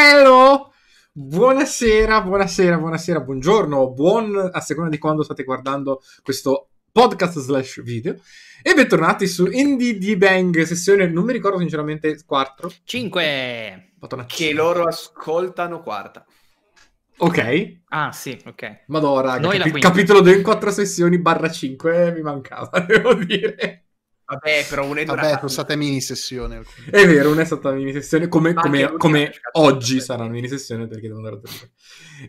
Hello! Buonasera, buonasera, buonasera, buongiorno, buon a seconda di quando state guardando questo podcast slash video. E bentornati su Indie D Bang, sessione, non mi ricordo sinceramente, 4? 5! Madonna, che loro ascoltano quarta. Ok. Ah, sì, ok. Madonna, raga, capi- capitolo del 4 sessioni barra 5 eh, mi mancava, devo dire. Vabbè, però una è durata. Vabbè, sono state mini sessione. È vero, una è stata mini sessione, come, come, come oggi sarà una mini sessione perché devo andare a dormire.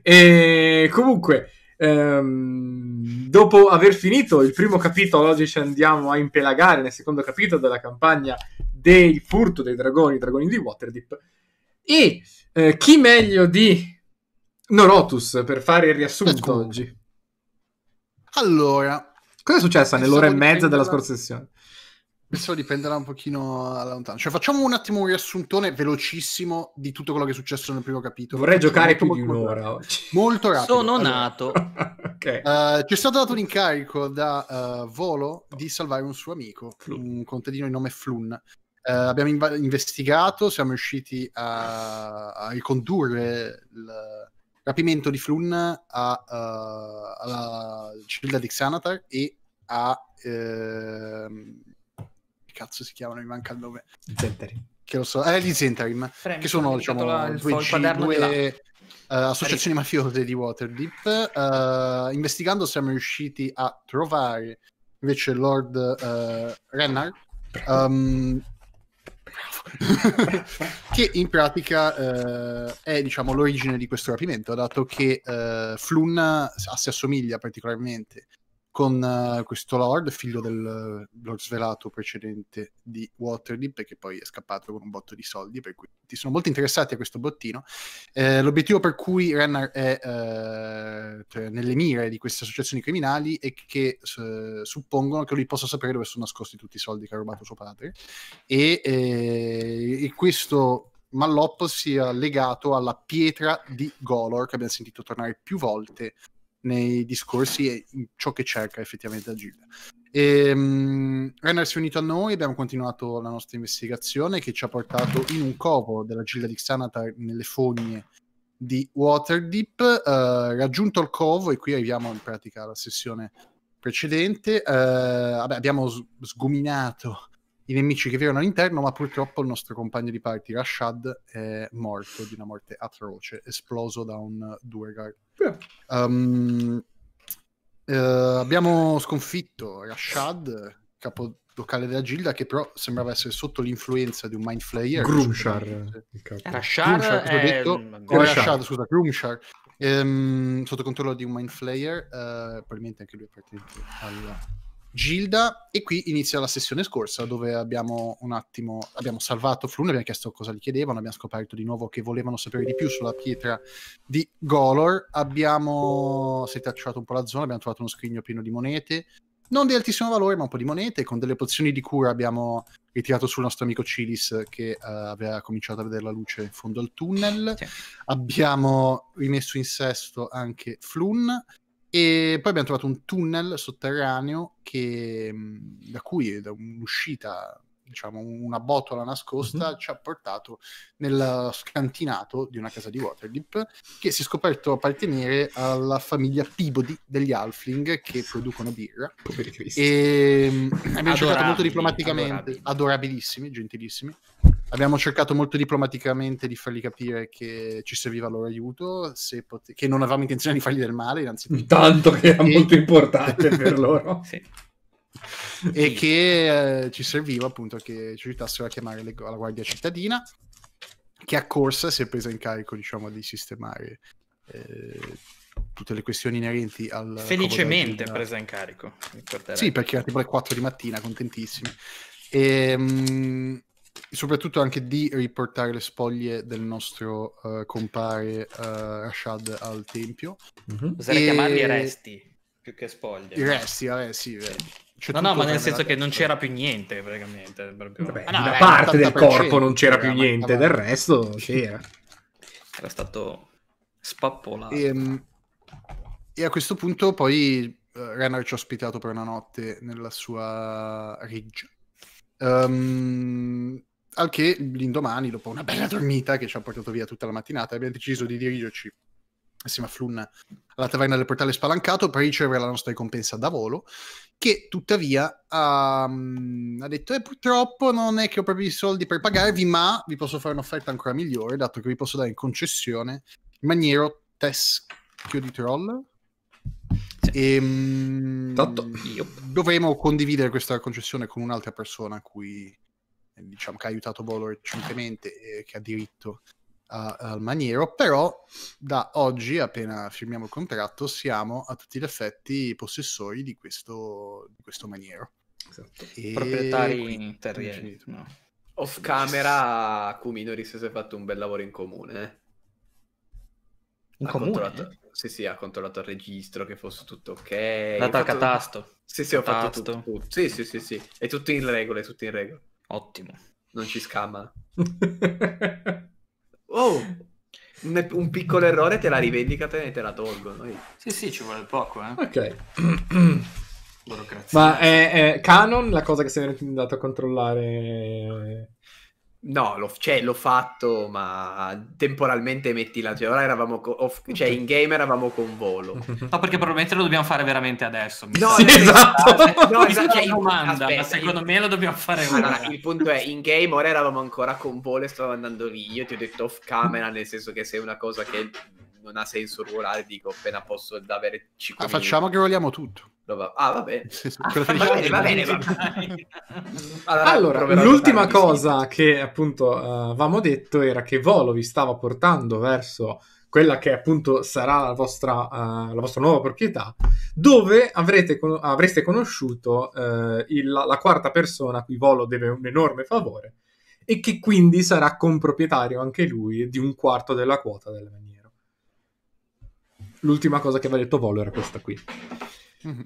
E comunque, ehm, dopo aver finito il primo capitolo, oggi ci andiamo a impelagare nel secondo capitolo della campagna del furto dei dragoni, i dragoni di Waterdeep. E eh, chi meglio di Norotus per fare il riassunto ecco. oggi? Allora, cosa è successo nell'ora e mezza della scorsa sessione? Questo dipenderà un pochino alla lontana. Cioè, facciamo un attimo un riassuntone velocissimo di tutto quello che è successo nel primo capitolo. Vorrei Perché giocare più molto, di un'ora Molto rapido. Sono allora. nato. okay. uh, ci è stato dato l'incarico da uh, Volo oh. di salvare un suo amico, Flun. un contadino di nome Flun. Uh, abbiamo inv- investigato, siamo riusciti a, a ricondurre il rapimento di Flun a, uh, alla Cilda di Xanatar e a uh, cazzo si chiamano, mi manca il nome. Zentarim. Che lo so, eh, gli Zentarim, che sono diciamo, due, il due uh, associazioni mafiose di Waterdeep. Uh, investigando siamo riusciti a trovare invece Lord uh, eh, Rennar, um, ehm, che in pratica uh, è diciamo, l'origine di questo rapimento, dato che uh, Flun si assomiglia particolarmente con uh, questo Lord, figlio del uh, Lord svelato precedente di Waterdeep, che poi è scappato con un botto di soldi, per cui ti sono molto interessati a questo bottino. Eh, l'obiettivo per cui Renner è eh, cioè, nelle mire di queste associazioni criminali è che eh, suppongono che lui possa sapere dove sono nascosti tutti i soldi che ha rubato suo padre, e, eh, e questo malloppo sia legato alla pietra di Golor, che abbiamo sentito tornare più volte nei discorsi e in ciò che cerca effettivamente Agile. E, um, Renner si è unito a noi, abbiamo continuato la nostra investigazione che ci ha portato in un covo della Gilda di Xanatar nelle fogne di Waterdeep, uh, raggiunto il covo e qui arriviamo in pratica alla sessione precedente, uh, vabbè, abbiamo s- sgominato i nemici che vivono all'interno, ma purtroppo il nostro compagno di party Rashad è morto di una morte atroce, esploso da un Duergar. Yeah. Um, ehm, eh, abbiamo sconfitto Rashad, capo locale della Gilda, che però sembrava essere sotto l'influenza di un Mind Flayer. Grumshar. Rashad, è... Rashad, scusa, Grumshar. Ehm, sotto controllo di un Mind Flayer, eh, probabilmente anche lui è partito alla Gilda e qui inizia la sessione scorsa dove abbiamo un attimo abbiamo salvato Flun, abbiamo chiesto cosa gli chiedevano, abbiamo scoperto di nuovo che volevano sapere di più sulla pietra di Golor, abbiamo setacciato un po' la zona, abbiamo trovato uno scrigno pieno di monete, non di altissimo valore ma un po' di monete, con delle pozioni di cura abbiamo ritirato sul nostro amico Cilis che uh, aveva cominciato a vedere la luce in fondo al tunnel, sì. abbiamo rimesso in sesto anche Flun e poi abbiamo trovato un tunnel sotterraneo che, mm, da cui da un'uscita, diciamo una botola nascosta, mm-hmm. ci ha portato nel scantinato di una casa di Waterdeep che si è scoperto appartenere alla famiglia Peabody degli Alfling che producono birra. E ehm, abbiamo Adorabili, cercato molto diplomaticamente, adorabilissimi, gentilissimi, abbiamo cercato molto diplomaticamente di fargli capire che ci serviva il loro aiuto, pote- che non avevamo intenzione di fargli del male, innanzitutto. Tanto che era e... molto importante per loro. Sì. E sì. che eh, ci serviva appunto che ci aiutassero a chiamare le, la guardia cittadina, che a corsa si è presa in carico, diciamo, di sistemare eh, tutte le questioni inerenti al... Felicemente presa in carico, Sì, perché era tipo le 4 di mattina, contentissimi. E, ehm, mh, soprattutto anche di riportare le spoglie del nostro uh, compare uh, Rashad al tempio. Mm-hmm. Bisogna e... chiamarli resti più che spoglie. I resti, vabbè, ah, eh, sì. Vabbè. C'è no, no, ma nel senso che non c'era più niente praticamente. Proprio... Vabbè, ah, no, una parte del corpo non c'era più niente, del resto c'era. Era stato spappolato. E, ehm, e a questo punto poi uh, Renner ci ha ospitato per una notte nella sua ridge. Um, ehm, al che l'indomani, dopo una bella dormita che ci ha portato via tutta la mattinata, abbiamo deciso di dirigerci assieme a Flun alla taverna del portale spalancato per ricevere la nostra ricompensa da volo, che tuttavia um, ha detto eh, purtroppo non è che ho proprio i soldi per pagarvi, ma vi posso fare un'offerta ancora migliore, dato che vi posso dare in concessione in maniera teschio di troll. E, ehm, Totto. dovremo condividere questa concessione con un'altra persona a cui diciamo, che ha aiutato Volo recentemente e che ha diritto a, al maniero, però da oggi, appena firmiamo il contratto, siamo a tutti gli effetti possessori di questo, di questo maniero. Esatto. Proprietari quindi, terrieri. No. Off camera, Kuminori si è fatto un bel lavoro in comune. Eh. In ha comune? Controllato... Sì, sì, ha controllato il registro che fosse tutto ok. È fatto... catasto. Sì, sì, ho fatto tutto, tutto. Sì, sì, sì, sì. È tutto in regola, è tutto in regola. Ottimo. Non ci scamma. oh, un, piccolo errore te la rivendicate e te la tolgono. Sì, sì, ci vuole poco, eh. Ok. Ma è, è, canon la cosa che si è andato a controllare No, l'ho, cioè, l'ho, fatto, ma temporalmente metti la... Cioè, ora eravamo co- off, cioè, in game eravamo con volo. No, perché probabilmente lo dobbiamo fare veramente adesso. no, sì, esatto. No, esatto. Cioè, domanda, aspetta, ma secondo il... me lo dobbiamo fare ora. Allora, il punto è, in game ora eravamo ancora con volo e stavo andando lì. Io ti ho detto off camera, nel senso che sei una cosa che non ha senso ruolare, dico appena posso avere 5 ah, Facciamo che ruoliamo tutto. Ah, ah va bene. va bene, va bene, allora, l'ultima cosa che appunto eh, avevamo detto era che Volo vi stava portando verso quella che appunto sarà la vostra, uh, la vostra nuova proprietà, dove con- avreste conosciuto uh, il, la quarta persona a cui Volo deve un enorme favore e che quindi sarà comproprietario anche lui di un quarto della quota della maniera l'ultima cosa che aveva detto Volo era questa qui. Mm-hmm.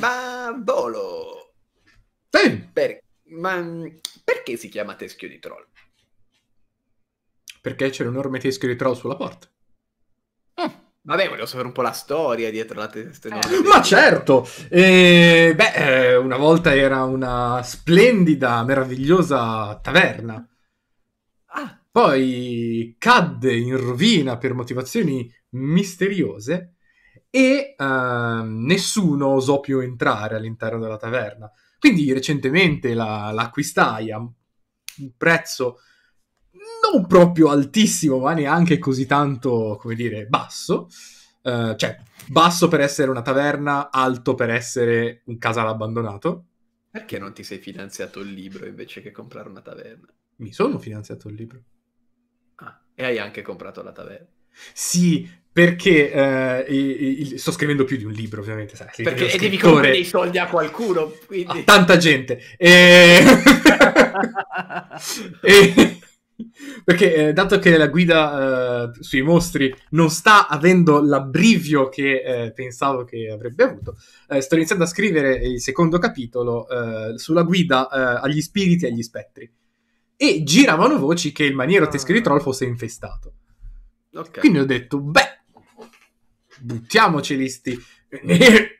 Ma Volo... Sì. Per... Ma mm, perché si chiama teschio di troll? Perché c'è un enorme teschio di troll sulla porta. Ah. Vabbè, volevo sapere un po' la storia dietro la testa. Eh, ma certo! E, beh, eh, una volta era una splendida, meravigliosa taverna. Ah. Poi cadde in rovina per motivazioni misteriose e uh, nessuno osò più entrare all'interno della taverna. Quindi recentemente la, l'acquistai a un prezzo non proprio altissimo, ma neanche così tanto, come dire, basso. Uh, cioè, basso per essere una taverna, alto per essere un casale abbandonato. Perché non ti sei finanziato il libro invece che comprare una taverna? Mi sono finanziato il libro. Ah, e hai anche comprato la taverna. Sì, perché eh, il, il, sto scrivendo più di un libro, ovviamente. Sai, perché e devi comprare dei soldi a qualcuno. Quindi... A ah, tanta gente. E... e... Perché eh, dato che la guida eh, sui mostri non sta avendo l'abbrivio che eh, pensavo che avrebbe avuto, eh, sto iniziando a scrivere il secondo capitolo eh, sulla guida agli spiriti e agli spettri. E giravano voci che il maniero ah. Teschio di Troll fosse infestato. Okay. Quindi ho detto, beh, buttiamoci listi e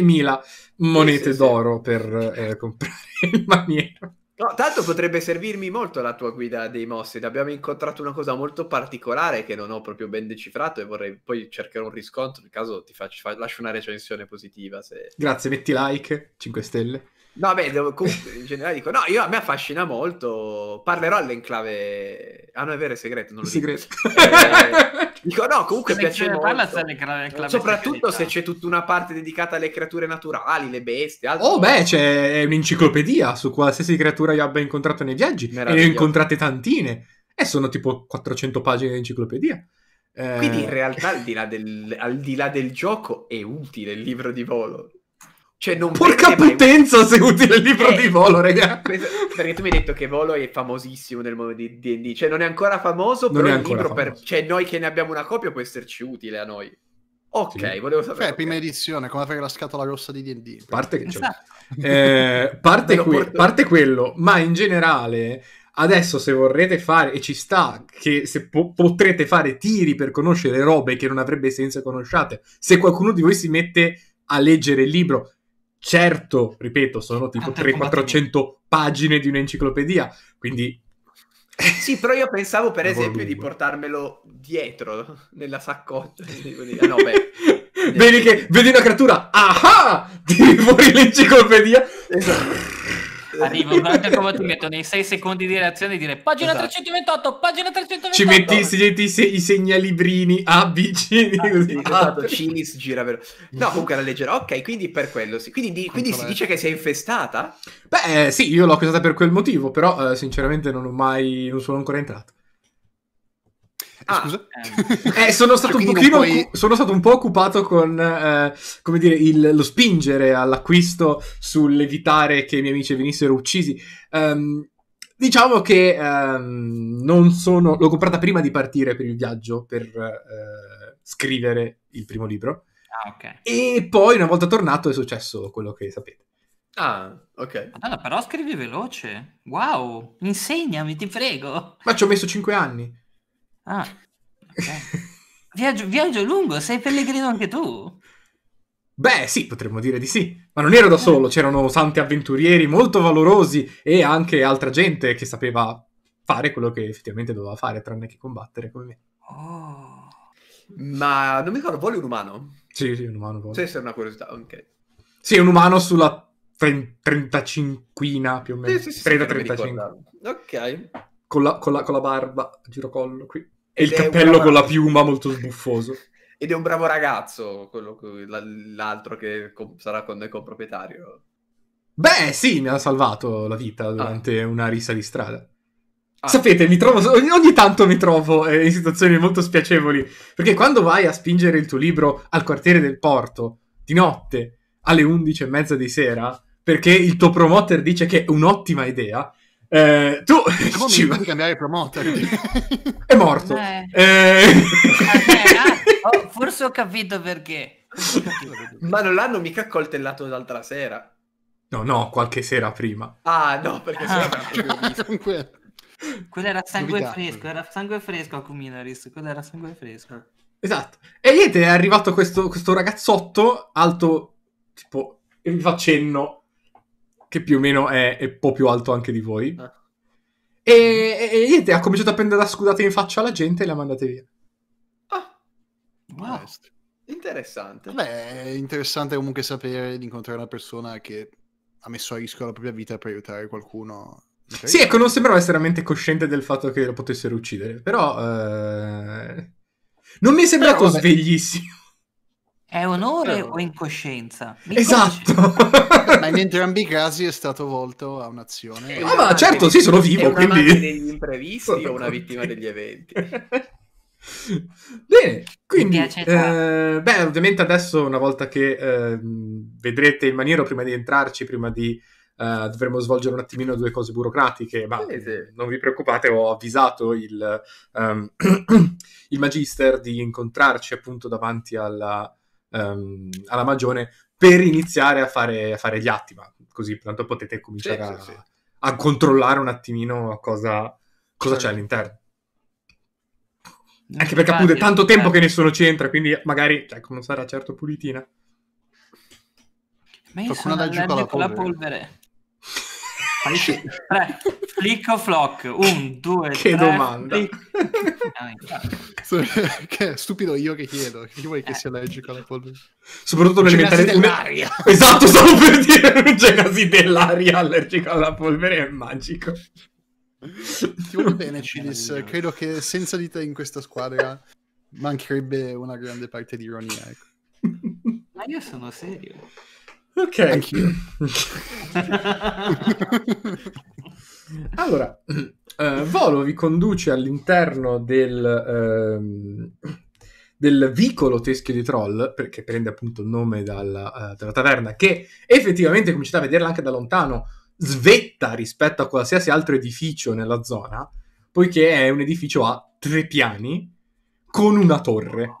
mila monete sì, sì, d'oro sì. per eh, comprare il maniero. No, tanto potrebbe servirmi molto la tua guida dei mossi. Abbiamo incontrato una cosa molto particolare che non ho proprio ben decifrato e vorrei poi cercare un riscontro. Nel caso ti faccio, lascio una recensione positiva. Se... Grazie, metti like, 5 stelle. No, beh, devo, comunque, in generale dico, no, io, a me affascina molto, parlerò all'enclave, ah no è vero, è segreto, non lo segreto. dico. Eh, dico, no, comunque piace molto, clave, soprattutto se c'è tutta una parte dedicata alle creature naturali, le bestie. Altro. Oh beh, c'è un'enciclopedia su qualsiasi creatura io abbia incontrato nei viaggi, e ne ho incontrate tantine, e sono tipo 400 pagine di enciclopedia. Quindi eh, in realtà al di, del, al di là del gioco è utile il libro di volo. Cioè, non Porca potenza mai... se utile il libro eh, di Volo, ragazzi. Perché tu mi hai detto che Volo è famosissimo nel mondo di D&D. Cioè, non è ancora famoso, non però il libro famoso. per... Cioè, noi che ne abbiamo una copia può esserci utile a noi. Ok, sì. volevo sapere. Cioè, prima edizione, come fai la scatola rossa di D&D. Parte, che, esatto. eh, parte, que- parte quello, ma in generale... Adesso, se vorrete fare, e ci sta, che se po- potrete fare tiri per conoscere robe che non avrebbe senso conosciate, se qualcuno di voi si mette a leggere il libro, Certo, ripeto, sono tipo 300-400 pagine di un'enciclopedia, quindi... Sì, però io pensavo per esempio di portarmelo dietro nella saccoccia. Ah, no, beh, vedi, che, vedi una creatura, ah! Ti fuori l'enciclopedia. Esatto arrivo come ti metto nei 6 secondi di reazione e dire pagina esatto. 328, pagina 328. Ci metti, ci metti se, i segnalibrini A, B, C, ah, Cinis esatto, gira vero. No, comunque la leggerò. Ok, quindi per quello sì. Quindi, di, quindi si dice che si è infestata? Beh, eh, sì, io l'ho accusata per quel motivo, però eh, sinceramente non ho mai, non sono ancora entrato. Eh, ah, Scusa? Ehm. Eh, sono, stato poi... sono, stato un po' occupato con eh, come dire, il, lo spingere all'acquisto sull'evitare che i miei amici venissero uccisi. Um, diciamo che um, non sono. L'ho comprata prima di partire per il viaggio per uh, scrivere il primo libro. Ah, ok. E poi, una volta tornato, è successo quello che sapete. Ah, ok. Madonna, però scrivi veloce. Wow, insegnami, ti prego. Ma ci ho messo 5 anni. Ah, okay. viaggio, viaggio lungo, sei pellegrino anche tu? Beh, sì, potremmo dire di sì. Ma non ero da solo, c'erano tanti avventurieri molto valorosi e anche altra gente che sapeva fare quello che effettivamente doveva fare, tranne che combattere come me. Oh. Ma non mi ricordo, voli un umano? Sì, sì, un umano voli. Sì, se è una curiosità, ok. Sì, un umano sulla tre- trentacinquina più o meno. Sì, sì, sì, 30-35. ok. Con la, con, la, con la barba, girocollo qui. E il cappello con la piuma molto sbuffoso. Ed è un bravo ragazzo, quello, l'altro che sarà con noi co-proprietario. Beh, sì, mi ha salvato la vita ah. durante ah. una risa di strada. Ah. Sapete, trovo, ogni, tanto mi trovo eh, in situazioni molto spiacevoli, perché quando vai a spingere il tuo libro al quartiere del porto, di notte, alle 11 e mezza di sera, perché il tuo promoter dice che è un'ottima idea, eh, tu Come ci devi cambiare il promoter. è morto. Eh. Eh. Ah, oh, forse ho capito perché. Ma non l'hanno mica accoltellato l'altra sera. No, no, qualche sera prima. Ah, no, perché ah, sangue... Esatto. Quello era sangue Novità. fresco, era sangue fresco a Cuminaris, quello era sangue fresco. Esatto. E niente, è arrivato questo, questo ragazzotto alto, tipo, vi fa cenno che più o meno è, è un po' più alto anche di voi. Ah. E, e, niente, ha cominciato a prendere la scudata in faccia alla gente e le ha mandate via. Ah, wow. Interessante. Beh, è interessante comunque sapere di incontrare una persona che ha messo a rischio la propria vita per aiutare qualcuno. Okay. Sì, ecco, non sembrava estremamente cosciente del fatto che lo potessero uccidere, però... Eh... Non mi è sembrato però, sveglissimo. È onore eh. o incoscienza? Mi esatto! ma in entrambi i casi è stato volto a un'azione. Ah, ma certo, sì, sono vivo, una quindi... degli imprevisti o una vittima degli eventi? Bene, quindi, eh, beh, ovviamente adesso una volta che eh, vedrete il maniero, prima di entrarci, prima di Uh, eh, dovremmo svolgere un attimino due cose burocratiche, ma sì, sì. Mm, non vi preoccupate, ho avvisato il, um, il, magister di incontrarci appunto davanti alla, um, alla Magione per iniziare a fare, a fare, gli atti, ma così tanto potete cominciare sì, a, sì, sì. a, controllare un attimino cosa, cosa c'è certo. all'interno. Non eh, Anche perché appunto è tanto tempo che nessuno ci entra, quindi magari cioè, non sarà certo pulitina. Ma io Qualcuno sono allergico alla polvere flick o flock? Un, due, che tre, domanda. che stupido io che chiedo. Chi vuoi che eh. sia alla polvere? Soprattutto dell'aria. Esatto, solo per dire non c'è casi dell'aria allergica alla polvere, è magico. Ti voglio bene, Cilis. Credo che senza di te in questa squadra mancherebbe una grande parte di ironia. Ecco. Ma io sono serio. Ok. allora, eh, Volo vi conduce all'interno del, eh, del vicolo teschio di troll, perché prende appunto il nome dalla, uh, dalla taverna, che effettivamente cominciate a vederla anche da lontano, svetta rispetto a qualsiasi altro edificio nella zona, poiché è un edificio a tre piani con una torre.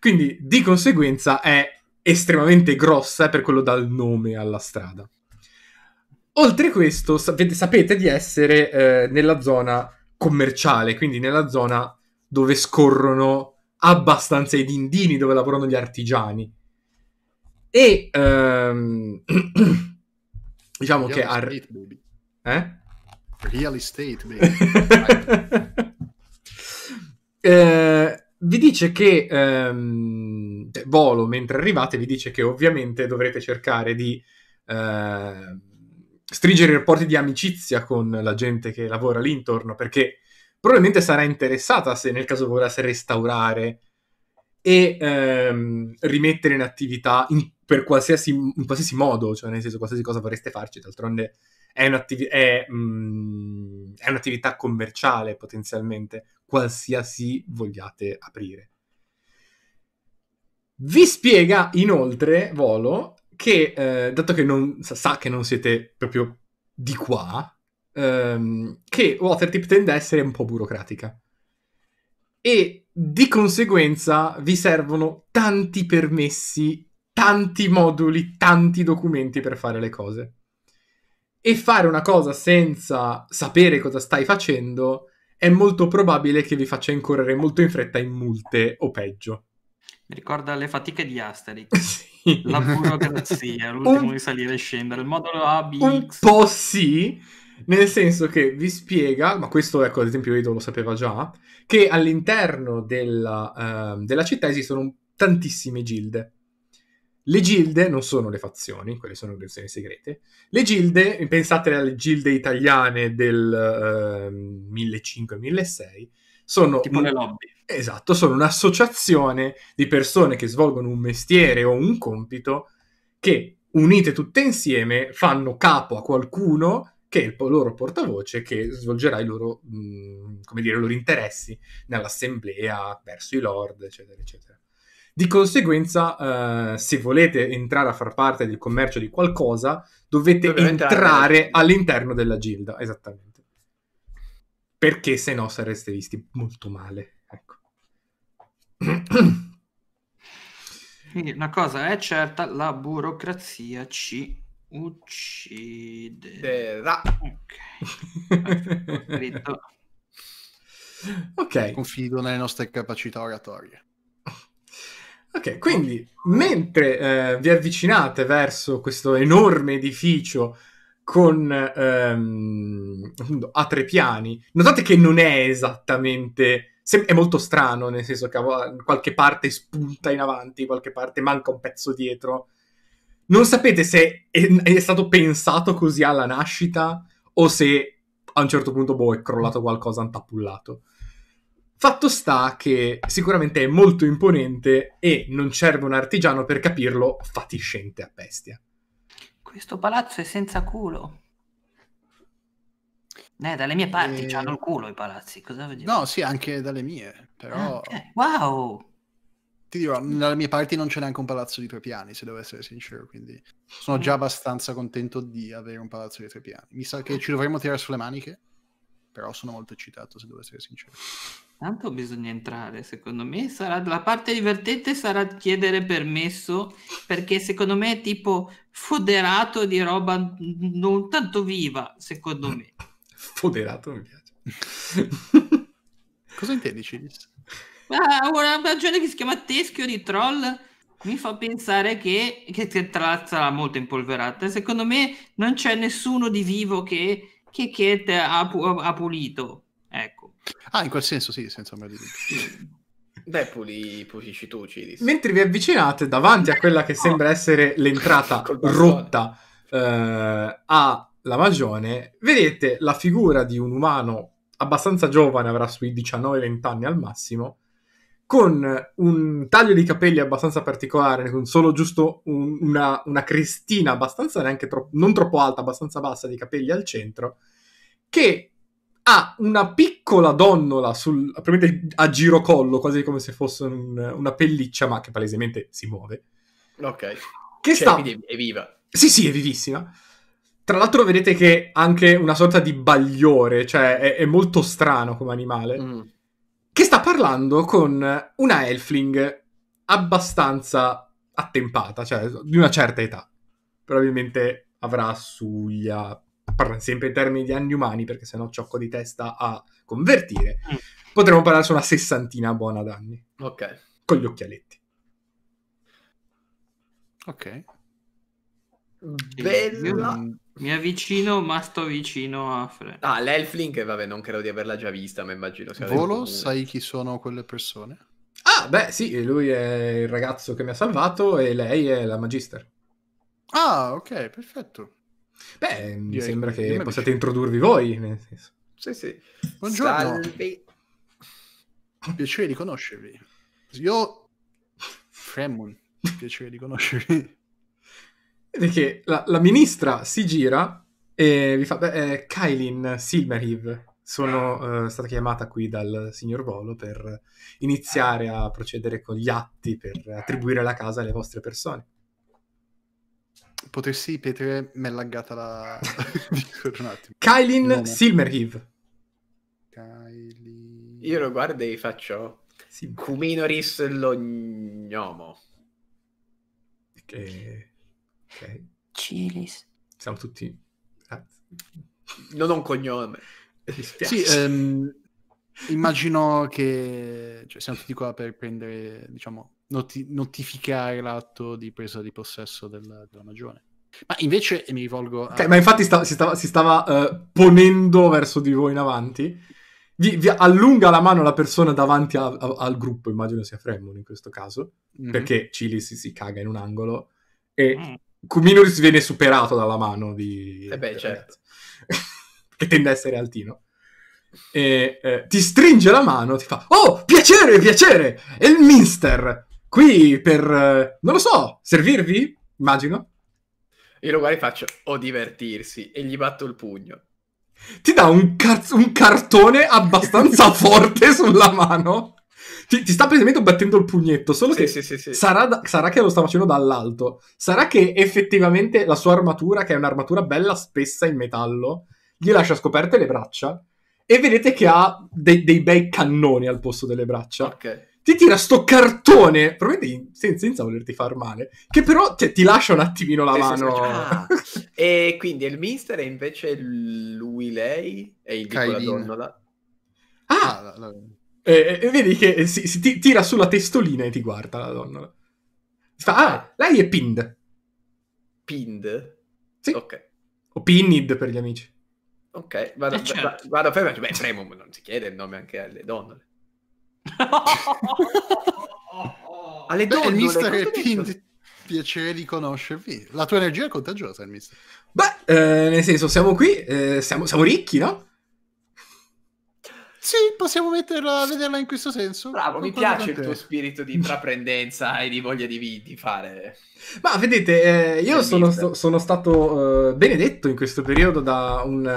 Quindi di conseguenza è estremamente grossa per quello dal nome alla strada. Oltre questo, sapete, di essere eh, nella zona commerciale, quindi nella zona dove scorrono abbastanza i dindini, dove lavorano gli artigiani. E ehm, diciamo Real che... Ar- estate, baby. Eh? Real estate, baby. eh, vi dice che ehm, cioè, Volo, mentre arrivate, vi dice che ovviamente dovrete cercare di eh, stringere rapporti di amicizia con la gente che lavora lì intorno, perché probabilmente sarà interessata se nel caso volesse restaurare e ehm, rimettere in attività in, per qualsiasi, in qualsiasi modo, cioè nel senso qualsiasi cosa vorreste farci, d'altronde è, un'attiv- è, mh, mm, è un'attività commerciale potenzialmente qualsiasi vogliate aprire. Vi spiega inoltre Volo che, eh, dato che non, sa, che non siete proprio di qua, ehm, che Watertip tende a essere un po' burocratica. E di conseguenza vi servono tanti permessi, tanti moduli, tanti documenti per fare le cose. E fare una cosa senza sapere cosa stai facendo è molto probabile che vi faccia incorrere molto in fretta in multe o peggio. Mi ricorda le fatiche di Asterix. sì. La burocrazia, l'ultimo un... di salire e scendere, il modulo A, B, Un X. po' sì, nel senso che vi spiega, ma questo ecco ad esempio Edo lo sapeva già, che all'interno della, uh, della città esistono tantissime gilde le gilde non sono le fazioni, quelle sono organizzazioni segrete. Le gilde, pensate alle gilde italiane del ehm, uh, 1500-1600, sono... Tipo un... le lobby. Esatto, sono un'associazione di persone che svolgono un mestiere o un compito che, unite tutte insieme, fanno capo a qualcuno che è il loro portavoce che svolgerà i loro, mh, mm, dire, loro interessi nell'assemblea, verso i lord, eccetera, eccetera. Di conseguenza, eh, se volete entrare a far parte del commercio di qualcosa, dovete Dove entrare all'interno della gilda, esattamente. Perché se no sareste visti molto male. Ecco. Quindi una cosa è certa, la burocrazia ci uccide. ucciderà. Ok. okay. Confido nelle nostre capacità oratorie. Ok, quindi mentre eh, vi avvicinate verso questo enorme edificio con ehm, a tre piani, notate che non è esattamente se- è molto strano, nel senso che qualche parte spunta in avanti, qualche parte manca un pezzo dietro. Non sapete se è, è stato pensato così alla nascita o se a un certo punto boh, è crollato qualcosa antappullato. Fatto sta che sicuramente è molto imponente e non serve un artigiano per capirlo fatiscente a bestia. Questo palazzo è senza culo. Eh, dalle mie parti e... Eh. hanno il culo i palazzi, cosa vuol dire? No, sì, anche dalle mie, però... Ah, okay. Wow! Ti dirò, dalle mie parti non c'è neanche un palazzo di tre piani, se devo essere sincero, quindi sono già abbastanza contento di avere un palazzo di tre piani. Mi sa che ci dovremmo tirare sulle maniche, però sono molto eccitato, se devo essere sincero. Tanto bisogna entrare, secondo me sarà la parte divertente sarà chiedere permesso perché secondo me è tipo foderato di roba non tanto viva, secondo me. Foderato mi piace. Cosa intendi, Cilis? Ma una ragione che si chiama Teschio di Troll mi fa pensare che, che tra sarà molto impolverata. Secondo me non c'è nessuno di vivo che, che, che ha, ha pulito Ah, in quel senso sì, senza ombra di dubbio. Beh, puli, pulisci tu, Ciris. Mentre vi avvicinate davanti a quella che sembra essere l'entrata rotta eh, alla magione, vedete la figura di un umano abbastanza giovane, avrà sui 19-20 anni al massimo, con un taglio di capelli abbastanza particolare, con solo giusto un, una, una, crestina abbastanza, neanche tro- non troppo alta, abbastanza bassa di capelli al centro, che ha una piccola donnola sul, a girocollo, quasi come se fosse un, una pelliccia, ma che palesemente si muove. Ok. Che cioè, sta... è viva. Sì, sì, è vivissima. Tra l'altro vedete che ha anche una sorta di bagliore, cioè è, è molto strano come animale, mm. che sta parlando con una elfling abbastanza attempata, cioè di una certa età. Probabilmente avrà sugli parlando sempre in termini di anni umani, perché sennò ciocco di testa a convertire, mm. potremmo parlare su una sessantina buona d'anni. Ok. Con gli occhialetti. Ok. Bello. mi avvicino, ma sto vicino a Fred. Ah, l'Elfling, vabbè, non credo di averla già vista, ma immagino. Sia Volo, sai chi sono quelle persone? Ah, beh, sì, lui è il ragazzo che mi ha salvato e lei è la Magister. Ah, ok, perfetto. Beh, mi sembra che possiate introdurvi voi. Nel senso. Sì, sì. Buongiorno. Salve. Piacere di conoscervi. Io, Fremon, piacere di conoscervi. Vedete che la, la, ministra si gira e vi fa... Beh, eh, Kailin Silmeriv sono eh, stata chiamata qui dal signor Volo per iniziare a procedere con gli atti per attribuire la casa alle vostre persone. Potessi ripetere, me l'ha laggata la... un Kailin Silmerhiv. Kailin... Io lo guardo e faccio... Kuminoris lo gnomo. Che... Ok. Cilis. Siamo tutti... Ah. Non ho un cognome. Sì, um, immagino che... Cioè, siamo tutti qua per prendere, diciamo, noti- notificare l'atto di presa di possesso del, della magione. Ma invece mi rivolgo a... Okay, ma infatti sta- si stava, si stava uh, ponendo verso di voi in avanti. Vi, vi allunga la mano la persona davanti a, a, al gruppo, immagino sia Fremon in questo caso, mm-hmm. perché Cili si, si, caga in un angolo e mm. viene superato dalla mano di... Eh beh, certo. che tende a essere altino. E eh, ti stringe la mano, ti fa, oh, piacere, piacere, è il Minster! qui per, eh, non lo so, servirvi, immagino. Io lo guardo e faccio, o divertirsi, e gli batto il pugno. Ti dà un, car- un cartone abbastanza forte sulla mano. Ti, ti, sta praticamente battendo il pugnetto, solo sì, che sì, sì, sarà, da- sarà, che lo sta facendo dall'alto. Sarà che effettivamente la sua armatura, che è un'armatura bella spessa in metallo, gli lascia scoperte le braccia. E vedete che ha de- dei bei cannoni al posto delle braccia. Ok ti tira sto cartone, probabilmente senza, senza volerti far male, che però cioè, ti lascia un attimino la mano. Ah, e quindi il mister è invece lui, lei e il piccola donnola. Ah! ah, la, la... E, e, vedi che si, si ti, tira sulla testolina e ti guarda la donnola. Fa, ah, eh. lei è pinned. Pinned? Sì. Ok. O pinned per gli amici. Ok, vado, eh certo. vado, vado, vado, cioè, beh, Premium non si chiede il nome anche alle donnole. Alle donne. Il mister è pin- piacere di conoscervi. La tua energia è contagiosa, il mister. Beh, eh, nel senso, siamo qui, eh, siamo, siamo ricchi, no? Sì, possiamo metterla, vederla in questo senso. Bravo, mi piace il tuo spirito di intraprendenza e di voglia di, di fare. Ma vedete, eh, io sono, sono, stato eh, benedetto in questo periodo da un,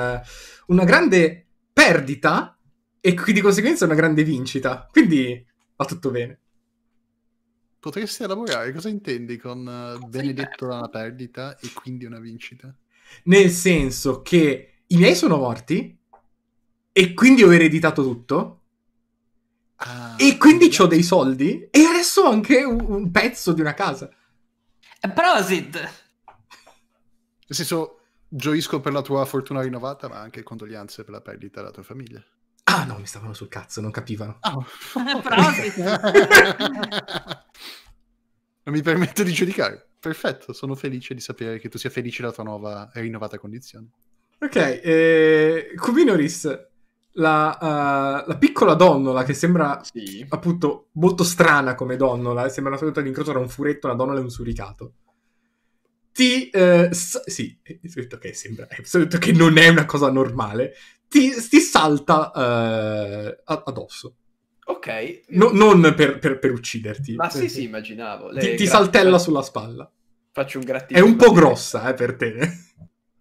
una grande perdita e di conseguenza una grande vincita. Quindi va tutto bene. Potresti elaborare cosa intendi con uh, benedetto da una perdita e quindi una vincita? Nel senso che i miei sono morti e quindi ho ereditato tutto ah, e quindi ho dei soldi e adesso ho anche un, un pezzo di una casa. Prosit! Nel senso, gioisco per la tua fortuna rinnovata, ma anche condoglianze per la perdita della tua famiglia. Ah no, mi stavano sul cazzo, non capivano. Oh. non mi permetto di giudicare. Perfetto, sono felice di sapere che tu sia felice della tua nuova e rinnovata condizione. Ok, eh, Cubinoris, la, uh, la, piccola donnola che sembra sì. appunto molto strana come donnola, eh, sembra una sorta di incrocio tra un furetto, una donnola e un suricato. Ti, uh, s- sì, è assolutamente che sembra, è assolutamente che non è una cosa normale ti, ti salta eh, addosso. Ok. No, non per, per, per, ucciderti. Ma sì, sì, immaginavo. Le ti, ti saltella sulla spalla. Faccio un grattino. È un po' grossa, eh, per te.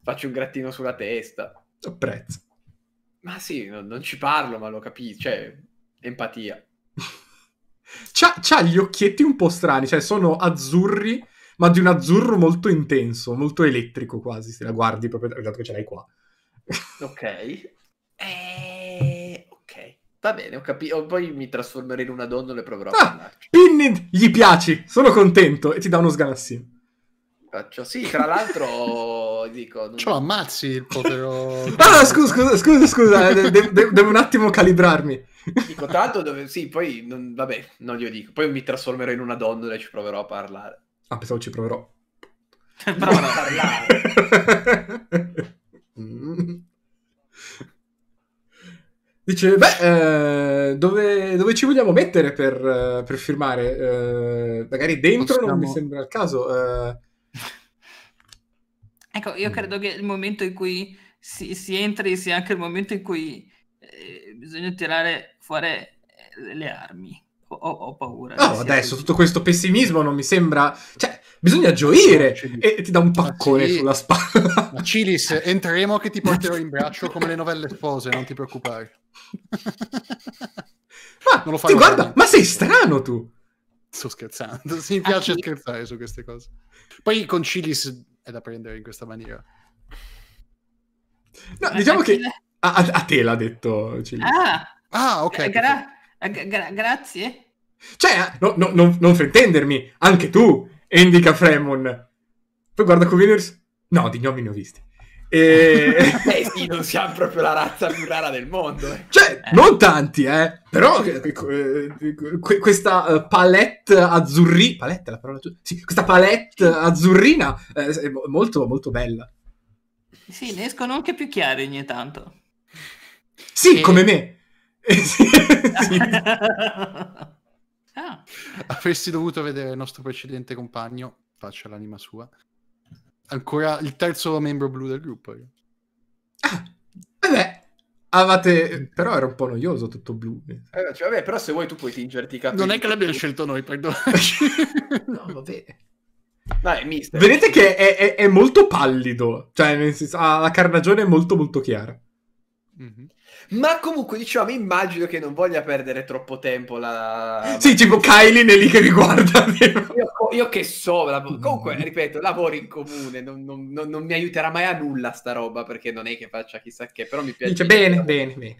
Faccio un grattino sulla testa. Prezzo. Ma sì, no, non ci parlo, ma lo capisco. Cioè, empatia. c'ha, c'ha, gli occhietti un po' strani, cioè sono azzurri, ma di un azzurro molto intenso, molto elettrico quasi, se la guardi proprio, dato che ce l'hai qua. ok. Eh, ok. Va bene, ho capito. Oh, poi mi trasformerò in una donna e proverò ah, a parlarci. Pinnid, gli piaci, sono contento e ti dà uno sganassino. Faccio. Sì, tra l'altro dico... Non... Cioè, ammazzi il povero... ah, scusa, scusa, scusa, scusa. de- de- devo un attimo calibrarmi. Dico, tanto dove... Sì, poi... Non... Vabbè, non glielo dico. Poi mi trasformerò in una donna e ci proverò a parlare. Ah, pensavo ci proverò. Provano a parlare. mm. Dice, beh, eh, dove, dove, ci vogliamo mettere per, eh, per firmare? Eh, magari dentro Possiamo... non mi sembra il caso. Eh... Ecco, io credo che il momento in cui si, si entri sia anche il momento in cui eh, bisogna tirare fuori eh, le armi ho, ho paura. No, adesso tutto questo pessimismo non mi sembra... Cioè, bisogna gioire e ti dà un paccone sì. sulla spalla. Cilis, entreremo che ti porterò in braccio come le novelle spose, non ti preoccupare. Ma, non lo fai guarda, ma sei strano tu! Sto scherzando, sì, mi piace ah, scherzare su queste cose. Poi con Cilis è da prendere in questa maniera. No, diciamo eh, che... Eh, a, a, te l'ha detto Cilis. Ah, ah ok. Eh, gra- eh, gra- grazie. Cioè, ah, no, no, no, non fraintendermi, anche tu, Andy Fremon. Poi guarda Coveners. No, di gnomi ne ho visti. E... eh sì, non siamo proprio la razza più rara del mondo. Eh. Cioè, eh. non tanti, eh. Però eh, eh questa eh, palette azzurrina... Palette è la parola giusta? Sì, questa palette azzurrina è molto, molto bella. Sì, ne escono anche più chiare ogni tanto. Sì, e... come me. sì. ah. Avresti dovuto vedere il nostro precedente compagno, faccia l'anima sua. Ancora il terzo membro blu del gruppo. Ah, vabbè, eh avate... però era un po' noioso tutto blu. Eh, cioè, vabbè, però se vuoi tu puoi tingerti i capelli. Non è che l'abbiamo scelto noi, perdonaci. no, vabbè. Dai, mister. Vedete che è, è, è molto pallido, cioè senso, la carnagione è molto molto chiara. Mm-hmm. Ma comunque, diciamo, immagino che non voglia perdere troppo tempo la... Sì, tipo Kylie è lì che mi guarda. Io, io che so, la... Mm. comunque, ripeto, lavoro in comune, non, non, non, non, mi aiuterà mai a nulla sta roba, perché non è che faccia chissà che, però mi piace. Dice, bene, bene, bene.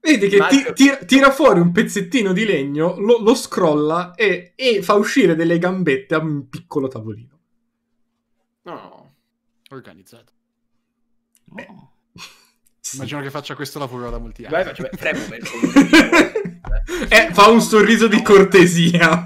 Vedi che ti, tira, tira, fuori un pezzettino di legno, lo, lo scrolla e, e, fa uscire delle gambette a un piccolo tavolino. No, oh, organizzato. Oh. Immagino che faccia questo lavoro da molti anni. Beh, cioè, premo eh, fa un sorriso di cortesia.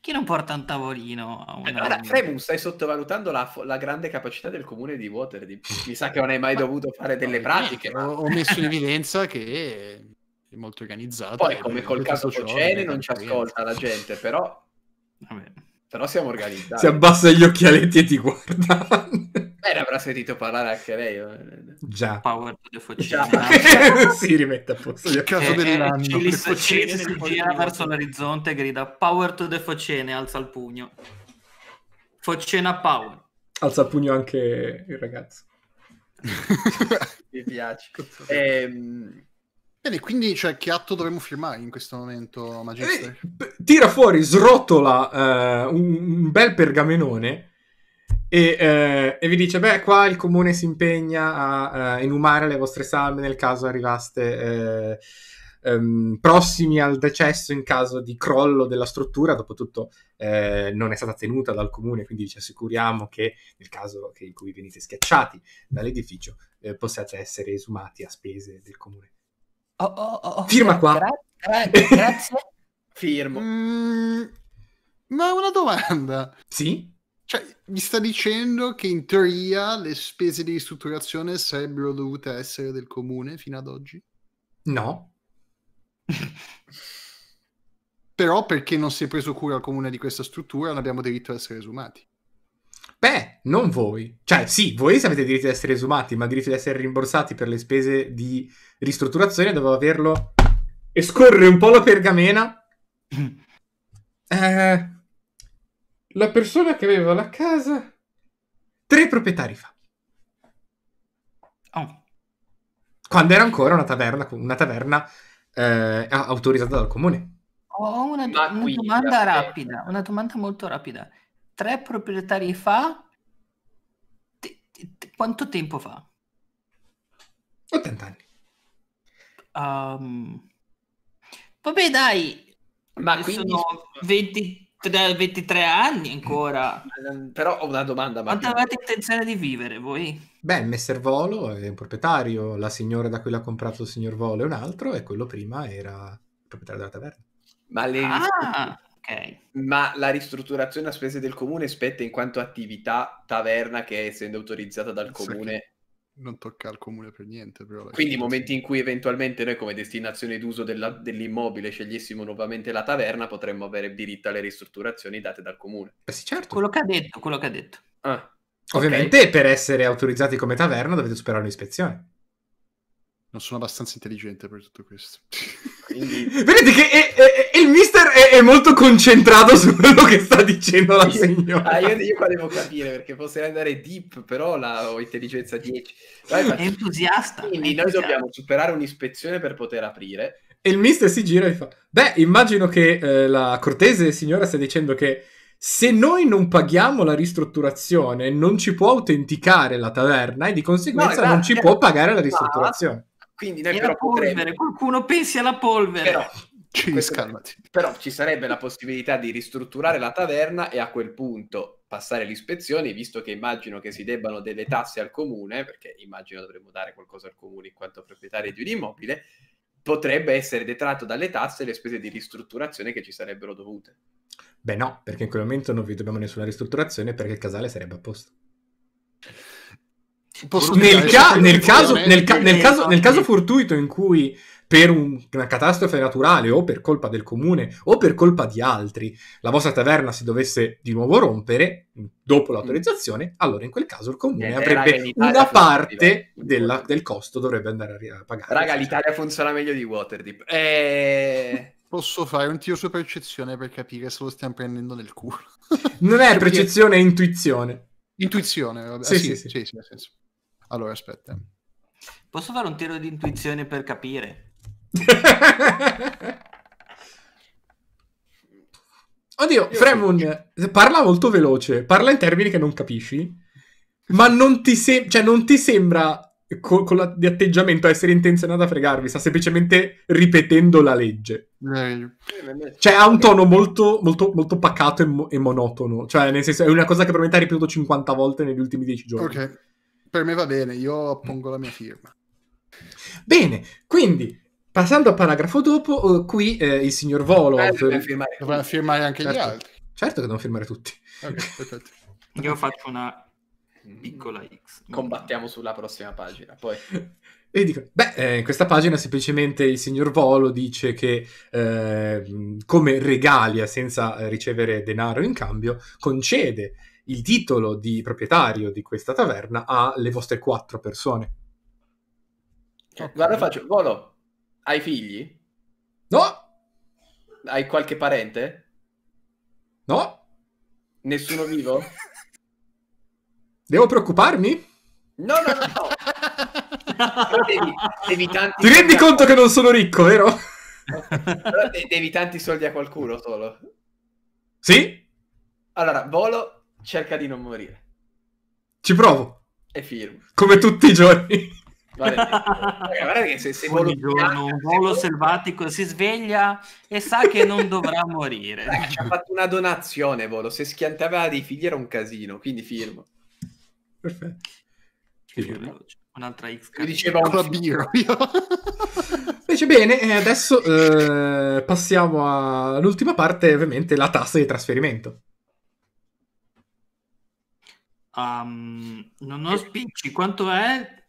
Chi non porta un tavolino a una... Allora, stai sottovalutando la, fo- la, grande capacità del comune di Waterdeep. Mi sa che non hai mai dovuto fare delle pratiche. Ma... Ho, messo in evidenza che è molto organizzato. Poi, come col caso Cocene, non ci ascolta la gente, però... Vabbè. Però siamo organizzati. Si abbassa gli occhialetti e ti guarda. Beh, avrà sentito parlare anche lei. Eh, già. Power delle focinine. si rimette a posto. Il caso eh, eh dell'anno. Cili, Cili si gira verso l'orizzonte e grida Power to the focene, alza il pugno. Focena power. Alza il pugno anche il ragazzo. Mi piace. Ehm... Bene, quindi cioè, che atto dovremmo firmare in questo momento, eh, Magister? Eh, tira fuori, srotola eh, un, un bel pergamenone e, eh, e, vi dice, beh, qua il comune si impegna a, a eh, inumare le vostre salme nel caso arrivaste eh, ehm, prossimi al decesso in caso di crollo della struttura, dopotutto eh, non è stata tenuta dal comune, quindi ci assicuriamo che nel caso che in cui venite schiacciati dall'edificio eh, possiate essere esumati a spese del comune. Oh, oh, oh, oh, Firma qua. Gra- gra- grazie. Firmo. Mm, ma una domanda. Sì? Cioè, mi sta dicendo che in teoria le spese di ristrutturazione sarebbero dovute essere del comune fino ad oggi? No. Però perché non si è preso cura al comune di questa struttura, non abbiamo diritto ad essere esumati. Beh, non voi. Cioè, sì, voi avete diritto ad essere esumati, ma il diritto ad essere rimborsati per le spese di ristrutturazione doveva averlo... E scorre un po' la pergamena. eh la persona che aveva la casa tre proprietari fa. Oh. Quando era ancora una taverna, una taverna eh, autorizzata dal comune. Ho oh, una, una domanda eh. rapida, una domanda molto rapida. Tre proprietari fa, te, te, te, quanto tempo fa? 80 anni. Um, vabbè dai, ma quindi... sono 20, 23 anni ancora. Mm, però ho una domanda. Quanto avete intenzione di vivere voi? Beh, Messer Volo è un proprietario, la signora da cui l'ha comprato il signor Volo è un altro e quello prima era il proprietario della taverna. Ma, le... ah, okay. Ma la ristrutturazione a spese del comune spetta in quanto attività taverna che essendo autorizzata dal comune non tocca al comune per niente. Però Quindi, momenti in cui eventualmente noi, come destinazione d'uso della, dell'immobile, scegliessimo nuovamente la taverna, potremmo avere diritto alle ristrutturazioni date dal comune. Eh sì, certo. Quello che ha detto, quello che ha detto. Ah, Ovviamente, okay. per essere autorizzati come taverna, dovete superare un'ispezione. Non sono abbastanza intelligente per tutto questo. Quindi... Vedete che è, è, è, il mister è, molto concentrato su quello che sta dicendo la signora. ah, io, io, qua devo capire perché potrei andare deep, però la, ho intelligenza 10. Vai, è entusiasta. Quindi entusiasta. noi dobbiamo superare un'ispezione per poter aprire. E il mister si gira e fa: Beh, immagino che eh, la cortese signora stia dicendo che se noi non paghiamo la ristrutturazione, non ci può autenticare la taverna e di conseguenza no, esatto, non ci cioè può pagare la ristrutturazione. Quindi noi e però potremmo... qualcuno pensi alla polvere. Però, questo, però ci sarebbe la possibilità di ristrutturare la taverna e a quel punto passare l'ispezione visto che immagino che si debbano delle tasse al comune, perché immagino dovremmo dare qualcosa al comune in quanto proprietario di un immobile, potrebbe essere detratto dalle tasse le spese di ristrutturazione che ci sarebbero dovute. Beh no, perché in quel momento non vi dobbiamo nessuna ristrutturazione perché il casale sarebbe a posto. Nel, ca- nel, caso, nel, ca- caso, nel, caso, fortuito in cui per un, una catastrofe naturale o per colpa del comune o per colpa di altri la vostra taverna si dovesse di nuovo rompere mm, dopo mm. l'autorizzazione, allora in quel caso il comune Niente, eh, avrebbe raga, una parte della, del costo dovrebbe andare a, pagare. Raga, l'Italia funziona meglio di Waterdeep. Eh... Posso fare un tiro su percezione per capire se lo stiamo prendendo nel culo. Non è percezione, è intuizione. Intuizione, vabbè. Sì, ah, sì, sì, sì, sì, sì, sì. Allora, aspetta. Posso fare un tiro di intuizione per capire? Oddio, Io Fremon parla molto veloce, parla in termini che non capisci, ma non ti, se- cioè, non ti sembra con, con la, di atteggiamento essere intenzionato a fregarvi, sta semplicemente ripetendo la legge. cioè ha un tono molto, molto, molto pacato e, mo- e, monotono, cioè nel senso è una cosa che probabilmente ha ripetuto 50 volte negli ultimi 10 giorni. Ok per me va bene, io mm. pongo la mia firma. Bene, quindi passando al paragrafo dopo, eh, qui eh, il signor Volo eh, firmare. dovranno firmare anche certo. gli altri. Certo che devono firmare tutti. Okay, io faccio una piccola X. Combattiamo sulla prossima pagina, poi. E dico, beh, eh, in questa pagina semplicemente il signor Volo dice che eh, come regalia senza ricevere denaro in cambio, concede il titolo di proprietario di questa taverna alle vostre quattro persone. Okay. Guarda, faccio, Volo, hai figli? No! Hai qualche parente? No! Nessuno vivo? Devo preoccuparmi? No, no, no! no. Però devi, devi tanti Ti rendi conto che non sono ricco, vero? Però devi tanti soldi a qualcuno solo. Sì? Allora, Volo cerca di non morire. Ci provo. E firmo. Come tutti i giorni. Guarda, guarda che se, se giorno, un volo selvatico si sveglia e sa che non dovrà morire. Ci ha fatto una donazione volo, se schiantava dei figli era un casino, quindi firmo. Perfetto. Un'altra X. Mi diceva un rabbino. Invece bene, eh, adesso eh, passiamo all'ultima parte, ovviamente la tassa di trasferimento. Um, non ho spicci, quanto è?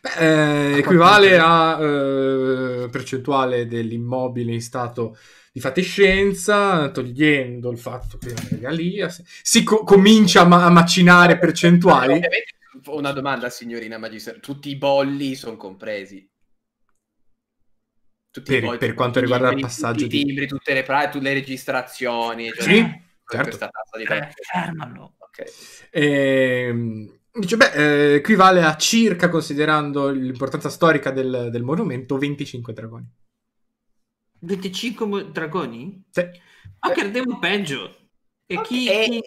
Beh, eh, equivale a eh, percentuale dell'immobile in stato di fatescenza, togliendo il fatto che la regalia si co- comincia a, ma- a macinare percentuali. Eh, una domanda, signorina Magistrato, tutti i bolli sono compresi? Per, bolli, per, quanto riguarda libri, il passaggio tutti i libri, tutte le, pra- tutte le registrazioni, cioè, sì, certo. Cioè, fermalo. E, ehm, dice, beh, equivale eh, a circa, considerando l'importanza storica del, del monumento, 25 dragoni. 25 mo- dragoni? Sì. Ma ah, credevo peggio. E okay. chi, chi,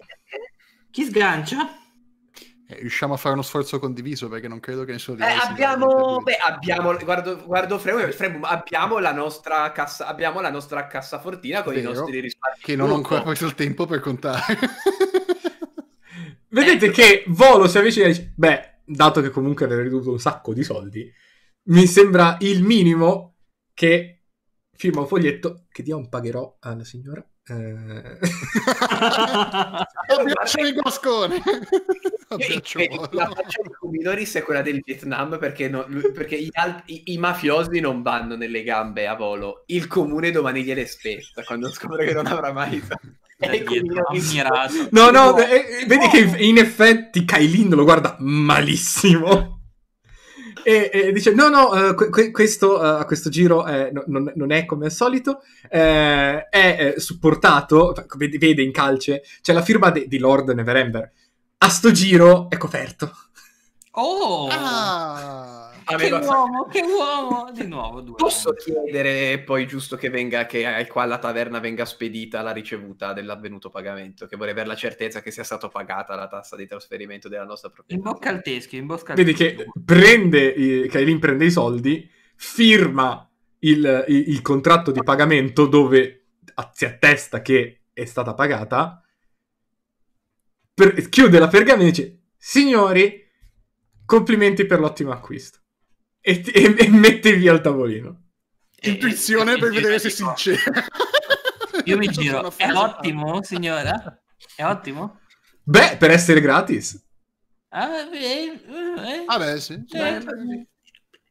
chi sgancia? Eh, riusciamo a fare uno sforzo condiviso perché non credo che nessuno di noi eh, abbiamo, beh, abbiamo guardo, guardo Fremu, Fremu, abbiamo la nostra cassa abbiamo la nostra cassafortina con Vero, i nostri risparmi che non ho ancora preso il tempo per contare Vedete ecco. che Volo si avvicina e dice, beh, dato che comunque aveva ridotto un sacco di soldi, mi sembra il minimo che firma un foglietto che dia un pagherò alla signora. Eh... Abbraccio di guascone. Abbraccio la faccia di Kuminoris è quella del Vietnam perché, no, perché gli al- i-, i-, mafiosi non vanno nelle gambe a volo. Il comune domani gliele spetta quando scopre che non avrà mai dietro, ammirato. No, no, eh, vedi che in effetti Kailin lo guarda malissimo. E, e, dice: No, no, eh, que- questo uh, a questo giro eh, no, non, non, è come al solito. Eh, è eh, supportato, vede in calce, c'è la firma de- di Lord Neverember. A sto giro è coperto. Oh! Ah. Aveva che uomo, che uomo, di nuovo due. Posso chiedere poi giusto che venga, che qua alla taverna venga spedita la ricevuta dell'avvenuto pagamento, che vorrei avere la certezza che sia stata pagata la tassa di trasferimento della nostra proprietà. In bocca al teschio, in bocca al teschio. Vedi che prende, eh, Kailin prende i soldi, firma il, il, il contratto di pagamento dove si attesta che è stata pagata, per, chiude la pergamena e dice, signori, complimenti per l'ottimo acquisto e, ti, e, e mette via il tavolino. Eh, Intuizione eh, per eh, vedere eh, se è sincera. Io mi giro, è ottimo signora? È ottimo? Beh, per essere gratis. Ah, beh, ah beh sì.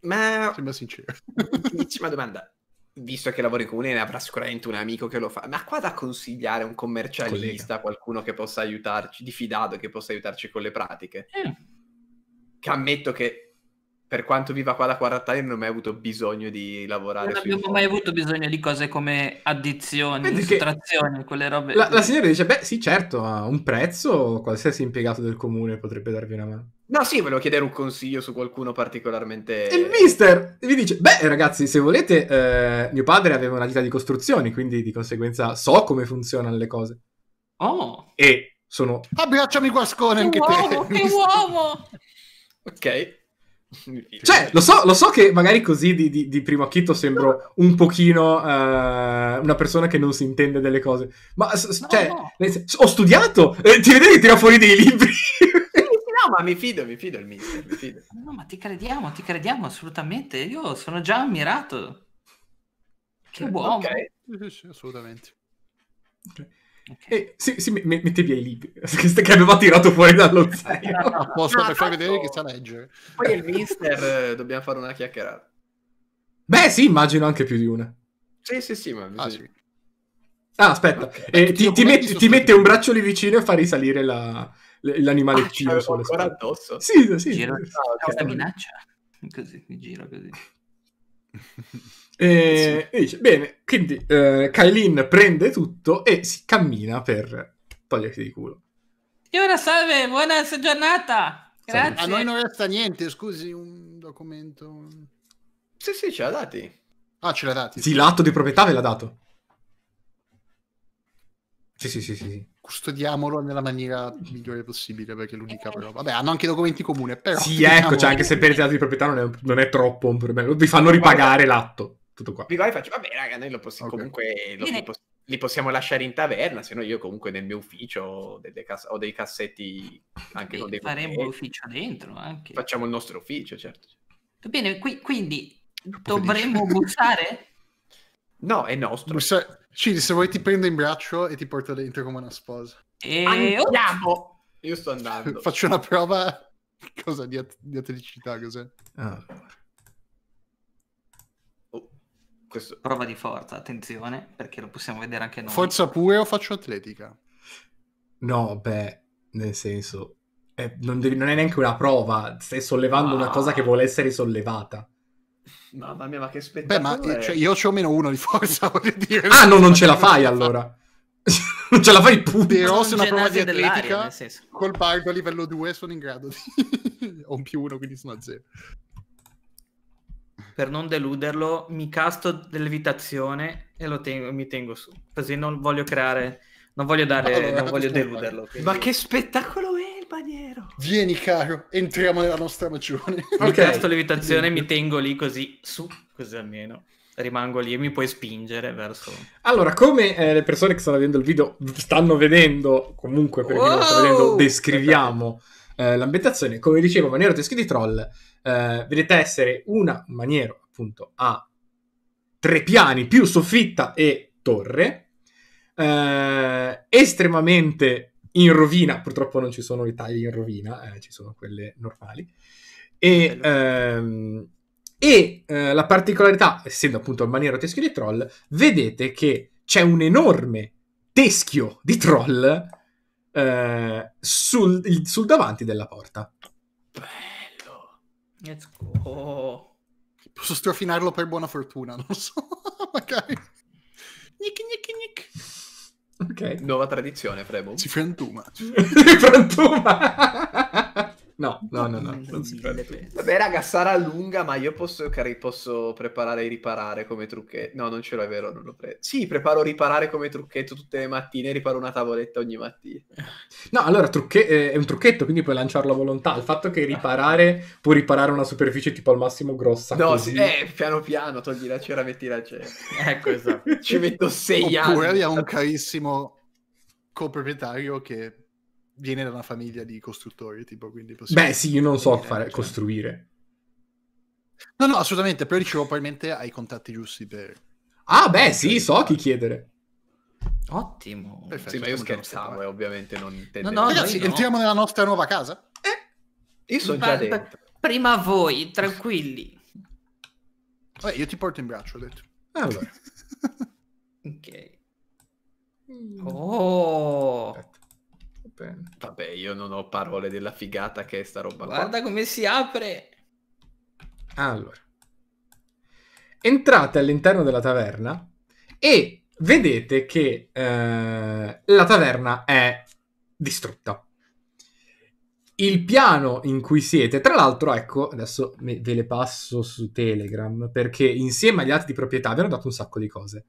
Ma... Sembra sincero. Ultima domanda. Visto che lavori in comune, ne avrà sicuramente un amico che lo fa. Ma qua da consigliare un commercialista, Collega. qualcuno che possa aiutarci, di fidato, che possa aiutarci con le pratiche? Eh. Che ammetto che per quanto viva qua da 40 anni, non ho mai avuto bisogno di lavorare. Non abbiamo mai avuto bisogno di cose come addizioni, sottrazioni, quelle robe. La, la, signora dice: Beh, sì, certo, a un prezzo qualsiasi impiegato del comune potrebbe darvi una mano. No, sì, volevo chiedere un consiglio su qualcuno particolarmente. Il mister vi dice: Beh, ragazzi, se volete, eh, mio padre aveva una vita di costruzioni, quindi di conseguenza so come funzionano le cose. Oh! E sono. Abbracciami Guascone anche uomo, te. Che uomo! ok. Cioè, lo so, lo so, che magari così di, di, di primo acchito sembro un pochino uh, una persona che non si intende delle cose, ma s- no, cioè, no. ho studiato, eh, ti vedi che tira fuori dei libri? no, ma mi fido, mi fido il mister, mi fido. No, ma ti crediamo, ti crediamo assolutamente, io sono già ammirato. Che cioè, buono. Okay. Sì, sì, assolutamente. Okay. Okay. E sì, sì, metti via i libri che aveva tirato fuori dallo zaino. A posto no, per far vedere che esatto. sa leggere. Poi il mister eh, dobbiamo fare una chiacchierata. Beh, sì, immagino anche più di una. Sì, sì, sì, ma ah, sì. ah aspetta, okay. eh, eh ti, ti, metti, ti mette un braccio lì vicino e fa risalire la, l'animalecino ah, cioè, sulle spalle. addosso? Sì, sì. Giro, sì. questa minaccia. Così, mi gira così. E, eh, e dice, bene, quindi eh, Kailin prende tutto e si cammina per togliersi di culo. E ora salve, buona giornata. Grazie. A noi non resta niente, scusi, un documento. Sì, sì, ce l'ha dati. Ah, ce l'ha dati. Sì, l'atto di proprietà ve l'ha dato. Sì, sì, sì, sì. Custodiamolo nella maniera migliore possibile perché è l'unica però. Vabbè, hanno anche i documenti comuni, però. Sì, ecco, cioè, anche diciamo se per il teatro di proprietà non è, non è troppo un problema. Vi fanno ripagare l'atto tutto qua. Vigori faccio, vabbè raga, noi lo possiamo okay. comunque lo, li, poss- li, possiamo lasciare in taverna, se no io comunque nel mio ufficio ho, cas- ho dei cassetti anche e con dei... Faremo l'ufficio dentro anche. Facciamo il nostro ufficio, certo. Bene, qui- quindi dovremmo bussare? No, è nostro. Bussa- Ciri, se vuoi ti prendo in braccio e ti porto dentro come una sposa. E... Andiamo! Io sto andando. Faccio una prova... Cosa di, at- di atleticità, cos'è? Ah. Oh. Questo... Prova di forza, attenzione, perché lo possiamo vedere anche noi. Forza pure o faccio atletica? No, beh, nel senso, è, eh, non, devi, non, è neanche una prova, stai sollevando ah. una cosa che vuole essere sollevata. Mamma mia, ma che spettacolo! Beh, ma eh, è... cioè, io ho meno uno di forza, voglio dire. Ah, no, non ce la fai allora. non ce la fai punto. Però se una prova di atletica col bardo a livello 2 sono in grado di... ho un più uno, quindi sono a zero per non deluderlo, mi casto dell'evitazione e lo tengo, mi tengo su. Così non voglio creare, non voglio dare, allora, non voglio deluderlo. Quindi... Ma che spettacolo è il maniero! Vieni, caro, entriamo nella nostra magione. Mi okay. casto l'evitazione, e mi tengo lì così, su, così almeno rimango lì e mi puoi spingere verso. Allora, come eh, le persone che stanno vedendo il video stanno vedendo, comunque perché wow! lo non sta vedendo, descriviamo eh, l'ambientazione. Come dicevo, Maniero Teschi di Troll eh, vedete essere una maniera appunto a tre piani più soffitta e torre, eh, estremamente in rovina, purtroppo non ci sono i tagli in rovina, eh, ci sono quelle normali, e, ehm, e eh, la particolarità, essendo appunto in maniera teschio di troll, vedete che c'è un enorme teschio di troll eh, sul, sul davanti della porta. Beh. Let's go. Posso strofinarlo per buona fortuna, non so, magari. Nick, nick, nick. Ok. Nuova tradizione, Frebo. Ci frantuma. Ci frantuma. No, no, no, no, non si Vabbè, raga, sarà lunga, ma io posso, cari, posso preparare e riparare come trucchetto. No, non ce l'ho, è vero, non lo prendo. Sì, preparo riparare come trucchetto tutte le mattine, riparo una tavoletta ogni mattina. No, allora, trucche- eh, è un trucchetto, quindi puoi lanciarlo a volontà. Il fatto che riparare, puoi riparare una superficie tipo al massimo grossa No, così. Sì, eh, piano piano, togli la cera, metti la cera. ecco, esatto. Ci metto sei Oppure anni. Oppure abbiamo un carissimo coproprietario che viene da una famiglia di costruttori, tipo, quindi Beh, sì, io non so fare, cioè. costruire. No, no, assolutamente, però dicevo, probabilmente hai i contatti giusti per... Ah, beh, sì, so chi chiedere. Ottimo. Perfetto, sì, ma io scherzavo, eh, ovviamente non intendevo. No, no, Ragazzi, no. entriamo nella nostra nuova casa? Eh, io sono già dentro. Prima voi, tranquilli. Vabbè, io ti porto in braccio, ho detto. Allora. ok. Oh! Vabbè, io non ho parole della figata che è sta roba Guarda qua. come si apre! Allora. Entrate all'interno della taverna e vedete che eh, la taverna è distrutta. Il piano in cui siete, tra l'altro, ecco, adesso me, ve le passo su Telegram, perché insieme agli atti di proprietà vi hanno dato un sacco di cose.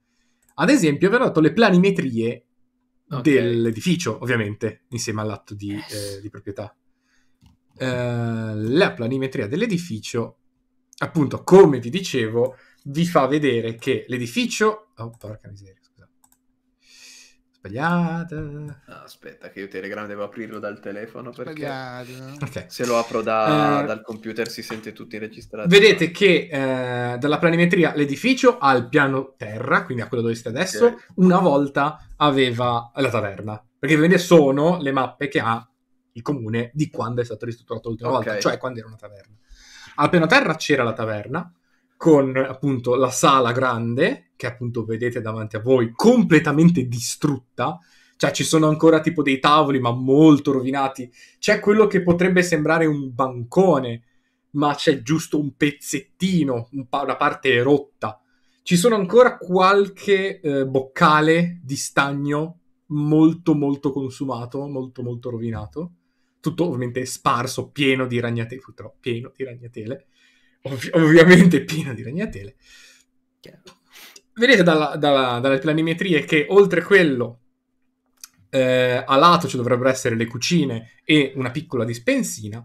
Ad esempio, vi hanno dato le planimetrie okay. dell'edificio, ovviamente, insieme all'atto di, eh, di proprietà. Eh, la planimetria dell'edificio, appunto, come vi dicevo, vi fa vedere che l'edificio... Oh, porca miseria. Sbagliata. No, aspetta, che io Telegram devo aprirlo dal telefono Sbagliata. perché okay. se lo apro da, uh, dal computer si sente tutti registrati. Vedete che eh, dalla planimetria l'edificio al piano terra, quindi a quello dove siete adesso, okay. una volta aveva la taverna. Perché ve ne sono le mappe che ha il comune di quando è stato ristrutturato l'ultima okay. volta, cioè quando era una taverna. Al piano terra c'era la taverna, con appunto la sala grande, che appunto vedete davanti a voi, completamente distrutta, cioè ci sono ancora tipo dei tavoli ma molto rovinati, c'è quello che potrebbe sembrare un bancone, ma c'è giusto un pezzettino, un pa- una parte rotta. Ci sono ancora qualche eh, boccale di stagno molto molto consumato, molto molto rovinato, tutto ovviamente sparso, pieno di ragnatele, pieno di ragnatele Ov- ovviamente pieno di ragnatele. Vedete dalla, dalla, dalle planimetrie che oltre quello eh, a lato ci dovrebbero essere le cucine e una piccola dispensina.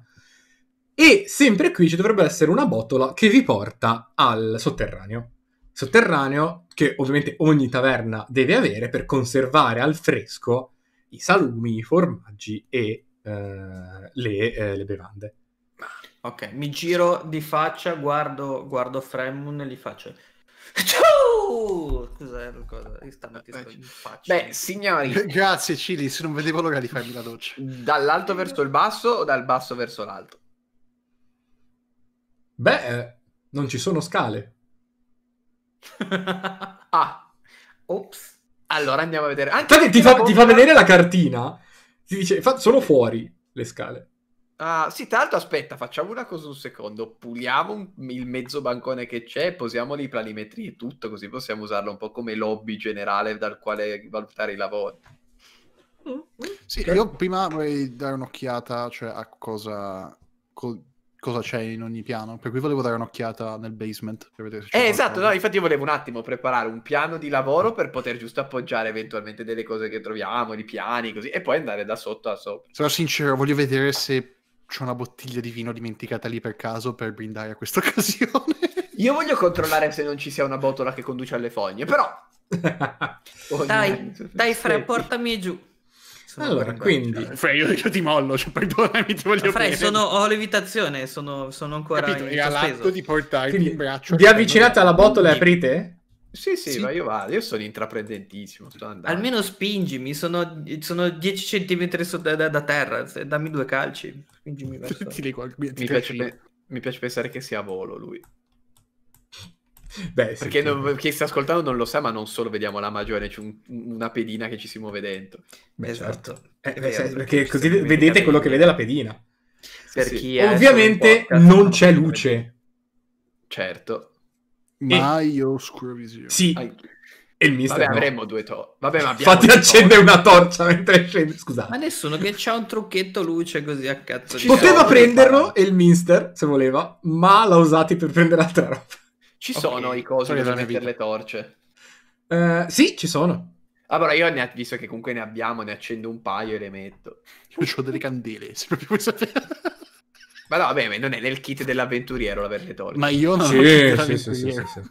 E sempre qui ci dovrebbe essere una botola che vi porta al sotterraneo. Sotterraneo che ovviamente ogni taverna deve avere per conservare al fresco i salumi, i formaggi e eh, le, eh, le, bevande. Ok, mi giro di faccia, guardo, guardo Fremmun e gli faccio... Ciao! Cos'è la cosa? Stamattina sto eh, in faccia. Beh, signori. Grazie, Cilis, non vedevo l'ora di farmi la doccia. Dall'alto verso il basso o dal basso verso l'alto? Beh, eh, non ci sono scale. ah, ops. Allora andiamo a vedere. Anche ti, fa, ti fa vedere la cartina. Ti dice, sono fuori le scale. Ah, sì, tra l'altro aspetta, facciamo una cosa un secondo. Puliamo un- il mezzo bancone che c'è, posiamo lì planimetrie e tutto, così possiamo usarlo un po' come lobby generale dal quale valutare i lavori. Sì, io prima vorrei dare un'occhiata cioè, a cosa, co- cosa c'è in ogni piano, per cui volevo dare un'occhiata nel basement. Per vedere se c'è Eh, esatto, no, infatti io volevo un attimo preparare un piano di lavoro per poter giusto appoggiare eventualmente delle cose che troviamo, i piani, così, e poi andare da sotto a sopra. Sarò sincero, voglio vedere se c'è una bottiglia di vino dimenticata lì per caso per brindare a questa occasione. Io voglio controllare se non ci sia una botola che conduce alle fogne, però... oh, dai, no. dai Fre, portami giù. Sono allora, quindi... Fre, io, io, ti mollo, cioè, perdonami, ti voglio ah, Fre, bene. sono, ho levitazione, sono, sono ancora Capito, in sospeso. Capito, di portarti quindi, in braccio. Vi avvicinate alla botola e aprite? Sì, sì, sì, ma io vado, io sono intraprendentissimo. Sto Almeno spingimi, sono, sono 10 cm da, da, da, terra, dammi due calci. Spingimi verso. Qua, mi, piace pe- mi, piace pensare che sia a volo lui. Beh, Perché sì, non, chi sta ascoltando non lo sa, ma non solo vediamo la magione, c'è un, una pedina che ci si muove dentro. Beh, esatto. Certo. Eh, beh, eh, perché, perché così vedete quello che vede la pedina. Sì, Ovviamente non c'è luce. Certo. Ma e... io oscuro visione. Sì. Ai... E il mister Vabbè, no. avremmo due to. Vabbè, ma Fate accendere una torcia mentre scende. Scusate. Ma nessuno che c'ha un trucchetto luce così a cazzo. Ci Poteva prenderlo e il mister, se voleva, ma l'ha usati per prendere altra roba. Ci okay. sono i cosi per mettere le torce? Uh, sì, ci sono. Allora, io ne, visto che comunque ne abbiamo, ne accendo un paio e le metto. Io ho delle candele, se proprio vuoi sapere. Ma no, vabbè, non è nel kit dell'avventuriero la tolto. Ma io non sì, ho sì, sì, sì, sì, sì.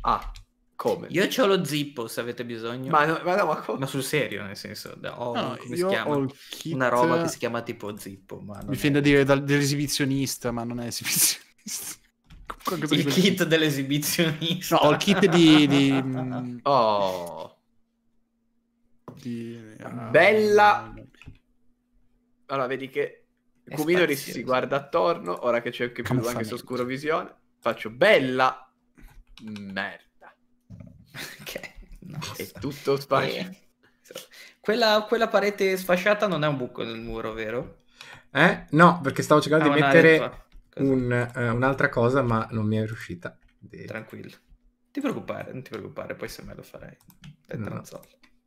Ah, come? Io ho lo zippo se avete bisogno. Ma, no, ma, no, ma, ma sul serio, nel senso, ho, no, come si chiama? Kit... una roba che si chiama tipo zippo. Ma Mi viene è... da dire dell'esibizionista, ma non è esibizionista. Qualcosa il kit così. dell'esibizionista. No, ho il kit di... di... Oh. Di... Ah, Bella. Allora, vedi che il si guarda attorno, ora che c'è anche più anche su oscuro visione, faccio bella merda. Ok. è tutto sfasciato. E... Eh, quella, quella, parete sfasciata non è un buco nel muro, vero? Eh? No, perché stavo cercando ah, di mettere un, uh, un'altra cosa, ma non mi è riuscita. Tranquillo. Ti preoccupare, non ti preoccupare, poi se me lo farei. È no.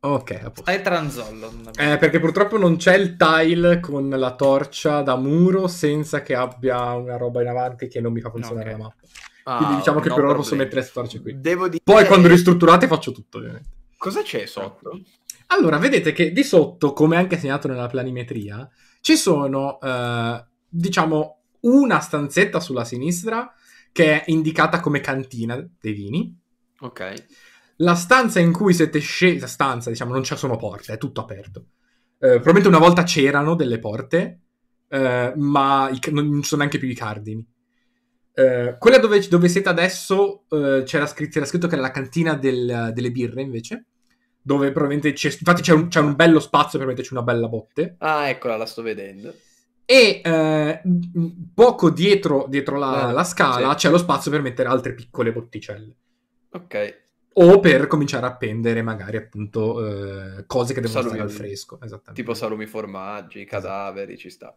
Ok, apposta. È tranzollo. Eh, perché purtroppo non c'è il tile con la torcia da muro senza che abbia una roba in avanti che non mi fa funzionare okay. la mappa. Ah, Quindi diciamo ah, che no per ora posso mettere questa torcia qui. Dire... Poi quando ristrutturate faccio tutto, ovviamente. Cosa c'è sotto? Allora, vedete che di sotto, come anche segnato nella planimetria, ci sono, eh, diciamo, una stanzetta sulla sinistra che è indicata come cantina dei vini. Ok la stanza in cui siete scesi, la stanza, diciamo, non ci sono porte, è tutto aperto. Eh, probabilmente una volta c'erano delle porte, eh, ma i, non ci sono neanche più i cardini. Eh, quella dove, dove, siete adesso eh, c'era scritto, c'era, scritto, che era la cantina del, delle birre, invece, dove probabilmente c'è, infatti c'è un, c'è un bello spazio per metterci una bella botte. Ah, eccola, la sto vedendo. E eh, poco dietro, dietro la, ah, la scala sì. c'è lo spazio per mettere altre piccole botticelle. Ok o per cominciare a appendere magari appunto eh, cose che devono salumi, stare al fresco. Tipo salumi formaggi, esatto. cadaveri, ci sta.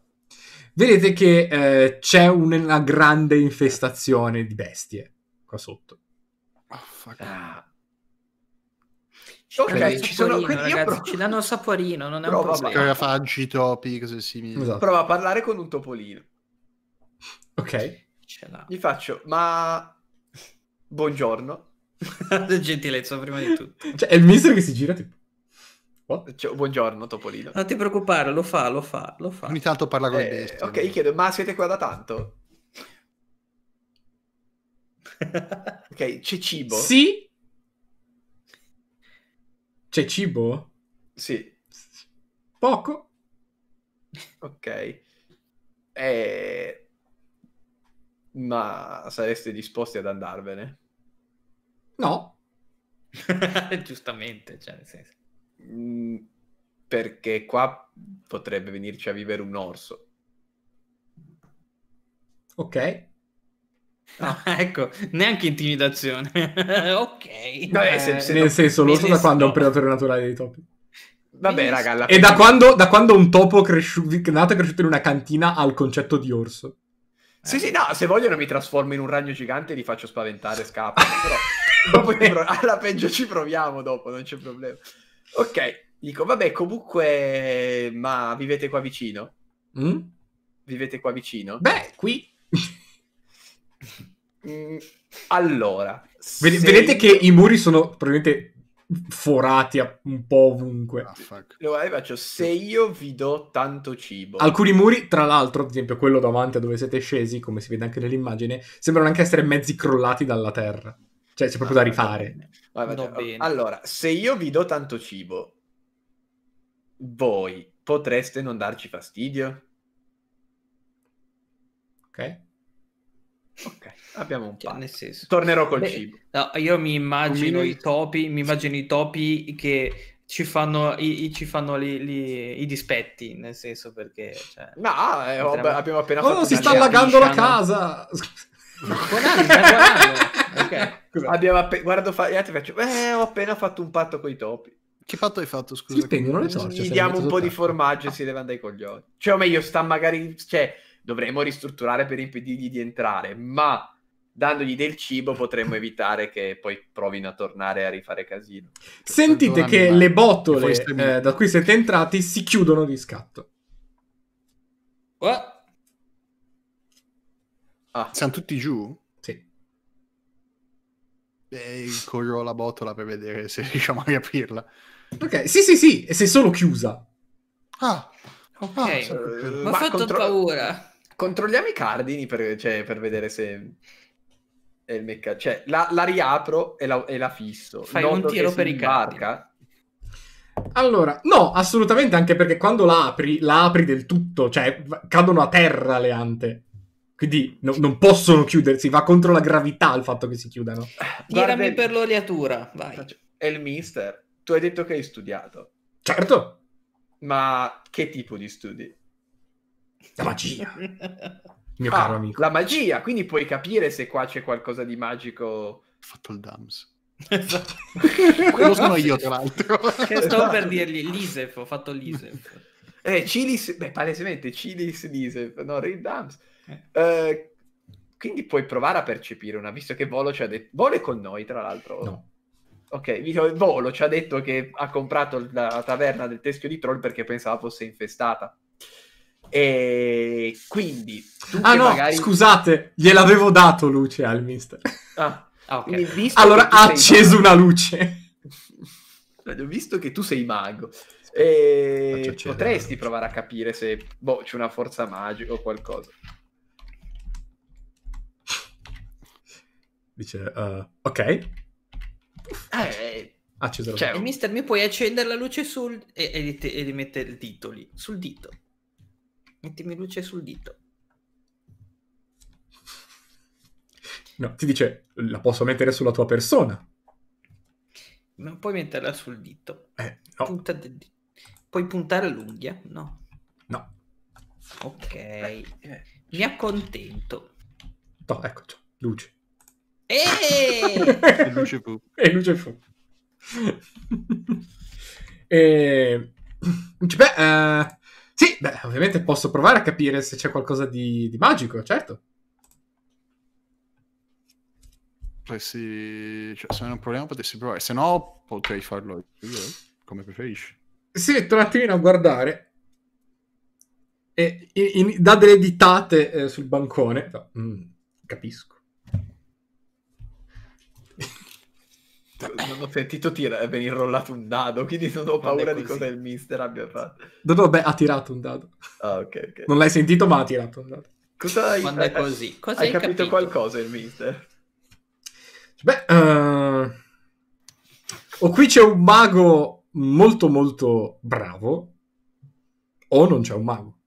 Vedete che eh, c'è una grande infestazione di bestie qua sotto. Oh, fuck. Ah. Ok, ci sono quindi ragazzi, provo... ci danno il saporino, non è Prova un problema. Faggi, topi, cose simili. Esatto. Prova a parlare con un topolino. Ok. Gli faccio, ma buongiorno. Gentilezza prima di tutto. Cioè, è il mister che si gira tipo... Cioè, buongiorno Topolino. Non ti preoccupare, lo fa, lo fa, lo fa. Ogni tanto parla con eh, il destro. Ok, chiedo, ma siete qua da tanto? ok, c'è cibo? Sì. C'è cibo? Sì. Poco. Ok. Eh... Ma sareste disposti ad andarvene? No. Giustamente, cioè nel senso. Mm, perché qua potrebbe venirci a vivere un orso. Ok. Ah, ecco, neanche intimidazione. ok. Vabbè, se, eh, se eh, nel senso, l'orso so da quando è un predatore naturale dei topi. Vabbè, raga. La e da quando, da quando, un topo cresciu- nato e cresciuto in una cantina ha il concetto di orso. Sì, eh. sì, no, se vogliono mi trasformo in un ragno gigante e li faccio spaventare, scappano, però dopo pro- alla peggio ci proviamo dopo, non c'è problema. Ok, dico, vabbè, comunque, ma vivete qua vicino? Mm? Vivete qua vicino? Beh, qui. Mm, allora. Ved- se... Vedete che i muri sono probabilmente forati un po' ovunque. Ah, eh, faccio, se io vi do tanto cibo... Alcuni muri, tra l'altro, ad esempio quello davanti a dove siete scesi, come si vede anche nell'immagine, sembrano anche essere mezzi crollati dalla terra. Cioè, c'è proprio ah, da rifare. No, allora, se io vi do tanto cibo, voi potreste non darci fastidio? Ok. Ok, abbiamo un po'. Cioè, Tornerò col Beh, cibo. No, io mi immagino i topi, mi immagino i topi che ci fanno, i, i, ci fanno li, li, i, dispetti, nel senso perché... Cioè, no, eh, abbiamo appena oh, fatto... Oh, si sta allagando la diciamo. casa! Buon anno, buon anno. Okay. Abbiamo app- guardo fa- faccio, eh, ho appena fatto un patto con i topi. Che fatto hai fatto? Scusa, si tengono le torce. Gli diamo un po' di formaggio e si deve andare levano dai coglioni. Cioè, o meglio, sta magari. Cioè, dovremmo ristrutturare per impedirgli di entrare, ma dandogli del cibo potremmo evitare che poi provino a tornare a rifare casino. Sentite che le bottole eh, da cui siete entrati si chiudono di scatto. What? Ah. Siamo tutti giù? Sì. E corro la botola per vedere se riusciamo a riaprirla. Ok, sì, sì, sì, e se solo chiusa. Ah, oh, ok. Ah, eh, Ma ho fatto contro... paura. Controlliamo i cardini per, cioè, per vedere se è il meccanismo. Cioè, la, la, riapro e la, e la fisso. Fai Noto un tiro per i cardini. Allora, no, assolutamente, anche perché quando la apri, la apri del tutto, cioè cadono a terra le ante. Quindi no, non possono chiudersi, va contro la gravità il fatto che si chiudano. Tirami per l'oliatura, vai. È il mister. Tu hai detto che hai studiato. Certo. Ma che tipo di studi? La magia. Mio ah, caro amico. La magia, quindi puoi capire se qua c'è qualcosa di magico. Ho Fatto il Dams. Esatto. Quello sono io, tra l'altro. Che sto esatto. per dirgli l'ISEF, ho fatto l'ISEF. Eh, Cilis, beh, palesemente Cilis l'ISEF, no, Ray Dams. Eh, quindi puoi provare a percepire una, visto che Volo ci ha detto... Volo è con noi, tra l'altro. No. Ok, Volo ci ha detto che ha comprato la taverna del teschio di troll perché pensava fosse infestata. E quindi... ah no, magari... scusate, gliel'avevo dato luce al mister. Ah, ah ok. okay. Allora ha acceso mago, una luce. Visto che tu sei mago, eh, e... potresti provare a capire se boh, c'è una forza magica o qualcosa. dice uh, ok. Puff. Eh, eh Accesero. Cioè, mister, mi puoi accendere la luce sul... E, e, e gli mette il dito lì, sul dito. Mettimi luce sul dito. No, ti dice, la posso mettere sulla tua persona. Non puoi metterla sul dito. Eh, no. Punta de... Puoi puntare l'unghia? No. No. Ok. Eh. Mi accontento. No, ecco, luce. E, e Luce Fu. E Luce Fu. e... Cioè, beh, uh... sì, beh, ovviamente posso provare a capire se c'è qualcosa di, di magico, certo. Potresti... Cioè, cioè, se non è un problema potessi provare, se no potrei farlo io, come preferisci. Si mette un attimino a guardare e in, in, dà delle ditate eh, sul bancone. Mm, capisco. Cioè, non ho sentito tir- eh, venire rollato un dado, quindi non ho paura di cosa il mister abbia fatto. No, no, beh, ha tirato un dado. Ah, ok, ok. Non l'hai sentito, ma ha tirato un dado. Cosa hai, Quando è così? Cosa hai, hai capito, capito, qualcosa il mister? Beh, uh... o qui c'è un mago molto molto bravo, o non c'è un mago.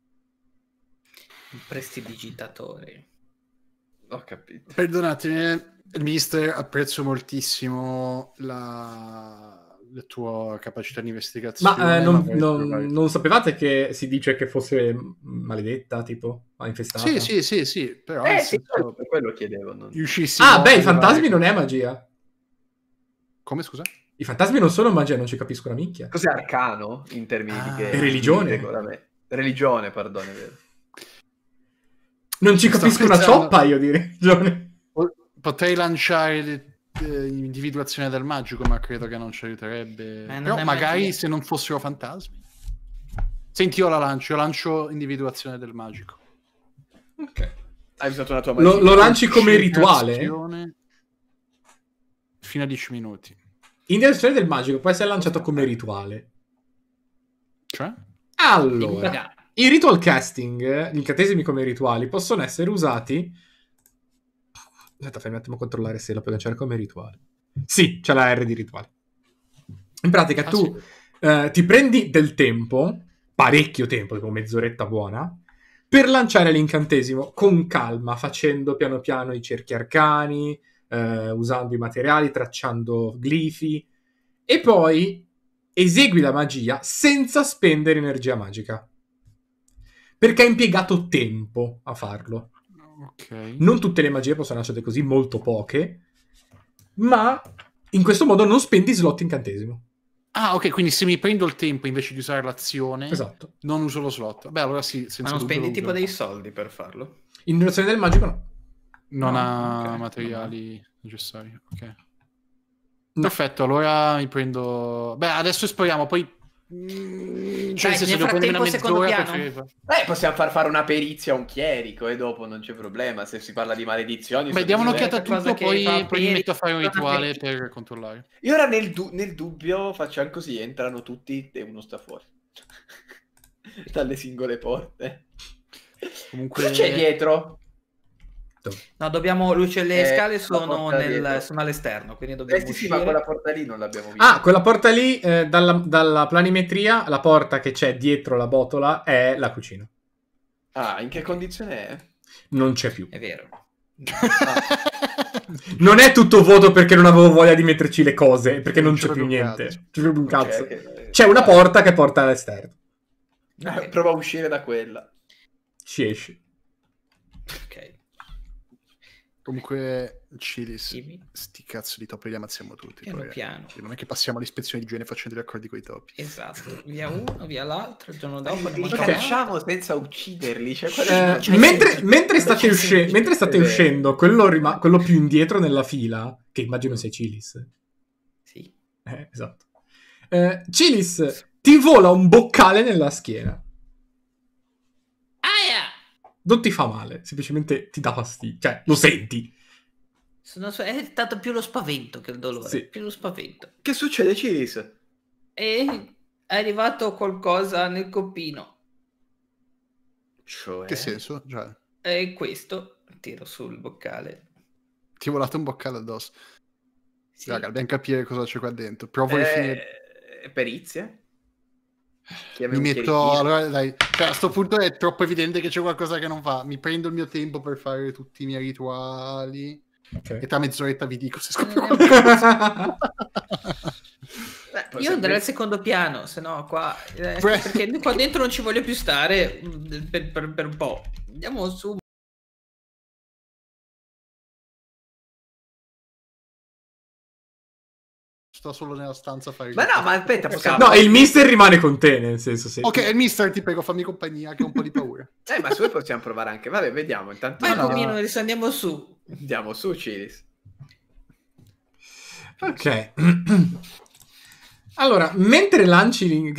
Un prestidigitatore. Ho capito. Perdonatemi, eh. Il mister, apprezzo moltissimo la, la tua capacità di investigazione. Ma, eh, non, non, non, sapevate che si dice che fosse maledetta, tipo, infestata? Sì, sì, sì, sì, però... Eh, sì, senso... Certo, per quello chiedevo. Non... Ah, beh, i fantasmi non è magia. Come, scusa? I fantasmi non sono magia, non ci capisco una minchia. Cos'è arcano, in termini ah, di... Che... Religione. Religione, perdone, vero. Non ci Sto capisco pensando... una cioppa, io di religione potrei lanciare l'individuazione eh, del magico, ma credo che non ci aiuterebbe. Eh, non magari mai... se non fossero fantasmi. Senti, io la lancio, lancio individuazione del magico. Ok. Hai usato la tua magia. Lo, lo lanci come rituale? Fino a 10 minuti. Individuazione del magico può essere lanciato come rituale. Cioè? Allora, i ritual casting, gli incantesimi come rituali, possono essere usati Aspetta, fammi un attimo controllare se la puoi lanciare come rituale. Sì, c'è la R di rituale. In pratica ah, tu eh, ti prendi del tempo, parecchio tempo, tipo mezz'oretta buona, per lanciare l'incantesimo con calma, facendo piano piano i cerchi arcani, eh, usando i materiali, tracciando glifi, e poi esegui la magia senza spendere energia magica. Perché hai impiegato tempo a farlo. Okay. Non tutte le magie possono essere così, molto poche, ma in questo modo non spendi slot incantesimo. Ah, ok, quindi se mi prendo il tempo invece di usare l'azione, esatto. non uso lo slot. Beh, allora sì, senza Ma non spendi tipo dei soldi per farlo? In direzione del magico no. Non no, ha okay. materiali no. necessari, ok. No. Perfetto, allora mi prendo... Beh, adesso esploriamo, poi Mm, cioè, Dai, se nel frattempo secondo piano Beh, possiamo far fare una perizia a un chierico e eh, dopo non c'è problema se si parla di maledizioni Beh, diamo un'occhiata a tutto poi, poi mi metto a fare un rituale per controllare Io ora nel, du- nel dubbio facciamo così entrano tutti e uno sta fuori dalle singole porte Comunque... Cosa c'è dietro? dritto. No, dobbiamo, luce le eh, scale sono, nel, sono, all'esterno, quindi dobbiamo eh sì, Sì, ma quella porta lì non l'abbiamo vista. Ah, quella porta lì, eh, dalla, dalla, planimetria, la porta che c'è dietro la botola è la cucina. Ah, in che condizione è? Non c'è più. È vero. non è tutto vuoto perché non avevo voglia di metterci le cose, perché non, non c'è, più niente. C'è più un cazzo. C'è, che... c'è una porta che porta all'esterno. Ah, prova a uscire da quella. Ci esci. Ok. Comunque, Cilis, Dimmi. sti cazzo di topi li ammazziamo tutti. Piano poi, eh. piano. Eh. Non è che passiamo all'ispezione di igiene facendo gli accordi con i topi. Esatto, via uno, via l'altro, il giorno dopo li facciamo okay. senza ucciderli. Cioè, eh, mentre, mentre, state usci- mentre, state eh. uscendo, quello, rima- quello, più indietro nella fila, che immagino sia Cilis. Sì. Eh, esatto. Eh, Cilis, ti vola un boccale nella schiena non ti fa male, semplicemente ti dà fastidio, cioè lo senti. Sono, è stato più lo spavento che il dolore, sì. più lo spavento. Che succede, Ciris? E è arrivato qualcosa nel coppino. Cioè... Che senso? Cioè... E questo, tiro sul boccale. Ti è volato un boccale addosso. Sì. Raga, dobbiamo capire cosa c'è qua dentro. Provo eh... a finire... Perizia? Mi metto allora dai, cioè, a questo punto è troppo evidente che c'è qualcosa che non va. Mi prendo il mio tempo per fare tutti i miei rituali. Okay. E tra mezz'oretta vi dico se scopro eh. qualcosa. Beh, io andrei al secondo piano, se no qua... Eh, perché qua dentro non ci voglio più stare mm, per, per, per un po'. Andiamo su sta solo nella stanza a fare... Ma no, ma aspetta, esatto. possiamo... No, il mister rimane con te, nel senso sì. Ok, il mister, ti prego, fammi compagnia, che ho un po' di paura. eh, ma su possiamo provare anche. Vabbè, vediamo. Intanto... Ma no, no, adesso andiamo su. Andiamo su, Ciris. Ok. allora, mentre lanci,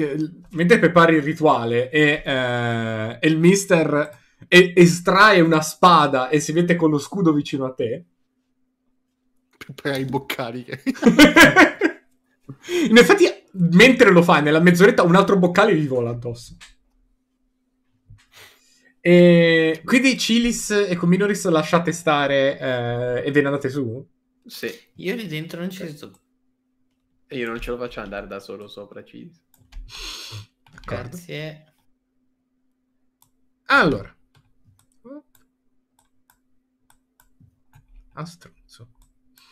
mentre prepari il rituale e, eh, il mister estrae una spada e si mette con lo scudo vicino a te. Per i che In effetti, mentre lo fai, nella mezz'oretta, un altro boccale gli vola addosso. E quindi Cilis e Cominoris lasciate stare eh, e ve ne andate su? Sì. Io lì dentro non ci okay. sto. E io non ce lo faccio andare da solo sopra Cilis. D'accordo. Grazie. Allora. A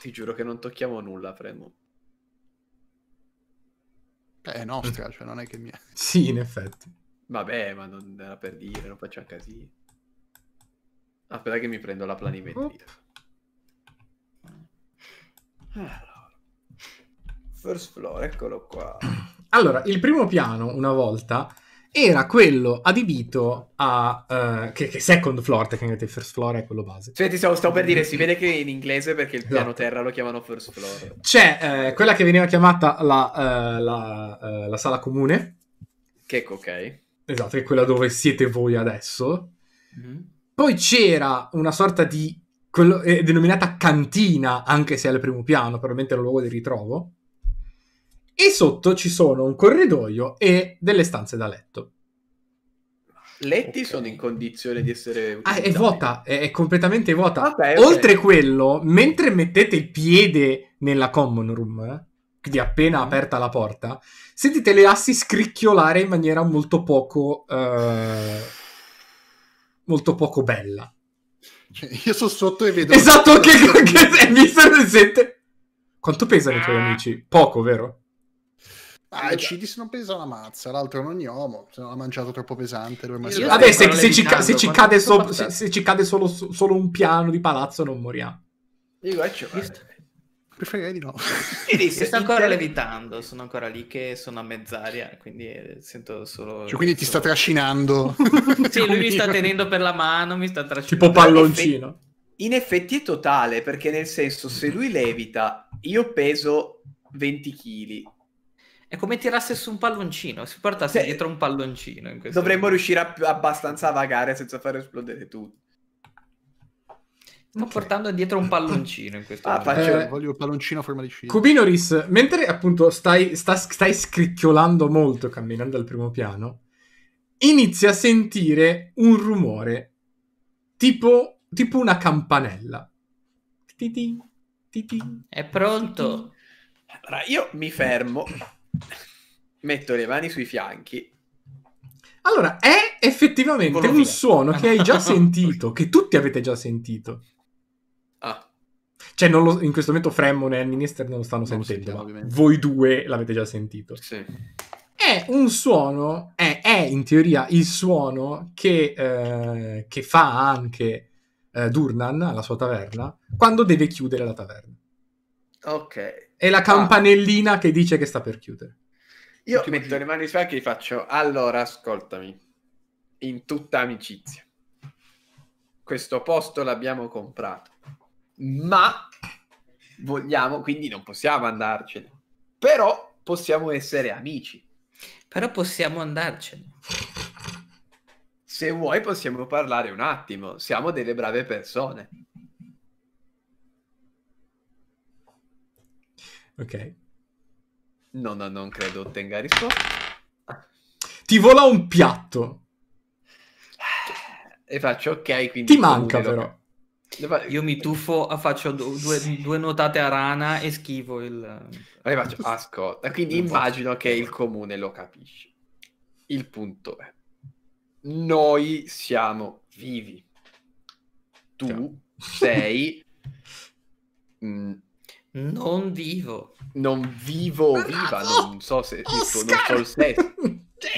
Ti giuro che non tocchiamo nulla, Fremont. È nostra, cioè non è che mia. Sì, in effetti. Vabbè, ma non era per dire, non faccio casino. Aspetta che mi prendo la planimetria. Allora. First floor, eccolo qua. Allora, il primo piano, una volta, era quello adibito a... Uh, che, che second floor, tecnicamente first floor è quello base. Cioè, ti stavo, stavo per dire, si vede che in inglese perché il esatto. piano terra lo chiamano first floor. C'è uh, quella che veniva chiamata la, uh, la, la sala comune. Che ok. Esatto, è quella dove siete voi adesso. Mm-hmm. Poi c'era una sorta di... Quello, eh, denominata cantina, anche se al primo piano, probabilmente era un luogo di ritrovo e sotto ci sono un corridoio e delle stanze da letto. Letti okay. sono in condizione di essere... Ah, è vuota, è, è completamente vuota. Okay, okay. Oltre quello, mentre mettete il piede nella common room, quindi appena mm-hmm. aperta la porta, sentite le assi scricchiolare in maniera molto poco... Eh, molto poco bella. Cioè, io sono sotto e vedo... Esatto, che, che, che, che sente... Quanto pesano i tuoi eh. amici? Poco, vero? Ah, il Cidis non pesa una mazza, l'altro non gnomo, se non l'ha mangiato troppo pesante. Vabbè, se, se, ci, ca- se ci cade, so- se, se, ci cade solo, solo, un piano di palazzo non moriamo. Io faccio preferirei di no. Io sto ancora inter... levitando, sono ancora lì che sono a mezz'aria, quindi eh, sento solo... Cioè, quindi ti sta trascinando. sì, lui mi sta tenendo per la mano, mi sta trascinando. Tipo palloncino. In effetti è totale, perché nel senso, se lui levita, io peso 20 kg, è come tirasse su un palloncino, si portasse sì. Cioè, dietro un palloncino. Dovremmo modo. riuscire a, abbastanza a vagare senza far esplodere tutto. Sto okay. portando dietro un palloncino in questo ah, faccio... Eh, voglio un palloncino a forma di scimmia. Cubinoris, mentre appunto stai, sta, stai scricchiolando molto camminando al primo piano, inizia a sentire un rumore tipo, tipo una campanella. Titi, titi, È pronto. Allora, io mi fermo Metto le mani sui fianchi. Allora, è effettivamente Volo un via. suono che hai già sentito, che tutti avete già sentito. Ah. Cioè, lo, in questo momento Fremon e Minister non lo stanno non sentendo, sentiamo, voi due l'avete già sentito. Sì. È un suono, è, è in teoria il suono che, eh, che fa anche eh, Durnan alla sua taverna quando deve chiudere la taverna. Ok. È la ah. campanellina ah. che dice che sta per chiudere. Io Ti metto le mani sui fianchi e faccio. Allora, ascoltami. In tutta amicizia. Questo posto l'abbiamo comprato. Ma vogliamo, quindi non possiamo andarcene. Però possiamo essere amici. Però possiamo andarcene. Se vuoi possiamo parlare un attimo. Siamo delle brave persone. Ok. No, no, non credo ottenga risposta. Ti vola un piatto. E faccio ok, quindi... Ti manca però. Io mi tuffo, faccio due, due, nuotate a rana e schivo il... Faccio, ah, ascolta, quindi immagino che il comune lo capisce. Il punto è, noi siamo vivi. Tu sei mh, mm, non vivo. Non vivo Bravo! Ah, viva, oh, non so se Oscar! non so il sesso.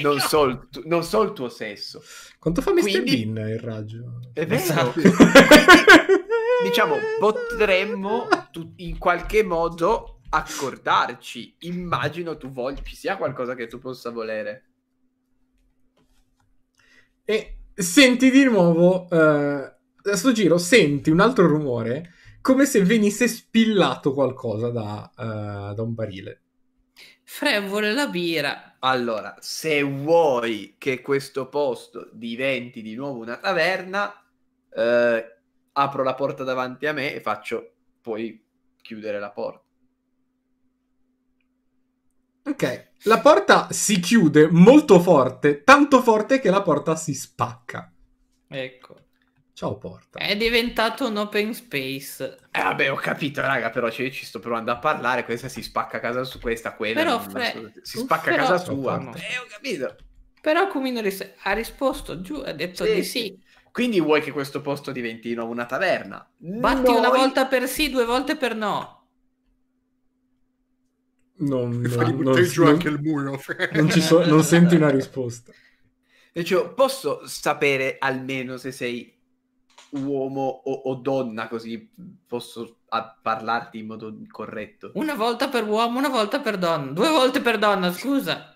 non, so il tu- non so il tuo sesso. Quanto fa Mr. Quindi... Bean il raggio? È vero. Esatto. diciamo, potremmo tu- in qualche modo accordarci. Immagino tu voglia, ci sia qualcosa che tu possa volere. E senti di nuovo, uh, a sto giro, senti un altro rumore come se venisse spillato qualcosa da, uh, da un barile. Fre vuole la birra. Allora, se vuoi che questo posto diventi di nuovo una taverna, eh, apro la porta davanti a me e faccio poi chiudere la porta. Ok, la porta si chiude molto forte, tanto forte che la porta si spacca. Ecco. Ciao Porta. È diventato un open space. Eh vabbè, ho capito, raga, però ci, ci sto provando a parlare, questa si spacca a casa su questa, quella però, fre... si spacca a casa sua. Eh, ho capito. Però Cumino ris- ha risposto giù, ha detto sì, di sì. sì. Quindi vuoi che questo posto diventi una taverna? Batti Noi... una volta per sì, due volte per no. Non, fai non, non, giù non, anche il muro. non, so, non senti una risposta. Dicevo, posso sapere almeno se sei uomo o, o donna, così posso a- parlarti in modo corretto. Una volta per uomo, una volta per donna, due volte per donna, scusa.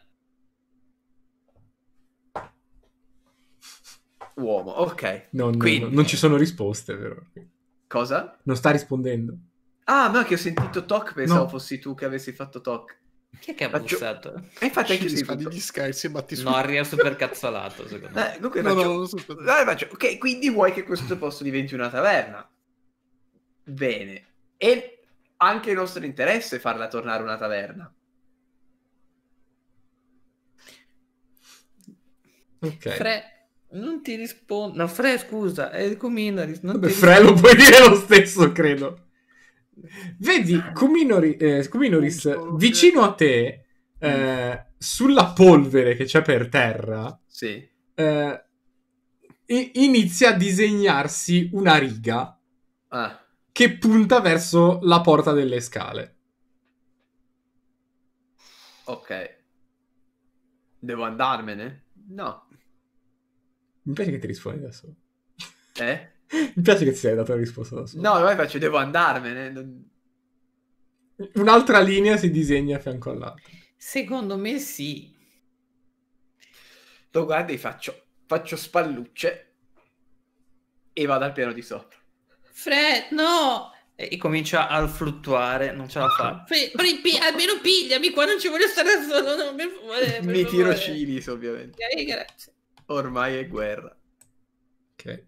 Uomo, ok. No, no, Quindi... no, non ci sono risposte, però. Cosa? Non sta rispondendo. Ah, ma che ho sentito talk, pensavo fossi tu che avessi fatto talk. Chi è che ha bussato? Gio... Eh, e infatti anche si fa gli Sky si batti su. Norri è super cazzolato, secondo eh, me. Eh, dunque, no, faccio... no, so... allora, faccio... Ok, quindi vuoi che questo posto diventi una taverna? Bene. E anche il nostro interesse è farla tornare una taverna. Ok. Fre non ti rispondo. No, Fre, scusa, è il comino. Fre ti... lo puoi dire lo stesso, credo. Vedi, Kuminori, eh, Kuminoris, vicino a te, eh, mm. sulla polvere che c'è per terra, sì. eh, inizia a disegnarsi una riga ah. che punta verso la porta delle scale. Ok. Devo andarmene? No. Mi piace che ti rispondi da solo. Eh? Mi piace che ti sei dato la risposta da solo. No, poi faccio, devo andarmene. Non... Un'altra linea si disegna a fianco all'altra. Secondo me sì. Lo guardo e faccio, faccio spallucce e vado al piano di sopra. Fred, no! E comincia a fluttuare, non ce la fa. Fred, pi- almeno pigliami qua, non ci voglio stare solo, no, per favore. Per Mi tiro Cilis, ovviamente. Okay, Ormai è guerra. Ok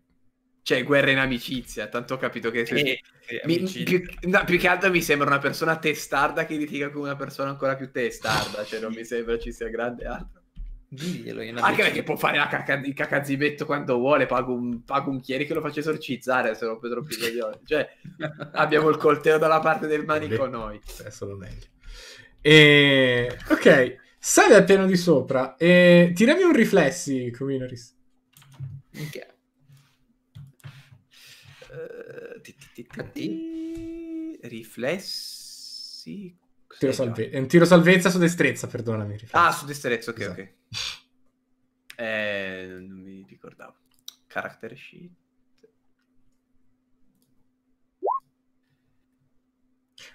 cioè guerra in amicizia, tanto ho capito che... Eh, eh, mi, più, no, più, che altro mi sembra una persona testarda che litiga con una persona ancora più testarda, cioè non mi sembra ci sia grande altro. Diglielo in amicizia. Anche perché può fare la caca, il cacazibetto quando vuole, pago un, pago un chierico e lo faccia esorcizzare se non vedo più coglioni. Cioè, abbiamo il coltello dalla parte del manico noi. È solo meglio. E... Ok, sali al piano di sopra e tirami un riflessi, Cominoris. Minchia. Okay. Riflessi. Tiro salve- un eh, tiro salvezza su destrezza, perdonami. Riflessi. Ah, su destrezza, ok, esatto. ok. Eh, non mi ricordavo. Character sheet.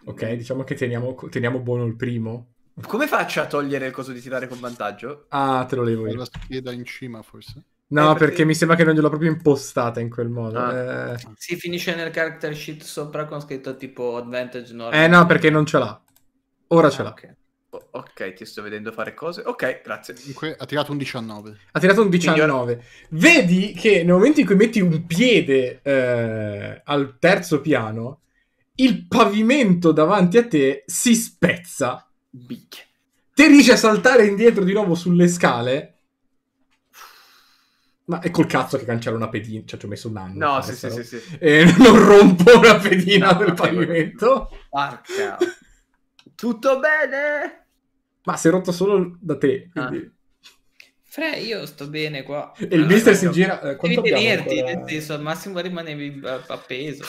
Ok, mm. diciamo che teniamo, teniamo buono il primo. Come faccio a togliere il coso di tirare con vantaggio? Ah, te lo levo io. La scheda in cima, forse. No, eh, perché... perché... mi sembra che non gliel'ho proprio impostata in quel modo. Ah. Eh... Si finisce nel character sheet sopra con scritto tipo advantage normal. Eh no, perché non ce l'ha. Ora ah, ce l'ha. Okay. ok, ti sto vedendo fare cose. Ok, grazie. Dunque, ha tirato un 19. Ha tirato un 19. Io... Vedi che nel momento in cui metti un piede eh, al terzo piano, il pavimento davanti a te si spezza. Bicchia. Te riesci a saltare indietro di nuovo sulle scale ma è col cazzo che cancella una pedina, cioè ci ho messo un anno. No, sì, sì, sì, sì, E non rompo una pedina no, del pavimento. Porca. Tutto bene? Ma si è rotto solo da te, ah. quindi... Ah. Fre, io sto bene qua. E il allora, mister si gira... Eh, quanto Devi tenerti, ancora... nel senso, al massimo rimanevi appeso.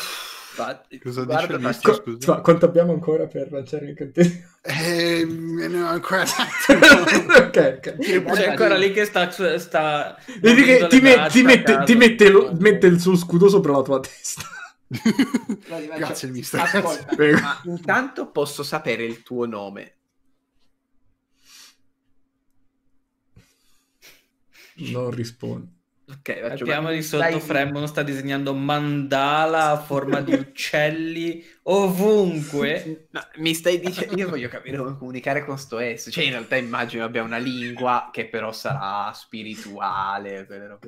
Va, Cosa guarda, dice Misty, co- scusa? Cioè, quanto abbiamo ancora per lanciare il l'incantesimo? Eh, ne ho ancora okay, okay. C'è ancora lì che sta... sta Vedi che ti, me- ti, mette, ti mette, lo, mette il suo scudo sopra la tua testa. grazie mister. Ascolta, ma intanto posso sapere il tuo nome. Non rispondo. Ok, vediamo di sotto Fremmono sta disegnando mandala a forma di uccelli ovunque. No, mi stai dicendo, io voglio capire come comunicare con sto S, cioè in realtà immagino abbia una lingua che però sarà spirituale, vero?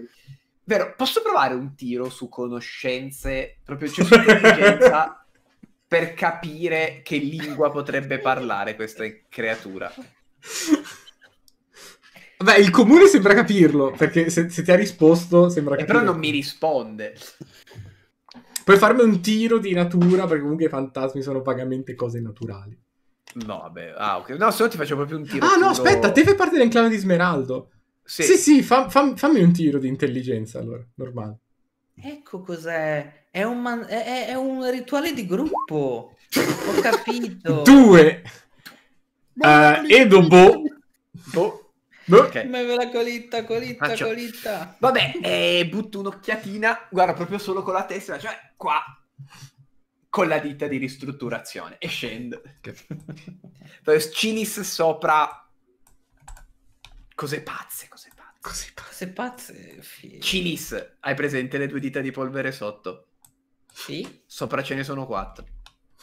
Vero, posso provare un tiro su conoscenze, proprio cioè su intelligenza, per capire che lingua potrebbe parlare questa creatura? Beh, il comune sembra capirlo, perché se, se ti ha risposto sembra eh, capirlo. però non mi risponde. Puoi farmi un tiro di natura, perché comunque i fantasmi sono vagamente cose naturali. No, vabbè. Ah, ok. No, se no ti faccio proprio un tiro. Ah, no, aspetta, te fai parte dell'enclave di Smeraldo. Sì, sì, sì fam, fam, fammi un tiro di intelligenza, allora, normale. Ecco cos'è. È un, man- è, è un rituale di gruppo. Ho capito. Due. Uh, Bo. Bo. Okay. Ma me la colitta, colitta, Faccio. colitta. Vabbè, eh, butto un'occhiatina, guarda proprio solo con la testa, cioè qua, con la ditta di ristrutturazione e scendo. Okay. Cinis sopra cose pazze, cose pazze. Cose pazze. pazze figlio. Cinis, hai presente le due dita di polvere sotto? Sì. Sopra ce ne sono quattro.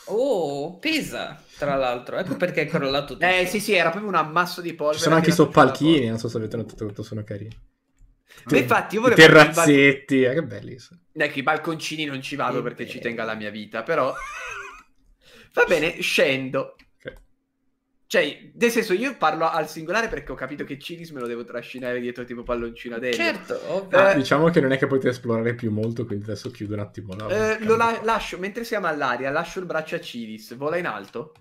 Oh, pesa, tra l'altro. Ecco perché è crollato tutto. Eh sì, sì, era proprio un ammasso di polvere. Ci sono anche i soppalchini, non so se avete notato quanto sono carini. Beh, infatti io volevo... I terrazzetti, bal... eh, che belli sono. Ecco, i balconcini non ci vado perché ci tenga la mia vita, però... Va bene, scendo. Cioè, nel senso, io parlo al singolare perché ho capito che Cilis me lo devo trascinare dietro tipo palloncino ad Certo, eh, ovvio. Eh, diciamo che non è che potete esplorare più molto, quindi adesso chiudo un attimo. No, eh, lo la- lascio, mentre siamo all'aria, lascio il braccio a Cilis. Vola in alto?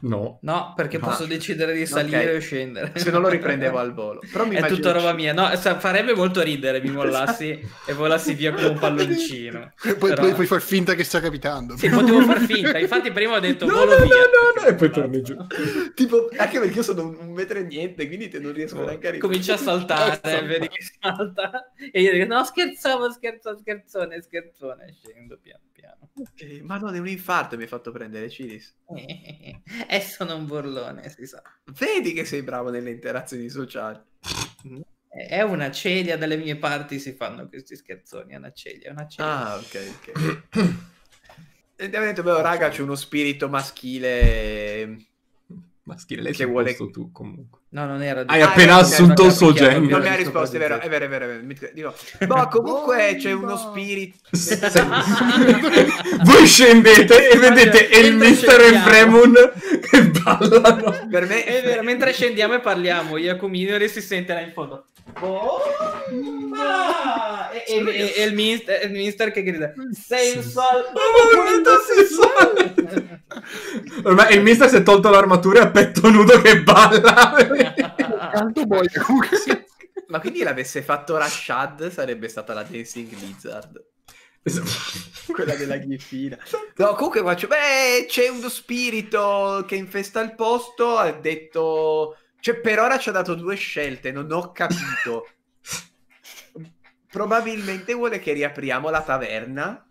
No. No, perché no. posso decidere di salire okay. o scendere. Se non lo riprendevo al volo. Però mi è tutta roba mia. No, farebbe molto ridere mi mollassi esatto. e volassi via con un palloncino. Poi, Però... poi puoi far finta che stia capitando. Sì, potevo far finta. Infatti prima ho detto no, volo no, via. No, no, no, e poi torni giù. tipo, anche perché io sono un metro e niente, quindi te non riesco oh. neanche a riprendere. Comincia a saltare, eh, vedi che salta. E io dico, no, scherzavo, scherzo, scherzone, scherzone. Scendo piano piano. Okay. Madonna, è un infarto mi hai fatto prendere, Ciris. Eh, e sono un burlone, si sa. Vedi che sei bravo nelle interazioni sociali. È una celia, dalle mie parti si fanno questi scherzoni, è una celia, è una celia. Ah, ok, ok. e abbiamo detto, beh, raga, c'è uno spirito maschile... Maschile, lei che vuole... tu comunque. No, non era. Hai ah, appena assunto il suo genere. Non mi ha risposto, è vero, è vero, è vero. È vero. Dico, boh, comunque oh, c'è no. uno spirito. Voi scendete e vedete il mister e Fremon che ballano. Per me è vero, mentre scendiamo e parliamo, Iacomino si sente là in fondo. Bomba! E, e, e, e il, mister, il, mister, che grida: Sei un sol. Ormai il mister si è tolto l'armatura e a petto nudo che balla. Tanto boia Sì. Ma quindi l'avesse fatto Rashad sarebbe stata la Dancing Lizard. Quella della ghiffina. Esatto. No, comunque faccio, beh, c'è uno spirito che infesta il posto, ha detto... Cioè, per ora ci ha dato due scelte, non ho capito. Probabilmente vuole che riapriamo la taverna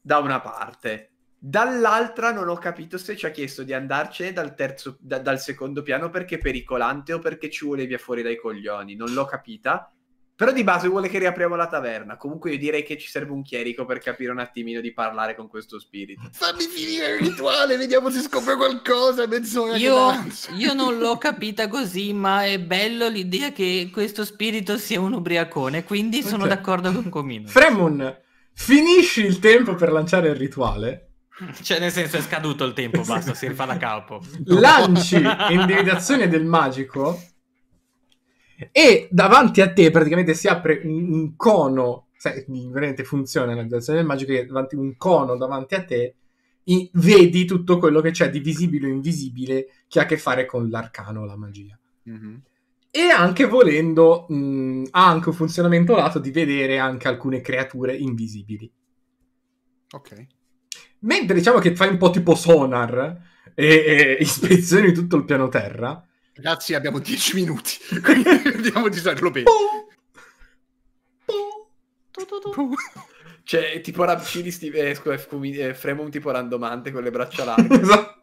da una parte Dall'altra non ho capito se ci ha chiesto di andarcene dal, terzo, da, dal secondo piano perché è pericolante o perché ci vuole via fuori dai coglioni. Non l'ho capita. Però di base vuole che riapriamo la taverna. Comunque io direi che ci serve un chierico per capire un attimino di parlare con questo spirito. Fammi finire il rituale, vediamo se scopre qualcosa. Mezz'ora io, io non l'ho capita così, ma è bello l'idea che questo spirito sia un ubriacone, quindi sono d'accordo con Comino. Fremon, finisci il tempo per lanciare il rituale Cioè, nel senso, è scaduto il tempo, basta, si rifà da capo. Lanci individuazione del magico e davanti a te praticamente si apre un cono, sai, veramente funziona l'individuazione del magico, che davanti un cono davanti a te vedi tutto quello che c'è di visibile o invisibile che ha a che fare con l'arcano, la magia. Mm-hmm. E anche volendo, mh, mm, ha anche un funzionamento lato di vedere anche alcune creature invisibili. Ok. Mentre diciamo che fai un po' tipo sonar e, e ispezioni tutto il piano terra. Ragazzi, abbiamo 10 minuti, quindi andiamo a sarlo bene. Cioè, tipo Rabcini, sti... eh, scusa, eh, un eh, tipo randomante con le braccia larghe. esatto.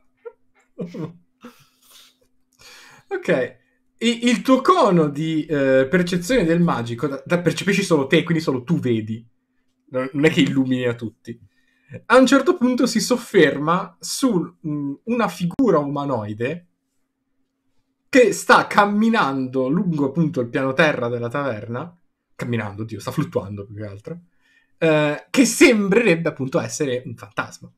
ok. I- il tuo cono di eh, percezione del magico da- da percepisci solo te, quindi solo tu vedi. non è che illumini a tutti a un certo punto si sofferma su mh, mm, una figura umanoide che sta camminando lungo appunto il piano terra della taverna, camminando, Dio, sta fluttuando più che altro, eh, che sembrerebbe appunto essere un fantasma.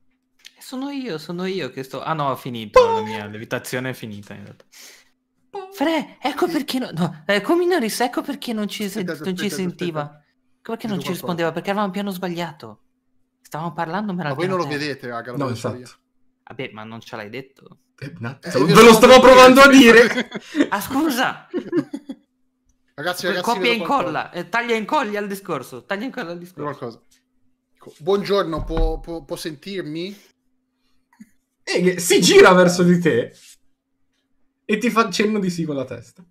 Sono io, sono io che sto... Ah no, ho finito, la mia levitazione è finita in realtà. Fre, ecco perché... No, no ecco eh, Minoris, ecco perché non ci, se... aspetta, aspetta, non ci aspetta, sentiva. Ecco perché non ci rispondeva, perché eravamo un piano sbagliato. Stavamo parlando, ma, ma voi non lo vedete, raga. Lo no, infatti. Esatto. Vabbè, ma non ce l'hai detto. Eh, no, eh, ve lo stavo provando a dire. ah, scusa. ragazzi, ragazzi, copia e incolla, eh, taglia e incolli al discorso. Taglia e incolla al discorso. Buongiorno, può, può, può sentirmi? Eh, si gira verso di te e ti fa cenno di sì con la testa.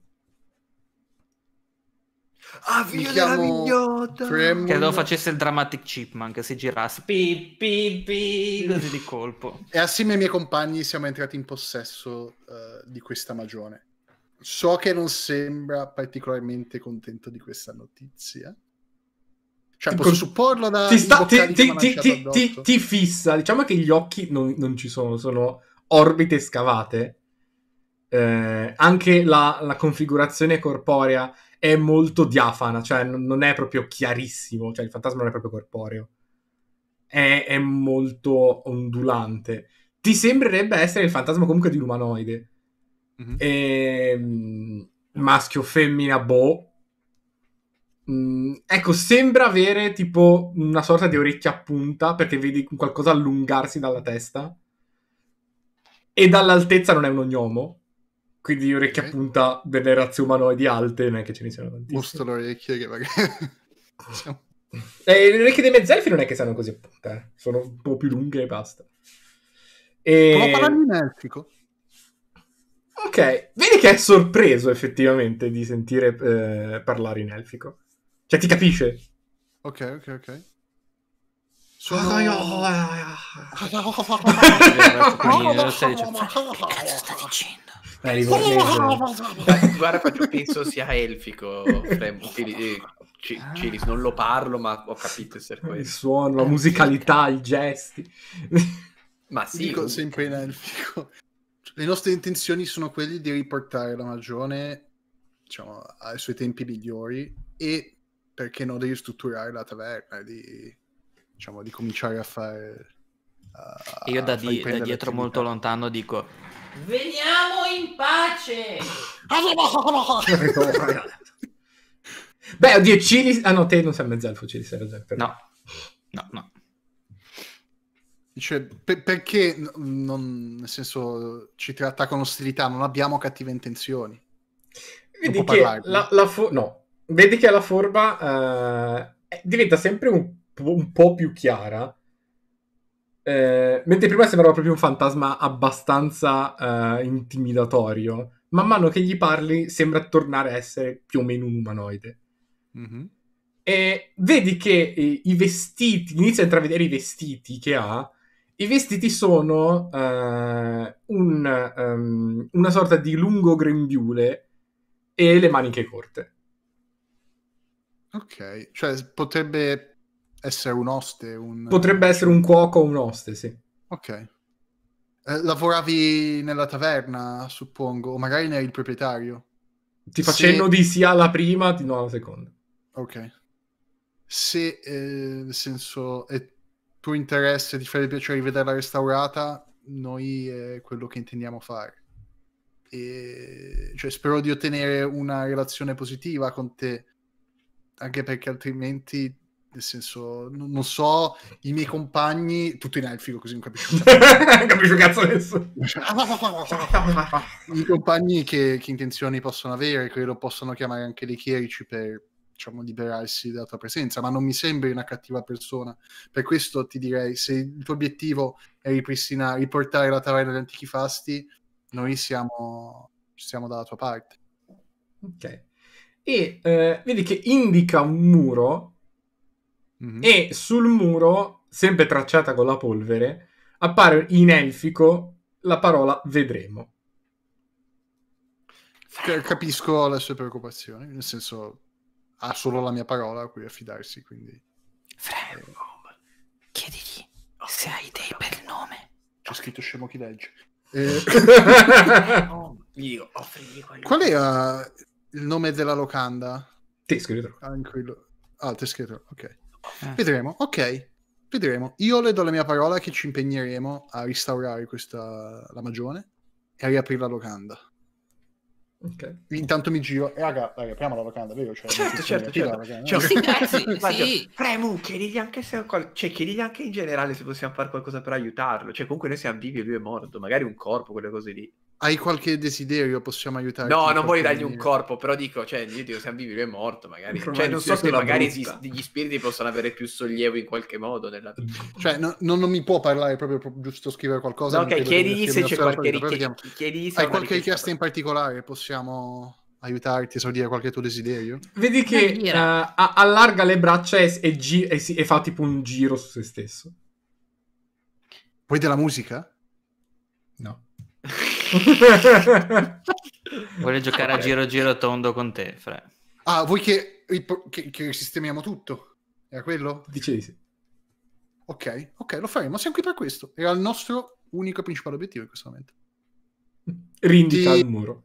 Ah, figlio della mignotta! Tremolo. Che lo facesse il Dramatic Chipman, che si girasse pi, pi, pi, così di colpo. E assieme ai miei compagni siamo entrati in possesso uh, di questa magione. So che non sembra particolarmente contento di questa notizia. Cioè, posso Con... supporlo da... Ti, sta, ti, ti, ti, fissa. Diciamo che gli occhi non, non ci sono, sono orbite scavate. Eh, anche la, la configurazione corporea è molto diafana, cioè non è proprio chiarissimo, cioè il fantasma non è proprio corporeo. È, è molto ondulante. Ti sembrerebbe essere il fantasma comunque di un umanoide. Mm-hmm. E, ehm, maschio, femmina, boh. Mm, ecco, sembra avere tipo una sorta di orecchia a punta perché vedi qualcosa allungarsi dalla testa. E dall'altezza non è un ognomo quindi orecchie okay. a punta delle razze umanoidi alte, non è che ce ne siano tantissime. Gusto le orecchie che magari... diciamo. le orecchie dei mezzelfi non è che siano così a punta, eh. sono un po' più lunghe e basta. E... Prova a parlare in elfico. Ok, vedi che è sorpreso effettivamente di sentire eh, parlare in elfico. Cioè, ti capisce. Ok, ok, ok. Sono... Cosa sta dicendo? Eh, guarda, quanto penso sia elfico. Eh, Cilis, non lo parlo, ma ho capito essere questo. Il suono, la eh, musicalità, i gesti. Ma sì. Dico sempre in elfico. Le nostre intenzioni sono quelle di riportare la magione diciamo, ai suoi tempi migliori e perché no di ristrutturare la taverna, di, diciamo, di cominciare a fare... A, Io da, di, da dietro molto lontano dico Veniamo in pace! Beh, oddio, Cili... Ah no, te non sei mezz'elfo, Cili sei mezz'elfo. No, no, no. Dice, per, perché, non, nel senso, ci tratta con ostilità, non abbiamo cattive intenzioni. Vedi che la, la fo- no. Vedi che la forma uh, diventa sempre un, un po' più chiara eh, mentre prima sembrava proprio un fantasma abbastanza eh, intimidatorio, man mano che gli parli sembra tornare a essere più o meno un umanoide. Mm-hmm. E vedi che eh, i vestiti, inizia a intravedere i vestiti che ha. I vestiti sono eh, un, um, una sorta di lungo grembiule e le maniche corte. Ok, cioè potrebbe essere un oste? Un... Potrebbe essere un cuoco o un oste, sì. Ok. Eh, lavoravi nella taverna, suppongo, o magari ne eri il proprietario? Ti facendo Se... di sì alla prima, di no alla seconda. Ok. Se, eh, nel senso, è tuo interesse, ti farebbe piacere di vederla restaurata, noi è quello che intendiamo fare. E... Cioè, spero di ottenere una relazione positiva con te, anche perché altrimenti nel senso, non, non so, i miei compagni, tutto in elfico così non capisco. non capisco cazzo adesso. I compagni che, che, intenzioni possono avere, credo possano chiamare anche dei chierici per diciamo, liberarsi dalla tua presenza, ma non mi sembri una cattiva persona. Per questo ti direi, se il tuo obiettivo è ripristinare, riportare la taverna degli antichi fasti, noi siamo, siamo dalla tua parte. Ok. E eh, vedi che indica un muro mm-hmm. e sul muro, sempre tracciata con la polvere, appare in elfico la parola vedremo. Capisco le sue preoccupazioni, nel senso ha solo la mia parola a cui affidarsi, quindi... Frembo, chiedigli ah, se hai dei bel nome. C'è scritto scemo chi legge. Eh... eh. Io offrigli quello. Qual era uh, il nome della locanda? Teschetro. Ah, in quello... ah, Teschetro, ok. Eh. Vedremo, ok, vedremo. Io le do la mia parola che ci impegneremo a restaurare questa, la magione e a riaprire la locanda. Okay. Intanto mi giro, E eh, raga, apriamo la locanda, vero? Cioè, certo, certo, certo. cioè, sì, grazie, sì. sì. Premu, chiedigli anche, se, cioè, chiedigli anche in generale se possiamo fare qualcosa per aiutarlo. Cioè, comunque noi siamo vivi e lui è morto, magari un corpo, quelle cose lì. Hai qualche desiderio? Possiamo aiutarti? No, non vuoi dargli un corpo, però dico, cioè, Dio, Dio siamo vivi, lui è morto, magari. Cioè, non so se magari si, gli spiriti possono avere più sollievo in qualche modo nella Cioè, no, non, mi può parlare proprio, proprio giusto scrivere qualcosa. No, ok, chiedigli se c'è qualche richiesta. Hai qualche richiesta in particolare? Possiamo aiutarti a esaudire qualche tuo desiderio? Vedi che uh, allarga le braccia e, e, gi- e, si- e fa tipo un giro su se stesso. Vuoi della musica? No. Vuole giocare okay. a giro giro tondo con te, Fre. Ah, vuoi che, che, che sistemiamo tutto? Era quello? Dicevi sì. Ok, ok, lo faremo. Siamo qui per questo. Era il nostro unico e principale obiettivo in questo momento. Rindica Di... al muro.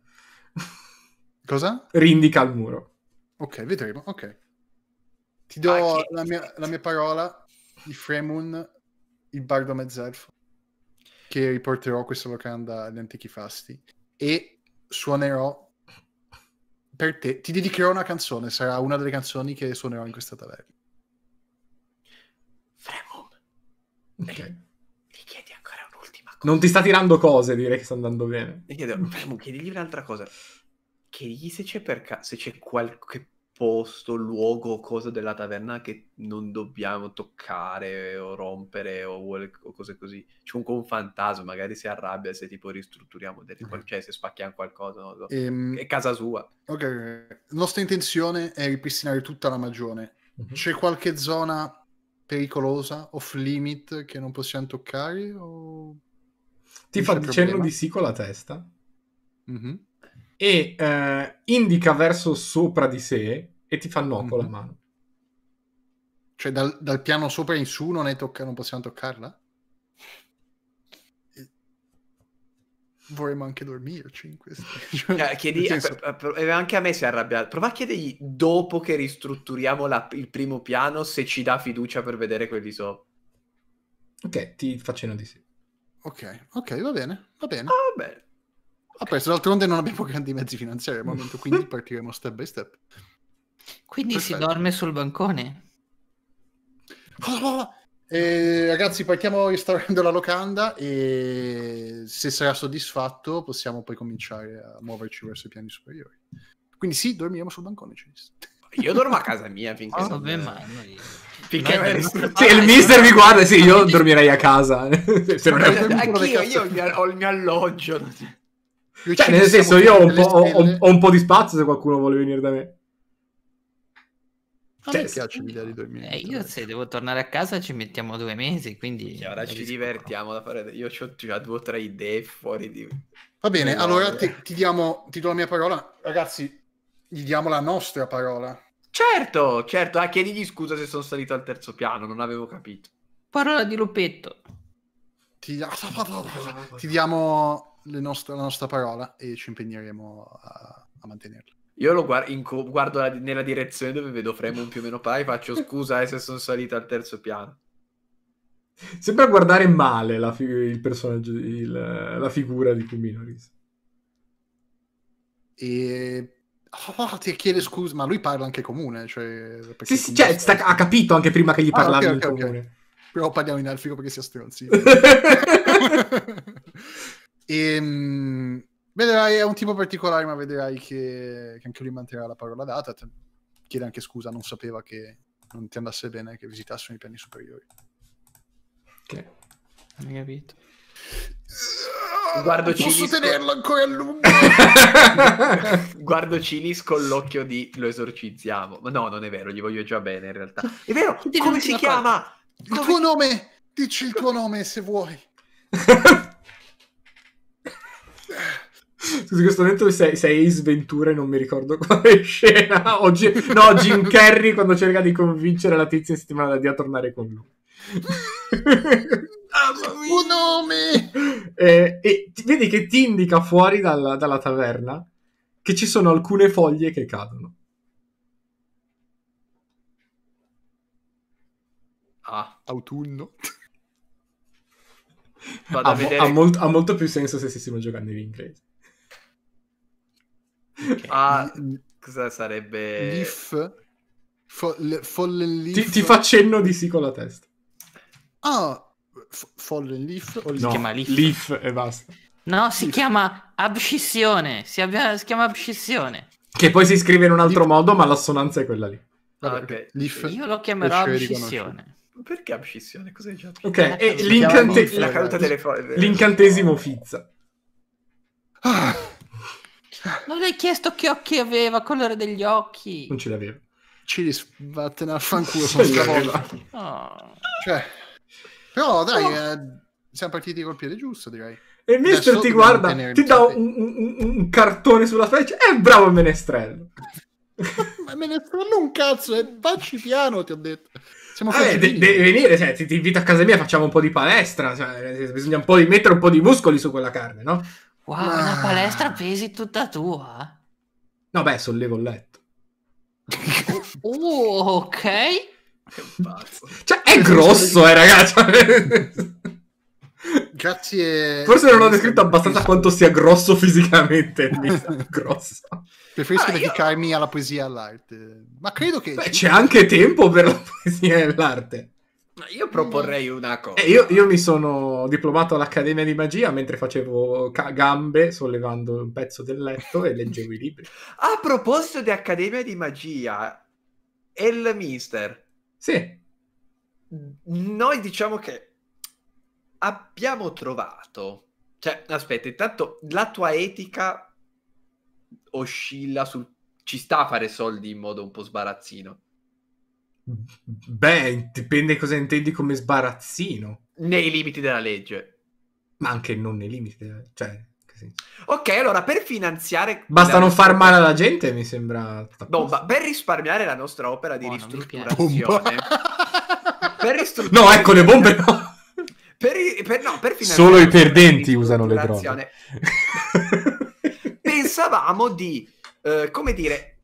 Cosa? Rindica al muro. Ok, vedremo. Ok. Ti do ah, la, mia, la mia parola di Fremun, il bardo mezzelfo che riporterò questa locanda agli antichi fasti e suonerò per te, ti dedicherò una canzone, sarà una delle canzoni che suonerò in questa taverna. Fremon, okay. ti eh, chiedi ancora un'ultima cosa. Non ti sta tirando cose, direi che sta andando bene. Ti chiedo, Fremon, chiedigli un'altra cosa. Chiedigli se c'è, per ca- se c'è qualche posto, luogo o cosa della taverna che non dobbiamo toccare o rompere o, vuole, o cose così. C'è un, un fantasma, magari si arrabbia se tipo ristrutturiamo, delle, okay. cioè se spacchiamo qualcosa, no? ehm... è casa sua. Ok, la nostra intenzione è ripristinare tutta la magione. Mm-hmm. C'è qualche zona pericolosa, off limit, che non possiamo toccare? O... Ti non fa il di sì con la testa? mm-hmm e eh, indica verso sopra di sé e ti fa no con mm-hmm. la mhm. mano. Cioè dal, dal, piano sopra in su non, tocca- non possiamo toccarla? vorremmo anche dormirci in questo. Cioè, cioè, Chiedi, senso... anche a me si è arrabbiato. Prova a chiedergli dopo che ristrutturiamo la, il primo piano se ci dà fiducia per vedere quelli sopra. Ok, ti facendo di sì. Ok, ok, va bene, va bene. Ah, va bene. Vabbè, ah, se d'altronde non abbiamo grandi mezzi finanziari al momento, quindi partiremo step by step. Quindi Perfetto. si dorme sul bancone. Oh, eh, ragazzi, partiamo ristorando la locanda e se sarà soddisfatto possiamo poi cominciare a muoverci verso i piani superiori. Quindi sì, dormiremo sul bancone, Io dormo a casa mia finché... Oh, non... Vabbè, ma noi... Finché no, rest- no, sì, no, il ah, mister mi guarda, sì, io dormirei a casa. se non è... Anch'io, io ho il mio alloggio. Cioè, nel senso, io ho un, ho, ho un, po', di spazio se qualcuno vuole venire da me. Cioè, me piace l'idea di dormire. Eh, io se devo tornare a casa ci mettiamo due mesi, quindi... Cioè, ora ci divertiamo da fare... Io ho già due o tre idee fuori di... Va bene, no, allora ti, ti, diamo, ti do la mia parola. Ragazzi, gli diamo la nostra parola. Certo, certo. Ah, chiedigli scusa se sono salito al terzo piano, non avevo capito. Parola di Lupetto. Ti, ti diamo nostre, la nostra parola e ci impegneremo a, a mantenerla. Io lo guardo, in, guardo la, nella direzione dove vedo Fremon più o meno pari, faccio scusa eh, se sono salito al terzo piano. Sembra guardare male la, fi- il personaggio, il, la figura di Kuminoris. E... Oh, ti chiede scusa, ma lui parla anche comune. Cioè, sì, sì, cioè, sta... ha capito anche prima che gli parlavi ah, okay, okay, comune. Okay. Però parliamo in alfico perché sia stronzi. E, ehm, vedrai, è un tipo particolare, ma vedrai che, che anche lui manterrà la parola data. Te, chiede anche scusa, non sapeva che non ti andasse bene che visitassero i piani superiori. Ok, non hai capito. Guardo Cinis posso tenerlo ancora a lungo. Guardo Cinis con l'occhio di lo esorcizziamo. Ma no, non è vero, gli voglio già bene in realtà. È vero, come si chiama? Dove... Il tuo nome, dici il tuo nome se vuoi. Scusi, questo momento sei, sei sventura e non mi ricordo quale scena. Oggi, no, Jim Carrey quando cerca di convincere la tizia in settimana da a tornare con lui. Un nome! Eh, e ti, vedi che ti indica fuori dalla, dalla taverna che ci sono alcune foglie che cadono. Ah, autunno. Ha, mo- ha, molt- ha, molto più senso se stessimo giocando in inglese. Okay. Ah, cosa sarebbe? Leaf? Fo- le- fallen Leaf? Ti, ti fa cenno di sì con la testa. Ah, f- Fallen Leaf? O leaf? No, si chiama Leaf. Leaf e basta. No, si leaf. chiama abscissione. Si, abbia... si, chiama abscissione. Che poi si scrive in un altro leaf. modo, ma l'assonanza è quella lì. Ah, Vabbè, okay. leaf. Io lo chiamerò abscissione. Perché abscissione? Cos'è già? Ok, e l'incante... la caduta delle foglie. L'incantesimo fizza. Ah. Non le hai chiesto che occhi aveva, colore degli occhi. Non ce l'aveva. Ciris, vattene al fanculo con questa oh. Cioè, però dai, oh. eh, siamo partiti col piede giusto, direi. E il mister ti guarda, ti dà un, un, un, cartone sulla freccia, e eh, bravo il menestrello. Ma menestrello un cazzo, eh, facci piano, ti ho detto. Siamo ah, eh, devi venire, cioè, ti, ti, invito a casa mia, facciamo un po' di palestra, cioè, eh, bisogna un po' di mettere un po' di muscoli su quella carne, no? Wow, Ma... una palestra pesi tutta tua? No, beh, sollevo il letto. oh, ok. Che pazzo. Cioè, è grosso, eh, ragazzi. Grazie. Forse non ho descritto abbastanza quanto sia grosso fisicamente. grosso. Preferisco ah, dedicarmi io... alla poesia e all'arte. Ma credo che. Beh, c'è anche tempo per la poesia e l'arte. Io proporrei una cosa. Eh, io, io, mi sono diplomato all'Accademia di Magia mentre facevo ca- gambe sollevando un pezzo del letto e leggevo i libri. A proposito di Accademia di Magia, El Mister. Sì. Noi diciamo che abbiamo trovato... Cioè, aspetta, intanto la tua etica oscilla sul... Ci sta a fare soldi in modo un po' sbarazzino Beh, dipende cosa intendi come sbarazzino. Nei limiti della legge. Ma anche non nei limiti, della... cioè... Sì. Ok, allora per finanziare... Basta non far male alla gente, mi sembra... Bomba, per risparmiare la nostra opera di oh, ristrutturazione... per ristrutturazione... No, ecco, le bombe no! Per, per, no, per Solo i perdenti usano le droghe. Pensavamo di, eh, come dire,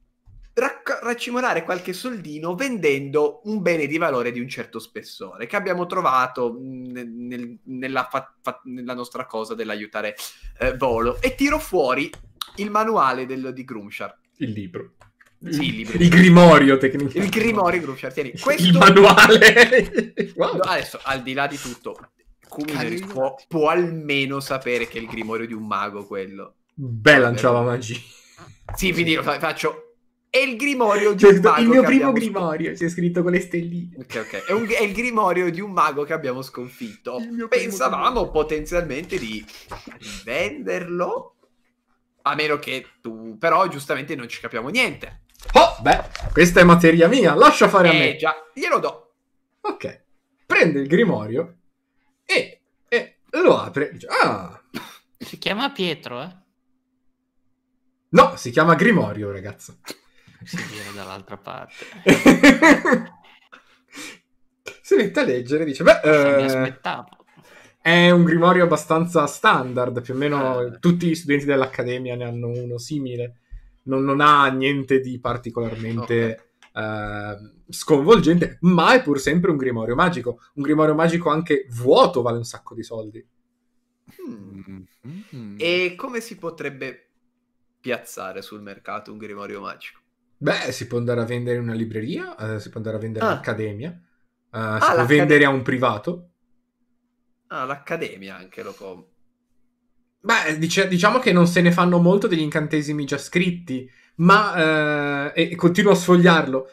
rac- raccimolare qualche soldino vendendo un bene di valore di un certo spessore che abbiamo trovato mm, nel, nella, fa- fa- nella, nostra cosa dell'aiutare eh, Volo. E tiro fuori il manuale del, di Grumshar. Il libro. Sì, il, libro. il grimorio tecnico. Il grimorio Grumshar, tieni. Questo... Il manuale. wow. Adesso, al di là di tutto, Cuminor può, può almeno sapere che è il grimorio di un mago quello. Bella lanciava magia. Sì, quindi faccio è il grimorio di cioè, un mago. Il mio primo grimorio, c'è scritto con le stelline. Ok, ok. È, un, è, il grimorio di un mago che abbiamo sconfitto. Pensavamo potenzialmente di venderlo. A meno che tu... Però giustamente non ci capiamo niente. Oh, beh, questa è materia mia. Lascia fare eh, a me. già, glielo do. Ok. Prende il grimorio e, e lo apre. ah. Si chiama Pietro, eh? No, si chiama grimorio, ragazzo. si gira dall'altra parte. si mette a leggere e dice, beh... Eh, mi aspettavo. È un grimorio abbastanza standard, più o meno eh. tutti gli studenti dell'Accademia ne hanno uno simile. Non, non ha niente di particolarmente okay. eh, sconvolgente, ma è pur sempre un grimorio magico. Un grimorio magico anche vuoto vale un sacco di soldi. Mm. Mm. E come si potrebbe piazzare sul mercato un grimorio magico? Beh, si può andare a vendere in una libreria, uh, si può andare a vendere ah. all'accademia, uh, ah, si può vendere a un privato. Ah, l'accademia anche lo può. Beh, dice, diciamo che non se ne fanno molto degli incantesimi già scritti, ma... Uh, eh, e, e continuo a sfogliarlo.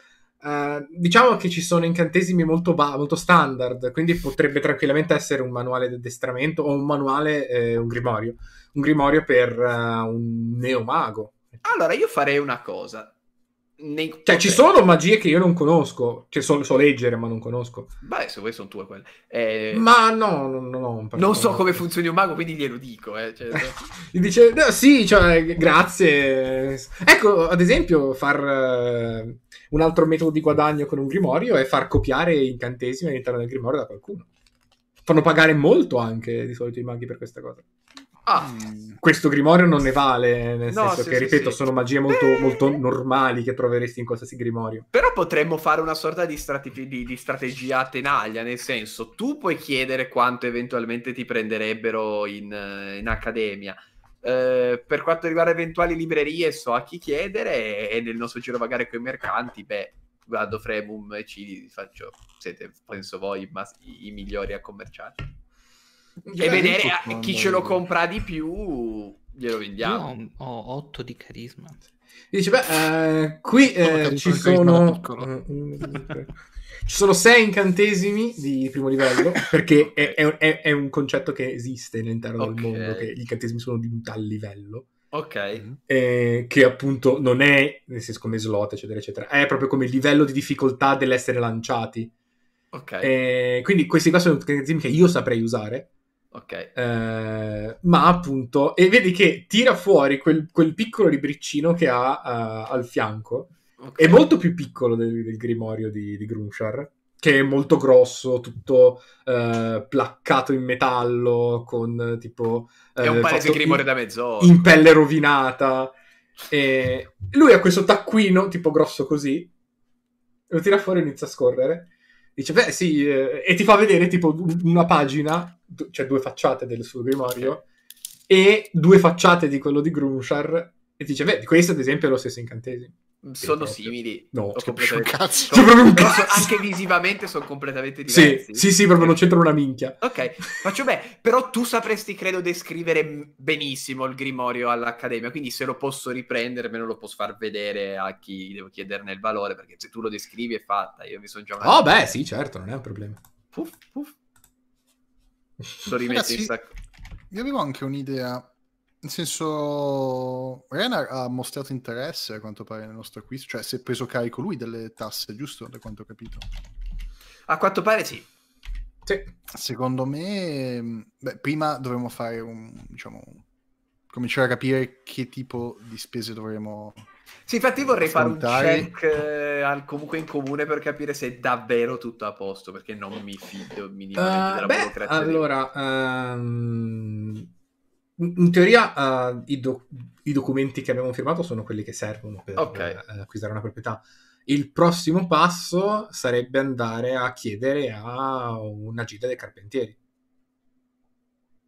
diciamo che ci sono incantesimi molto, ba- molto, standard, quindi potrebbe tranquillamente essere un manuale di addestramento o un manuale, eh, un grimorio. Un grimorio per un neomago. Allora, io farei una cosa nei... Cioè, okay. ci sono magie che io non conosco, Cioè, so, so leggere ma non conosco. Beh, se vuoi sono tue quelle. Eh... Ma no, no, no, no non so come funzioni un mago, quindi glielo dico. Eh, cioè... Gli dice, no, sì, cioè, grazie. Ecco, ad esempio, far uh, un altro metodo di guadagno con un grimorio è far copiare incantesimi all'interno del grimorio da qualcuno. Fanno pagare molto anche di solito i maghi per questa cosa. Ah. Mm, questo grimorio non ne vale, nel no, senso sì, che, ripeto, sì. sono magie molto, molto, normali che troveresti in qualsiasi grimorio. Però potremmo fare una sorta di, strate- di, di, strategia a tenaglia, nel senso, tu puoi chiedere quanto eventualmente ti prenderebbero in, in accademia. Eh, per quanto riguarda eventuali librerie, so a chi chiedere e nel nostro giro vagare con i mercanti, beh, vado Fremum e ci faccio, siete, penso voi, mas- i migliori a commerciare e vedere chi ce lo compra di più glielo vendiamo. Io ho, ho 8 di carisma. dice, beh, eh, qui eh, ci sono... Eh, ci sono sei incantesimi di primo livello, perché okay. è, è, è, un concetto che esiste all'interno okay. del mondo, che gli incantesimi sono di un tal livello. Ok. Eh, che appunto non è, nel senso come slot, eccetera, eccetera, è proprio come il livello di difficoltà dell'essere lanciati. Ok. Eh, quindi questi qua sono incantesimi che io saprei usare, Ok. Eh, ma appunto, e vedi che tira fuori quel, quel piccolo libriccino che ha uh, al fianco. Okay. È molto più piccolo del, del grimorio di, di Grunshar, che è molto grosso, tutto uh, placcato in metallo, con tipo... è eh, un palese grimorio da mezz'ora. In pelle rovinata. E lui ha questo taccuino, tipo grosso così, lo tira fuori e inizia a scorrere dice, beh sì, eh, e ti fa vedere tipo una pagina, cioè due facciate del suo grimorio, e due facciate di quello di Grunshar, e dice, beh, questo ad esempio è lo stesso incantesimo sono simili. No, completamente... un cazzo. Sono... Un cazzo. No, anche visivamente sono completamente diversi. Sì, sì, sì proprio non c'entra una minchia. Ok, faccio beh, però tu sapresti, credo, descrivere benissimo il Grimorio all'Accademia, quindi se lo posso riprendere me lo posso far vedere a chi devo chiederne il valore, perché se tu lo descrivi è fatta, io mi sono già... Oh, beh, sì, certo, non è un problema. Puff, puff. Sto rimesso in sacco. Io avevo anche un'idea nel senso, Rena ha mostrato interesse a quanto pare nel nostro acquisto, cioè si è preso carico lui delle tasse, giusto? Da quanto ho capito. A quanto pare sì. Sì. Secondo me, beh, prima dovremmo fare un, diciamo, cominciare a capire che tipo di spese dovremmo... Sì, infatti vorrei fare un check eh, al, comunque in comune per capire se è davvero tutto a posto, perché non mi fido minimamente uh, della beh, burocrazia. Allora, di... um ehm, in teoria uh, i, do- i, documenti che abbiamo firmato sono quelli che servono per okay. uh, acquistare una proprietà. Il prossimo passo sarebbe andare a chiedere a una gita dei carpentieri.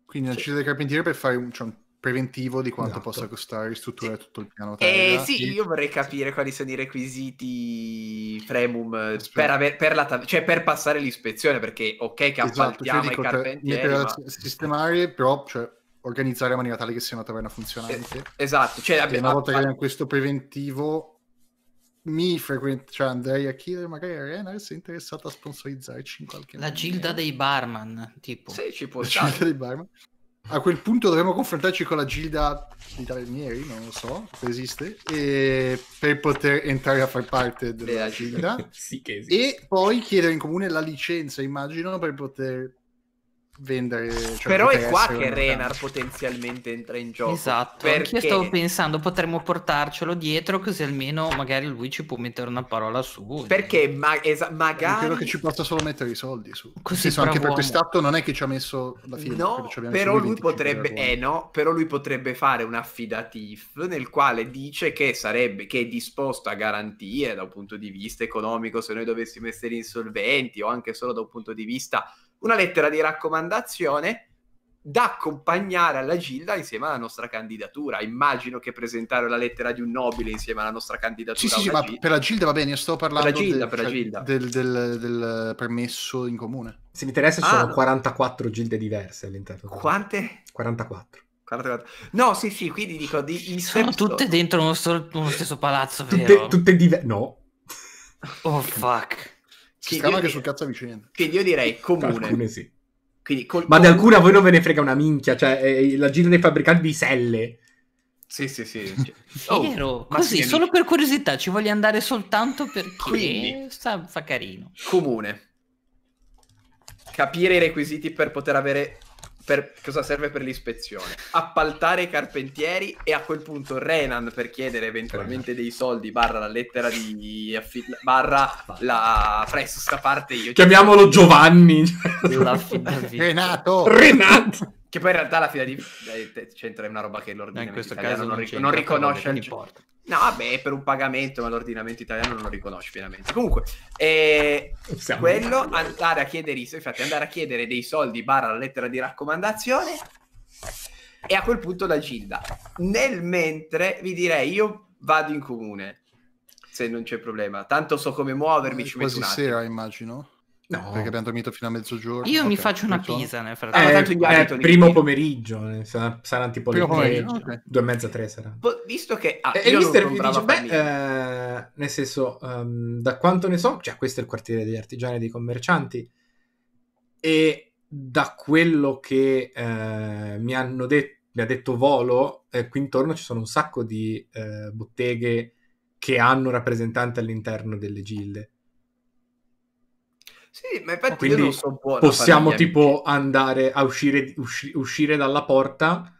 Quindi una sì. gita dei carpentieri per fare un, cioè, un preventivo di quanto esatto. possa costare ristrutturare sì. tutto il piano. Eh, sì, io vorrei capire quali sono i requisiti premium per, aver, per, la, cioè per passare l'ispezione, perché ok che esatto, cioè, appaltiamo cioè, dico, i carpentieri. Per, ma... sistemare, però... Cioè, organizzare in maniera tale che sia una taverna funzionante. Eh, esatto, cioè, abbiamo, una volta che abbiamo questo preventivo mi frequento, cioè andrei a chiedere magari a Renner se è interessato a sponsorizzarci in qualche modo. La gilda dei barman, tipo. Sì, ci può barman. A quel punto dovremmo confrontarci con la gilda di Tavernieri, non lo so se esiste, e... per poter entrare a far parte della gilda. sì, che esiste. E poi chiedere in comune la licenza, immagino, per poter vendere. Cioè Però è qua che Renar potenzialmente entra in gioco. Esatto, perché... io stavo pensando potremmo portarcelo dietro così almeno magari lui ci può mettere una parola su. Perché ma- esa- magari... Credo che ci possa solo mettere i soldi su. Così senso, anche per quest'atto non è che ci ha messo la fine. No, però lui, potrebbe... eh, no però lui potrebbe fare un affidatif nel quale dice che sarebbe che è disposto a garantire da un punto di vista economico se noi dovessimo essere insolventi o anche solo da un punto di vista una lettera di raccomandazione da accompagnare alla Gilda insieme alla nostra candidatura. Immagino che presentare la lettera di un nobile insieme alla nostra candidatura. Sì, sì, sì ma per la Gilda va bene, io sto parlando per Gilda, del, per cioè, del, del, del, permesso in comune. Se mi interessa, ah, sono 44 gilde diverse all'interno. Quante? 44. 44. No, sì, sì, quindi dico... Di, di sono tutte dentro uno, sol- uno stesso palazzo, tutte, vero? Tutte diverse... No. Oh, fuck. Ci stanno anche sul cazzo a vicenda. Quindi io direi comune. Alcune Sì. Col, Ma di alcune a voi non ve ne frega una minchia, cioè eh, eh la gira dei fabbricanti di selle. Sì, sì, sì. oh, Vero, così, solo amici. per curiosità, ci voglio andare soltanto perché Quindi, sta, fa carino. Comune. Capire i requisiti per poter avere per, cosa serve per l'ispezione? Appaltare i carpentieri e a quel punto Renan per chiedere eventualmente dei soldi, barra la lettera di affid- barra la presto sta parte io. Chiamiamolo Giovanni. Renato. Renato. Che poi in realtà la fila di eh, centro è una roba che l'ordinamento in questo caso non, ric- non riconosce. Il... No, beh, per un pagamento, ma l'ordinamento italiano non lo riconosce pienamente. Comunque, eh, quello, andare a chiedere, infatti, andare a chiedere dei soldi barra la lettera di raccomandazione e a quel punto la Gilda. Nel mentre vi direi, io vado in comune, se non c'è problema. Tanto so come muovermi, ci metto un sera, immagino. No. Perché abbiamo dormito fino a mezzogiorno. Io okay, mi faccio una perciò... pisa nel frattempo. Eh, tanto eh, primo pomeriggio, eh, Sarà, saranno tipo primo le tre, okay. due e mezza, tre sarà. Po- visto che... Ah, e il mister mi dice, beh, eh, nel senso, um, da quanto ne so, cioè questo è il quartiere degli artigiani e dei commercianti, e da quello che eh, mi hanno detto, mi ha detto Volo, eh, qui intorno ci sono un sacco di eh, botteghe che hanno rappresentanti all'interno delle gilde sì, ma infatti Quindi io non so buono. Possiamo tipo andare a uscire, usci- uscire dalla porta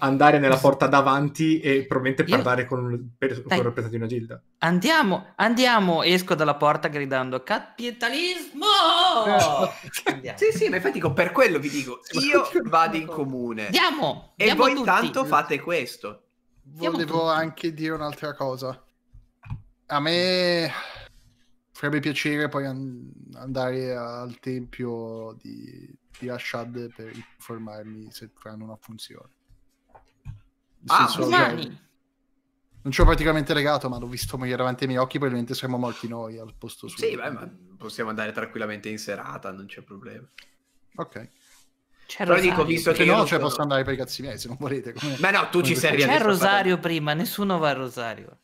andare nella porta davanti e probabilmente Io... parlare con, per, con rappresentante di una gilda. Andiamo, andiamo, esco dalla porta gridando capitalismo! sì, sì, ma infatti per quello vi dico, io vado in comune. Andiamo! E voi intanto fate questo. Volevo anche dire un'altra cosa. A me farebbe piacere poi an- andare al tempio di, di Rashad per informarmi se faranno una funzione. Nel ah, senso, non ci ho praticamente legato, ma l'ho visto morire davanti ai miei occhi. Probabilmente siamo morti noi al posto suo. Sì, beh, ma possiamo andare tranquillamente in serata, non c'è problema. Ok. C'è Però Rosario. dico, visto che no, cioè, posso andare per i cazzi miei se non volete. Come... Ma no, tu come ci sei rimasto. C'è Rosario prima, nessuno va a Rosario.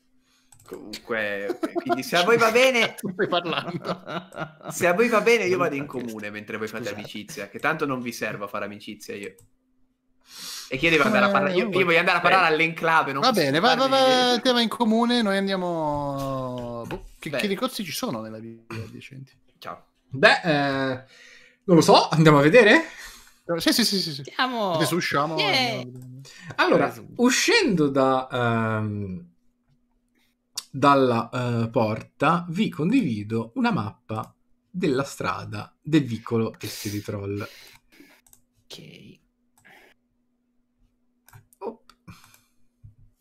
Comunque, quindi se a voi va bene, se a voi va bene, io vado in comune mentre voi fate Scusate. amicizia, che tanto non vi serve a fare amicizia io. E chi deve andare a eh, parlare? Io, io voglio andare a parlare all'enclave. Non va bene, va, va, va, tema in comune. Noi andiamo. Boh, che, che ricorsi ci sono nella vita adiacenti? Eh, Ciao. Beh, eh, non lo so, andiamo a vedere. Sì, sì, sì, sì. sì. Andiamo. Adesso usciamo. Yeah. Allora, uscendo da. Um dalla eh, porta vi condivido una mappa della strada del vicolo Testi di Troll. Ok.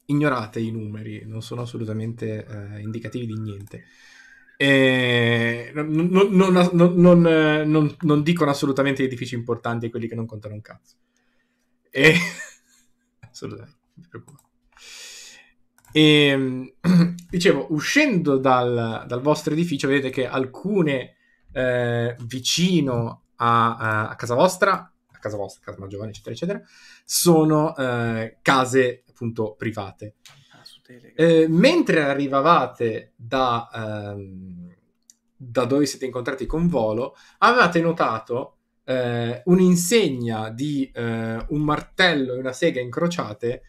Ignorate i numeri, non sono assolutamente eh, indicativi di niente. E... Non, non, non, non, eh, dicono assolutamente gli edifici importanti e quelli che non contano un cazzo. E... assolutamente, mi preoccupo. E ehm, dicevo, uscendo dal, dal, vostro edificio, vedete che alcune eh, vicino a, a, casa vostra, a casa vostra, casa Maggiovane, eccetera, eccetera, sono eh, case appunto private. Ah, eh, mentre arrivavate da, ehm, da dove siete incontrati con Volo, avevate notato eh, un'insegna di eh, un martello e una sega incrociate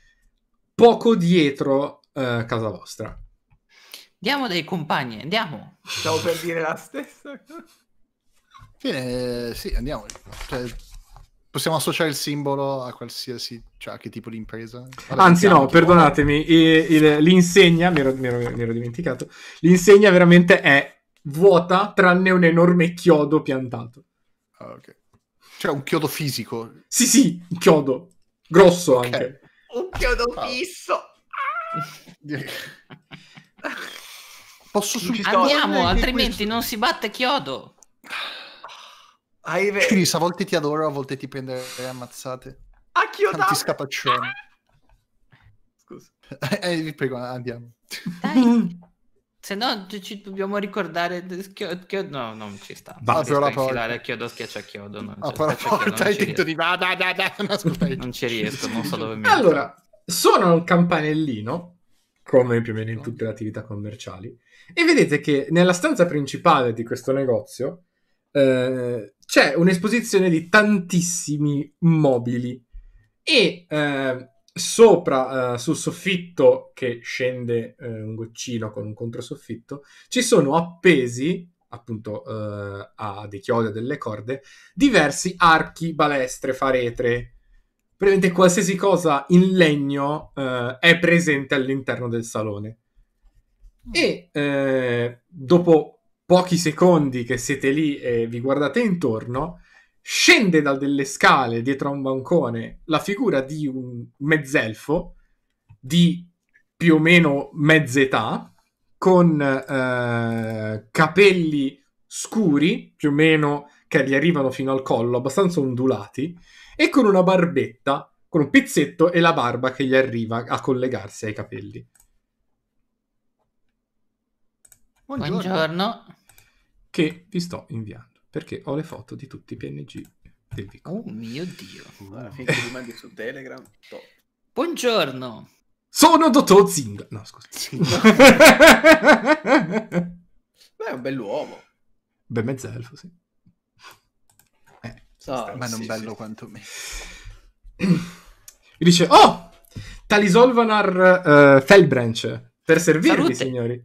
poco dietro eh, casa vostra. Diamo dei compagni, andiamo. Stavo per dire la stessa cosa. Bene, eh, sì, andiamo. Cioè, possiamo associare il simbolo a qualsiasi, cioè a che tipo di impresa? Vabbè, Anzi no, perdonatemi, il, l'insegna, mi ero, mi, ero, mi ero dimenticato, l'insegna veramente è vuota tranne un enorme chiodo piantato. Ah, ok. Cioè un chiodo fisico? Sì, sì, un chiodo. Grosso okay. anche. Un chiodo ah. fisso. Posso subito... Andiamo, altrimenti questo... non si batte chiodo. Aive... Chris, a volte ti adoro, a volte ti prende ammazzate. A chiodo! Tanti scapaccioni. Scusa. Eh, eh vi prego, andiamo. Dai. Mm. Se no, ci dobbiamo ricordare. Chiodo, chiodo, no, non ci sta. Va, apro la porta. Chiodo, schiaccia chiodo. Non apro ah, la porta hai detto di. Va, da, da, da. non ci riesco, non so dove mi. Allora, suonano il campanellino, come più o meno in tutte le attività commerciali, e vedete che nella stanza principale di questo negozio eh, c'è un'esposizione di tantissimi mobili e eh, sopra eh, sul soffitto che scende eh, un goccino con un controsoffitto ci sono appesi appunto eh, a dei chiodi e delle corde diversi archi, balestre, faretre, praticamente qualsiasi cosa in legno eh, è presente all'interno del salone. E eh, dopo pochi secondi che siete lì e vi guardate intorno, scende da delle scale dietro a un bancone la figura di un mezzelfo di più o meno mezz'età, con eh, capelli scuri, più o meno che gli arrivano fino al collo, abbastanza ondulati, e con una barbetta, con un pizzetto e la barba che gli arriva a collegarsi ai capelli. Buongiorno. Buongiorno. Che vi sto inviando perché ho le foto di tutti i PNG del Vico. Oh mio dio. Guarda, finché li mandi su Telegram. Top. Buongiorno. Sono Dottor Zing. No, scusa. Beh, è un bell'uomo. Beh, mezzelfo, sì. Ah, ma non sì, bello sì. quanto me. Mi dice, oh, Talisolvanar uh, eh, Felbranch, per servirvi, Salute. signori.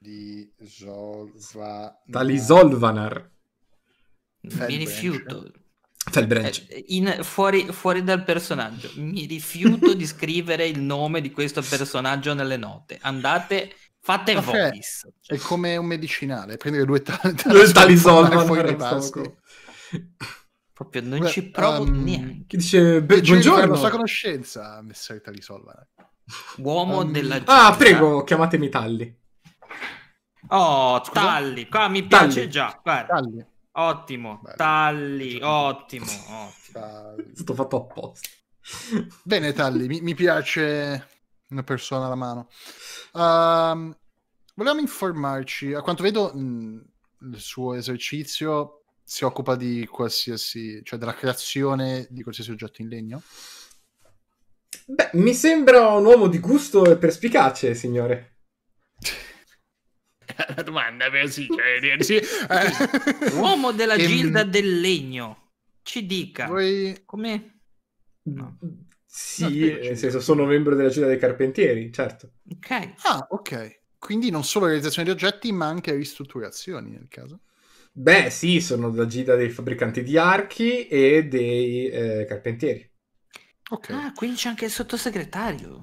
Talisolva... Talisolvanar. Mi rifiuto. Felbranch. Eh, in, fuori, fuori, dal personaggio. Mi rifiuto di scrivere il nome di questo personaggio nelle note. Andate Fate Caffè cioè, voi. È come un medicinale, prendere due tali, tali, due tali soldi Proprio non Beh, ci provo um, ehm, neanche. Chi dice Beh, buongiorno. La sua conoscenza, messer Talisolva. Eh. Uomo um, della giunta. Ah, prego, chiamatemi Talli. Oh, Scusa? Talli, qua mi piace talli. già. Guarda. Talli. Ottimo, Bello. Talli, ottimo. ottimo. Talli. È fatto apposta. Bene, Talli, mi, mi piace una persona alla mano. Um, ehm, volevamo informarci, a quanto vedo mh, mm, il suo esercizio si occupa di qualsiasi, cioè della creazione di qualsiasi oggetto in legno? Beh, mi sembra un uomo di gusto e perspicace, signore. La domanda è sì, cioè, eh, sì. Eh. Uomo della ehm... gilda del legno, ci dica. Voi... Come... Mm, no. Sì, ah, nel senso sono membro della città dei carpentieri, certo. Ok. Ah, ok. Quindi non solo realizzazione di oggetti, ma anche ristrutturazioni nel caso. Beh, sì, sono da gita dei fabbricanti di archi e dei eh, carpentieri. Ok. Ah, quindi c'è anche il sottosegretario.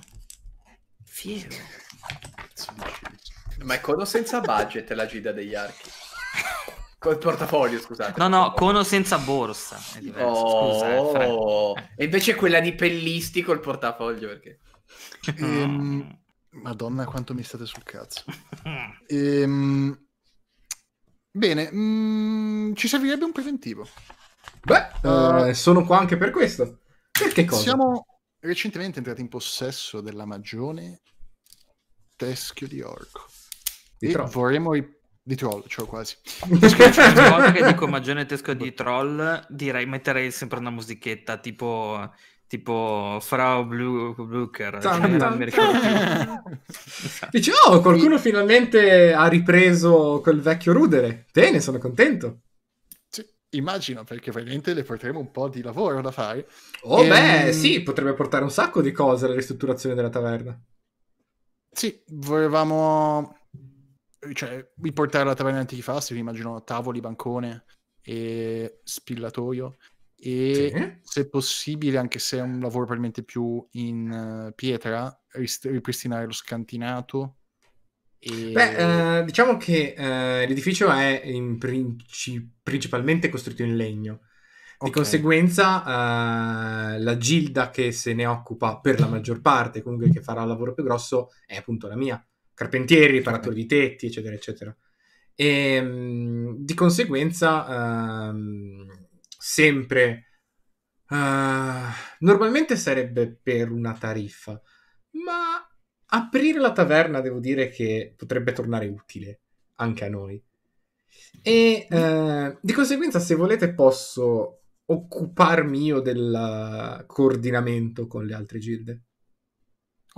Fiero. Ma è cosa senza budget la gita degli archi? Col portafoglio, scusate. No, no, con o senza borsa. È Oh, Scusa, eh, e invece quella di pellisti col portafoglio perché. Ehm, Madonna, quanto mi state sul cazzo. Mm. Ehm, bene, mh, mm, ci servirebbe un preventivo. Beh, uh, sono qua anche per questo. Perché cosa? Siamo recentemente entrati in possesso della magione Teschio di Orco. Di e vorremmo di troll, cioè quasi. Ogni volta che dico magione tedesco di troll, direi metterei sempre una musichetta tipo tipo Frau Blu- Blucher cioè, dici oh qualcuno finalmente ha ripreso quel vecchio rudere Bene, sono contento sì, immagino perché ovviamente le porteremo un po' di lavoro da fare oh e, beh um... sì potrebbe portare un sacco di cose alla ristrutturazione della taverna sì volevamo eh, cioè, il portare la taverna fasti, mi immagino tavoli, bancone e spillatoio. E sì. se possibile, anche se è un lavoro probabilmente più in eh, pietra, ripristinare lo scantinato. E... Beh, eh, diciamo che eh, l'edificio è princi- principalmente costruito in legno. Di okay. conseguenza, eh, la gilda che se ne occupa per la maggior parte, comunque che farà il lavoro più grosso, è appunto la mia carpentieri, riparatori certo. di tetti, eccetera, eccetera. E ehm, di conseguenza, uh, sempre. Uh, normalmente sarebbe per una tariffa, ma aprire la taverna devo dire che potrebbe tornare utile anche a noi. E uh, di conseguenza, se volete, posso occuparmi io del coordinamento con le altre gilde.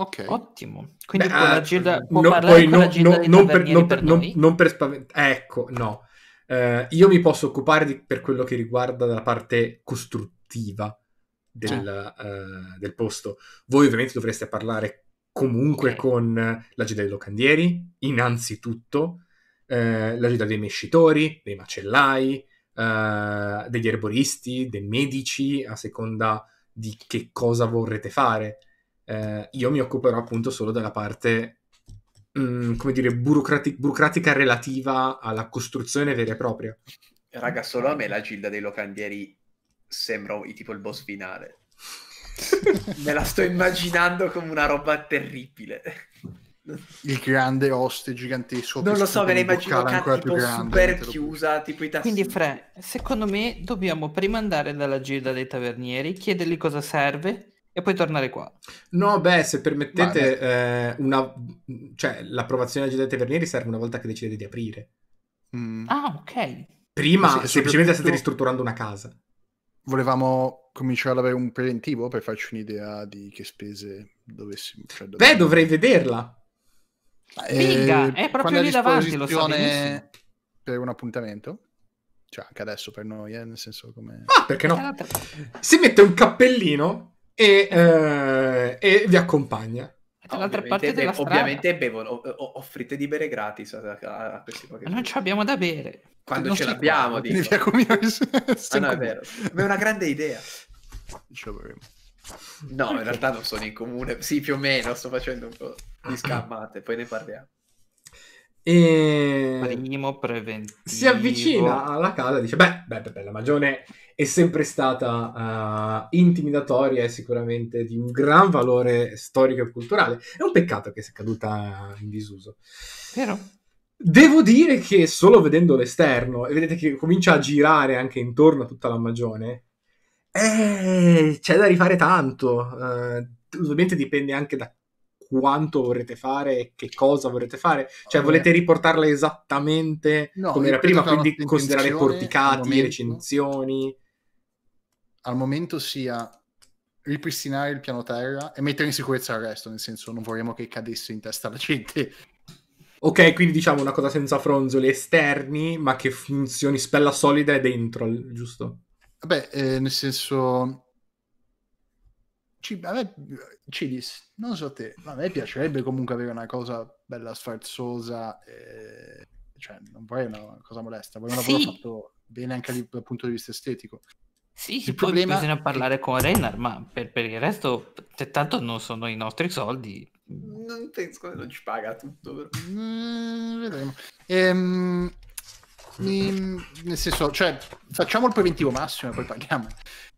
Ok. Ottimo. Quindi Beh, ah, eh, Gilda, può no, parlare poi, con no, la Gilda no, non, per, non, per, non, non per spaventare... Ecco, no. Eh, io mi posso occupare di, per quello che riguarda la parte costruttiva del, eh. Eh, del posto. Voi ovviamente dovreste parlare comunque okay. con la Gilda dei Locandieri, innanzitutto, eh, la Gilda dei Mescitori, dei Macellai, eh, degli erboristi, dei medici, a seconda di che cosa vorrete fare eh, io mi occuperò appunto solo della parte, mh, mm, come dire, burocrati- burocratica relativa alla costruzione vera e propria. Raga, solo a me la Gilda dei Locandieri sembra tipo il boss finale. me la sto immaginando come una roba terribile. Il grande oste gigantesco. Non lo so, ve la immagino can- tipo super chiusa, tipo i tassini. Quindi, Fre, secondo me dobbiamo prima andare dalla Gilda dei Tavernieri, chiedergli cosa serve e poi tornare qua. No, beh, se permettete, eh, una, cioè, l'approvazione della Giulietta Vernieri serve una volta che decidete di aprire. Mm. Ah, ok. Prima sì, semplicemente state ristrutturando una casa. Volevamo cominciare ad avere un preventivo per farci un'idea di che spese dovessimo. Cioè dove... Beh, dovrei vederla. Figa, eh, è proprio lì davanti, lo so Per un appuntamento? Cioè, anche adesso per noi, eh, nel senso come... Ah, perché no? Si mette un cappellino e, eh, e vi accompagna. Dall'altra parte della strada. Ovviamente bevono, offrite di bere gratis a, a, a questi Pokémon. Non ci abbiamo da bere. Quando non ce l'abbiamo, dico. ah, no, è vero. Ma è una grande idea. Ce lo No, in realtà non sono in comune. Sì, più o meno, sto facendo un po' di ah, ah. scammate, poi ne parliamo. E... Primo preventivo. Si avvicina alla casa e dice, beh, beh, beh, beh la magione è sempre stata uh, intimidatoria e sicuramente di un gran valore storico e culturale. È un peccato che sia caduta in disuso. Vero. Devo dire che solo vedendo l'esterno, e vedete che comincia a girare anche intorno a tutta la magione, eh, c'è da rifare tanto. Uh, ovviamente dipende anche da quanto vorrete fare e che cosa vorrete fare. Cioè, okay. volete riportarla esattamente no, come era prima, quindi considerare porticati, recensioni al momento sia ripristinare il piano terra e mettere in sicurezza il resto, nel senso non vorremmo che cadesse in testa la gente. Ok, quindi diciamo una cosa senza fronzoli esterni, ma che funzioni spella solida e dentro, giusto? Vabbè, eh, nel senso... Ci, vabbè, Cilis, non so te, ma a me piacerebbe comunque avere una cosa bella sfarzosa, eh... cioè non vorrei una cosa molesta, vorrei una cosa fatto bene anche dal punto di vista estetico. Sì, il problema... bisogna parlare con Renner, ma per, per il resto, se tanto non sono i nostri soldi. Non penso che non ci paga tutto, mm, vedremo. Ehm, mi, nel senso, cioè, facciamo il preventivo massimo e poi paghiamo.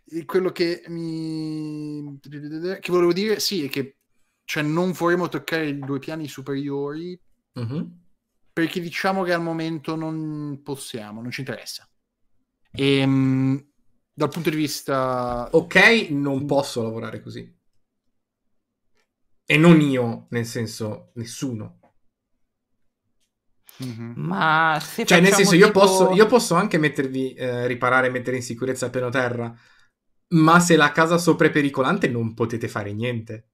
E quello che mi... che volevo dire, sì, è che cioè, non vorremmo toccare i due piani superiori mm-hmm. perché diciamo che al momento non possiamo, non ci interessa. Ehm dal punto di vista... Ok, non mm. posso lavorare così. E non io, nel senso, nessuno. Mm-hmm. Ma se Cioè, nel senso, tipo... io, posso, io, posso, anche mettervi, eh, riparare e mettere in sicurezza il piano terra, ma se la casa sopra è pericolante non potete fare niente.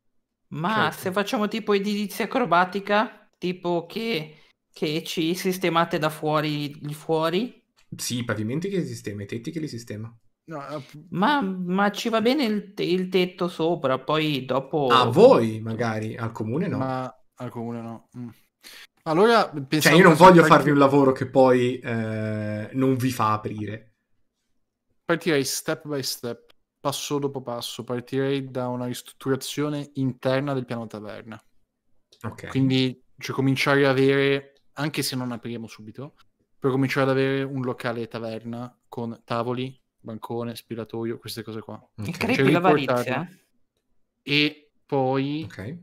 Ma cioè... se facciamo tipo edilizia acrobatica, tipo che, che ci sistemate da fuori, di fuori? Sì, i pavimenti che li sistema, i tetti che li sistema. No, eh, ma, ma, ci va bene il, te- il, tetto sopra, poi dopo... A mm. voi magari, al comune no. Ma al comune no. Mm. Allora, cioè, io non voglio farvi un lavoro che poi eh, non vi fa aprire. Partirei step by step, passo dopo passo, partirei da una ristrutturazione interna del piano taverna. Okay. Quindi cioè, cominciare ad avere, anche se non apriamo subito, per cominciare ad avere un locale taverna con tavoli, bancone, spiratoio, queste cose qua. Okay. Il crepi cioè, la valigia. E poi okay.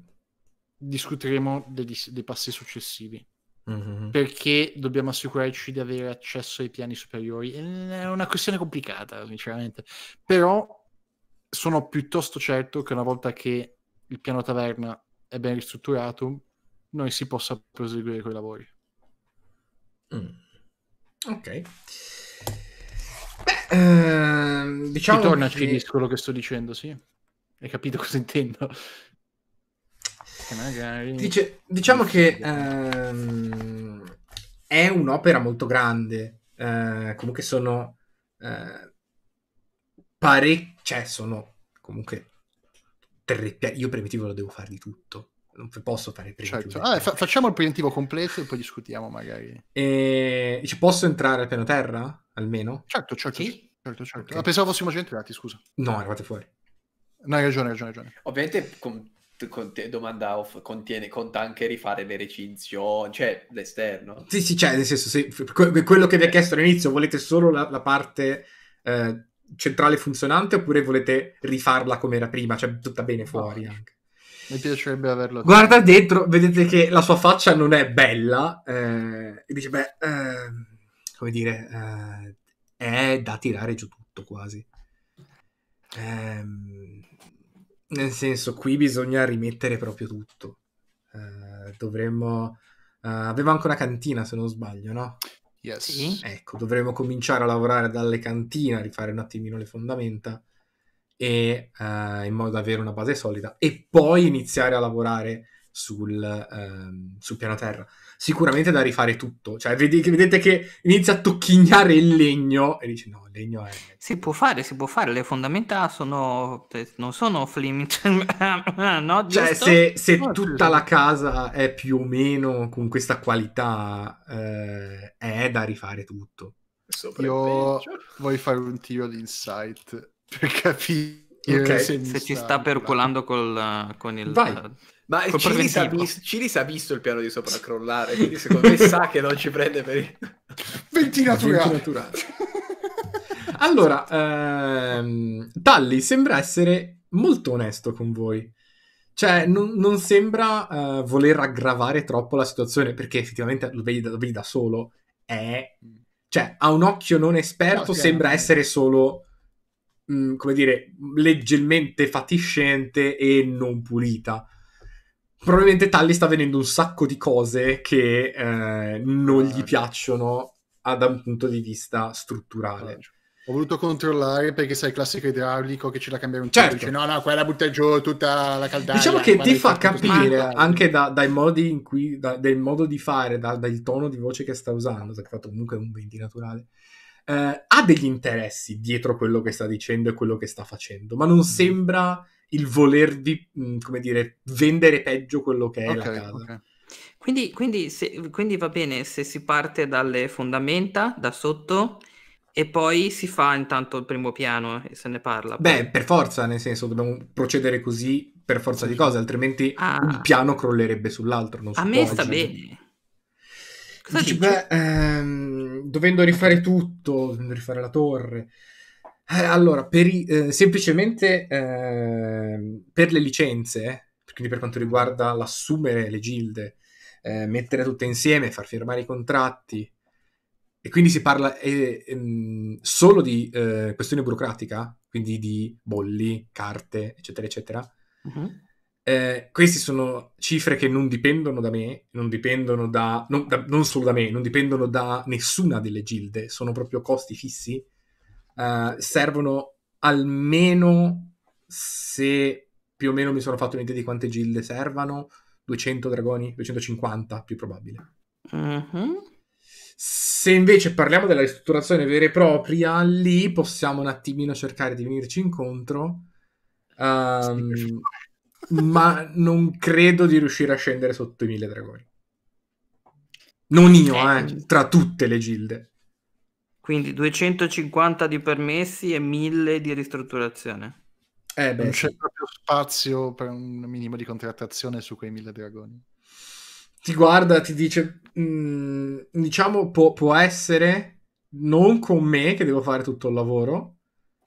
discuteremo degli, dei passi successivi. Mm-hmm. Perché dobbiamo assicurarci di avere accesso ai piani superiori? È una questione complicata, sinceramente. Però sono piuttosto certo che una volta che il piano taverna è ben ristrutturato, noi si possa proseguire con i lavori. Mm. Ok. Eh, diciamo Ritornaci che... di quello che sto dicendo, sì. Hai capito cosa intendo? Che magari... Dice, diciamo che ehm, è un'opera molto grande. Eh, comunque sono eh, parecchi. Cioè, sono comunque tre pia- Io primitivo lo devo fare di tutto. Non posso fare il primitivo. Certo. Ah, fa- facciamo il primitivo completo e poi discutiamo magari. E... Dice, posso entrare al piano terra? almeno. Certo, certo. Sì? certo, certo. Okay. Ah, pensavo fossimo gentilati, scusa. No, eravate fuori. No, hai ragione, hai ragione, hai ragione. Ovviamente con, con te, domanda off, contiene, conta anche rifare le recinzioni, cioè l'esterno. Sì, sì, cioè nel senso, se, quello che vi ha eh. chiesto all'inizio, volete solo la, la parte... Eh, centrale funzionante oppure volete rifarla come era prima, cioè tutta bene fuori anche. Mi piacerebbe averlo. Guarda dentro, vedete che la sua faccia non è bella eh, e dice beh... Eh come dire, eh, è da tirare giù tutto quasi. Eh, nel senso, qui bisogna rimettere proprio tutto. Eh, dovremmo... Eh, aveva anche una cantina, se non sbaglio, no? Yes. Sì. Ecco, dovremmo cominciare a lavorare dalle cantine, rifare un attimino le fondamenta e, uh, in modo da avere una base solida e poi iniziare a lavorare sul, uh, sul piano terra sicuramente da rifare tutto. Cioè, vedete, vedete che inizia a tocchignare il legno e dice no, il legno è... Si può fare, si può fare, le fondamenta sono... non sono flimmi. Cioè, no, cioè, se, se tutta la casa è più o meno con questa qualità, eh, è da rifare tutto. Io voglio fare un tiro di insight per capire... Okay. se, se ci sta percolando col, con il Vai. Ma Cilis ha, visto, il piano di sopra crollare, quindi secondo me sa che non ci prende per il... Ventinaturale. Ventinaturale. allora, ehm, Talli sembra essere molto onesto con voi. Cioè, non, non sembra eh, voler aggravare troppo la situazione, perché effettivamente lo vedi, lo vedi da solo, è... Cioè, a un occhio non esperto no, sembra essere solo... Mh, mm, come dire, leggermente fatiscente e non pulita probabilmente Tully sta vedendo un sacco di cose che eh, non gli ah. piacciono da un punto di vista strutturale. Ho voluto controllare perché sai il classico idraulico che ce la cambia un po'. certo. no, no, quella butta giù tutta la caldaia. Diciamo che ti fa capire anche da, dai modi in cui, da, del modo di fare, da, dal tono di voce che sta usando, perché ha fatto comunque un venti naturale. Eh, ha degli interessi dietro quello che sta dicendo e quello che sta facendo, ma non mm. sembra il di, mm, come dire, vendere peggio quello che è okay, la casa. Okay. Quindi, quindi, se, quindi, va bene se si parte dalle fondamenta, da sotto, e poi si fa intanto il primo piano e se ne parla. Poi. Beh, per forza, nel senso, dobbiamo procedere così per forza di cose, altrimenti ah. un piano crollerebbe sull'altro. A me sta agire. bene. Cosa dici? Beh, ehm, dovendo rifare tutto, dovendo rifare la torre, eh, allora, per i, eh, semplicemente ehm, per le licenze, quindi per quanto riguarda l'assumere le gilde, eh, mettere tutte insieme, far firmare i contratti, e quindi si parla ehm, solo di eh, questione burocratica, quindi di bolli, carte, eccetera, eccetera. Uh-huh. Eh, queste sono cifre che non dipendono da me, non dipendono da non, da non, solo da me, non dipendono da nessuna delle gilde, sono proprio costi fissi eh, servono almeno, se più o meno mi sono fatto un'idea di quante gilde servano, 200 dragoni, 250 più probabile. Mm-hmm. Se invece parliamo della ristrutturazione vera e propria, lì possiamo un attimino cercare di venirci incontro. Um, sì, ma non credo di riuscire a scendere sotto i 1000 dragoni. Non io, eh, eh tra tutte le gilde. Quindi 250 di permessi e 1000 di ristrutturazione. Eh beh, non c'è sì. proprio spazio per un minimo di contrattazione su quei 1000 dragoni. Ti guarda, ti dice, mh, mm, diciamo, può, può, essere non con me che devo fare tutto il lavoro,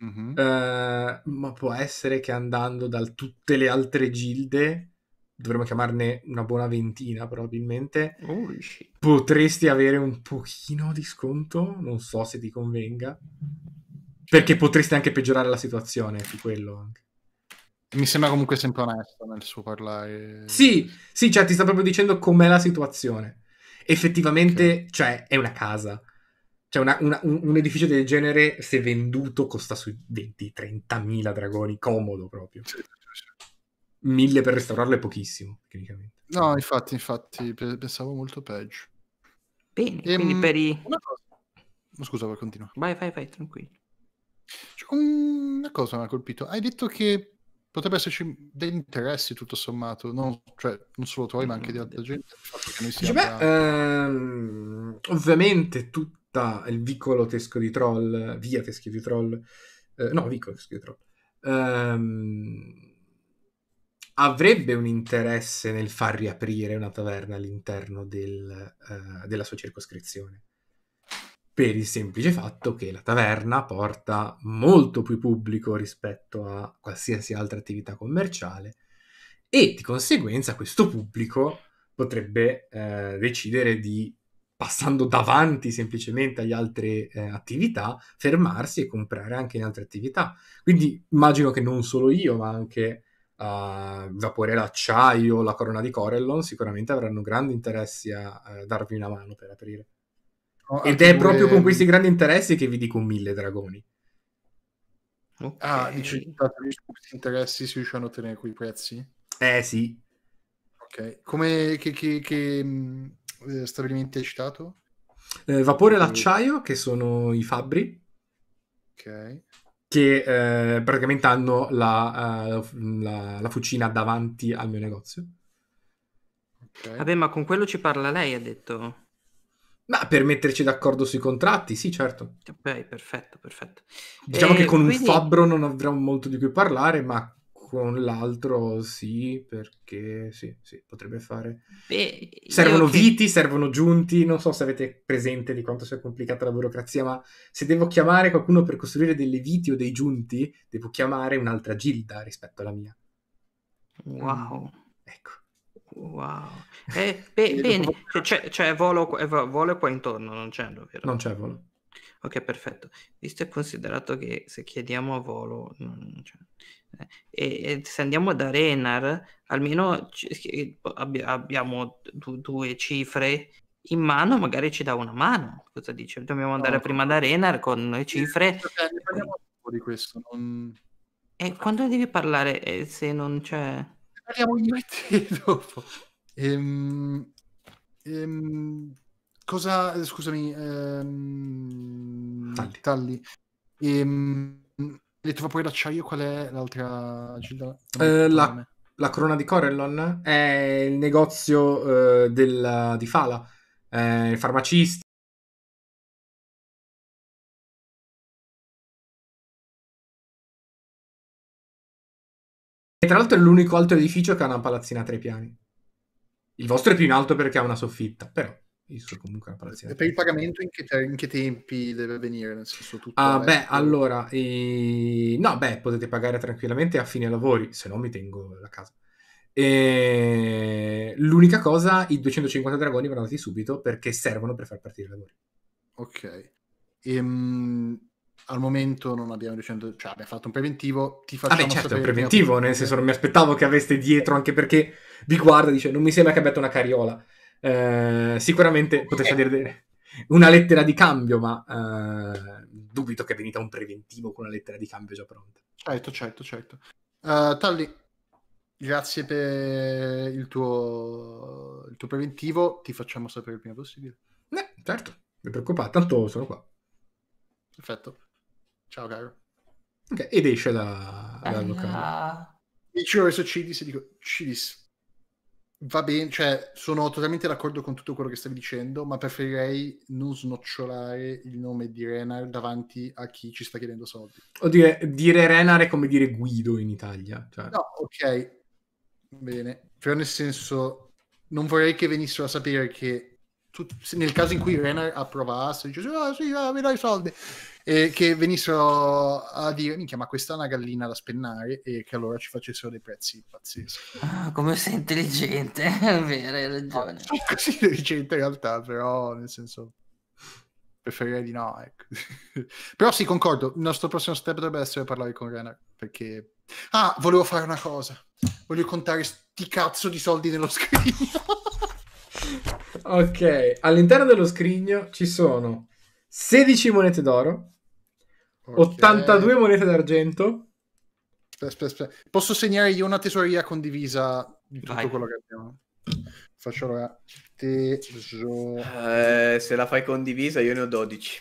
mm-hmm. eh, ma può essere che andando da tutte le altre gilde dovremmo chiamarne una buona ventina probabilmente, oh, potresti avere un pochino di sconto, non so se ti convenga, perché potresti anche peggiorare la situazione su quello anche. Mi sembra comunque sempre onesto nel suo parlare. Sì, sì, cioè ti sta proprio dicendo com'è la situazione. Effettivamente, okay. cioè, è una casa. Cioè, una, una, un, un, edificio del genere, se venduto, costa sui 20-30 mila dragoni, comodo proprio. Sì mille per restaurarlo è pochissimo, tecnicamente. No, infatti, infatti, pensavo molto peggio. Bene, ehm, quindi per i... No, scusa, vai, continua. Vai, vai, vai, tranquillo. Una cosa mi ha colpito. Hai detto che potrebbe esserci degli interessi, tutto sommato, non, cioè, non solo tuoi, ma anche di mm, altra gente. Dice, beh, ehm, ovviamente tutta il vicolo tesco di troll, via teschio di troll, eh, no, vicolo teschio di troll, ehm, avrebbe un interesse nel far riaprire una taverna all'interno del, uh, della sua circoscrizione. Per il semplice fatto che la taverna porta molto più pubblico rispetto a qualsiasi altra attività commerciale e di conseguenza questo pubblico potrebbe uh, decidere di passando davanti semplicemente agli altre eh, attività, fermarsi e comprare anche in altre attività. Quindi immagino che non solo io, ma anche uh, Vapore l'acciaio, la corona di Corellon, sicuramente avranno grandi interessi a, a darvi una mano per aprire. Oh, Ed è pure... proprio con questi grandi interessi che vi dico mille dragoni. Okay. Ah, dici che questi interessi si riusciranno a ottenere quei prezzi? Eh sì. Ok, come che, che, che eh, stabilimenti hai citato? Eh, vapore e l'acciaio, che sono i fabbri. Ok che eh, praticamente hanno la, uh, la, la, fucina davanti al mio negozio. Okay. Vabbè, ma con quello ci parla lei, ha detto. Ma per metterci d'accordo sui contratti, sì, certo. Ok, perfetto, perfetto. Diciamo e che eh, con quindi... un fabbro non avrò molto di cui parlare, ma con l'altro sì, perché sì, sì potrebbe fare. Beh, servono che... viti, servono giunti, non so se avete presente di quanto sia complicata la burocrazia, ma se devo chiamare qualcuno per costruire delle viti o dei giunti, devo chiamare un'altra gilda rispetto alla mia. Wow. Mm, ecco. Wow. Eh, be- bene, c'è, cioè, c'è cioè, volo, eh, volo qua intorno, non c'è, vero? Non c'è volo. Ok, perfetto. Visto e considerato che se chiediamo a volo... Non c'è eh, e, se andiamo da Renar, almeno c- abbi- abbiamo du- due cifre in mano, magari ci dà una mano. Cosa dice? Dobbiamo andare no, prima no. da Renar con le cifre. Parliamo di questo. Non... E quando devi parlare eh, se non c'è... Parliamo di me dopo. Ehm, ehm, cosa... Scusami. Ehm, Talli. Talli. Ehm, Dietro poi l'acciaio qual è l'altra agenda? Eh, la, la, corona di Corellon è il negozio eh, del, di Fala, eh, il farmacista. E tra l'altro è l'unico alto edificio che ha una palazzina a tre piani. Il vostro è più in alto perché ha una soffitta, però visto comunque la palazzina. E per il pagamento in che, te- in che tempi deve venire? Nel senso tutto ah, beh, tutto... allora, e... Ehm, no, beh, potete pagare tranquillamente a fine lavori, se no mi tengo la casa. E... Ehm, l'unica cosa, i 250 dragoni vanno dati subito perché servono per far partire i lavori. Ok. Ehm, al momento non abbiamo, dicendo, cioè, abbiamo fatto un preventivo, ti faccio ah beh, certo, è un preventivo, nel senso non mi aspettavo che aveste dietro, anche perché vi guarda e dice non mi sembra che abbiate una carriola. Eh, sicuramente potresti eh. dire una lettera di cambio, ma eh, dubito che è venita un preventivo con una lettera di cambio già pronta. Certo, certo, certo. Uh, eh, Tally, grazie per il tuo, il tuo preventivo, ti facciamo sapere il prima possibile. Eh, certo, mi preoccupare, tanto sono qua. Perfetto. Ciao caro. Okay, ed esce da, dal locale. Mi giuro adesso Cidis e dico Cidis Va bene, cioè sono totalmente d'accordo con tutto quello che stavi dicendo, ma preferirei non snocciolare il nome di Renar davanti a chi ci sta chiedendo soldi. O dire, eh, dire Renar è come dire Guido in Italia. Cioè. No, ok, bene. Però nel senso, non vorrei che venissero a sapere che nel caso in cui Renner approvasse, dice oh, ah, sì, ah, mi dai i soldi, e che venissero a dire, minchia, ma questa è una gallina da spennare e che allora ci facessero dei prezzi pazzeschi. Ah, come sei intelligente, è vero, hai ragione. No, sono così intelligente in realtà, però nel senso preferirei di no. Ecco. Però sì, concordo. Il nostro prossimo step dovrebbe essere parlare con Renner. Perché. Ah, volevo fare una cosa. Voglio contare sti cazzo di soldi nello scrigno. ok, all'interno dello scrigno ci sono 16 monete d'oro, okay. 82 monete d'argento. Aspetta, aspetta, Posso segnare io una tesoreria condivisa di tutto Vai. quello che abbiamo? Faccio la tesoreria. Eh, se la fai condivisa io ne ho 12.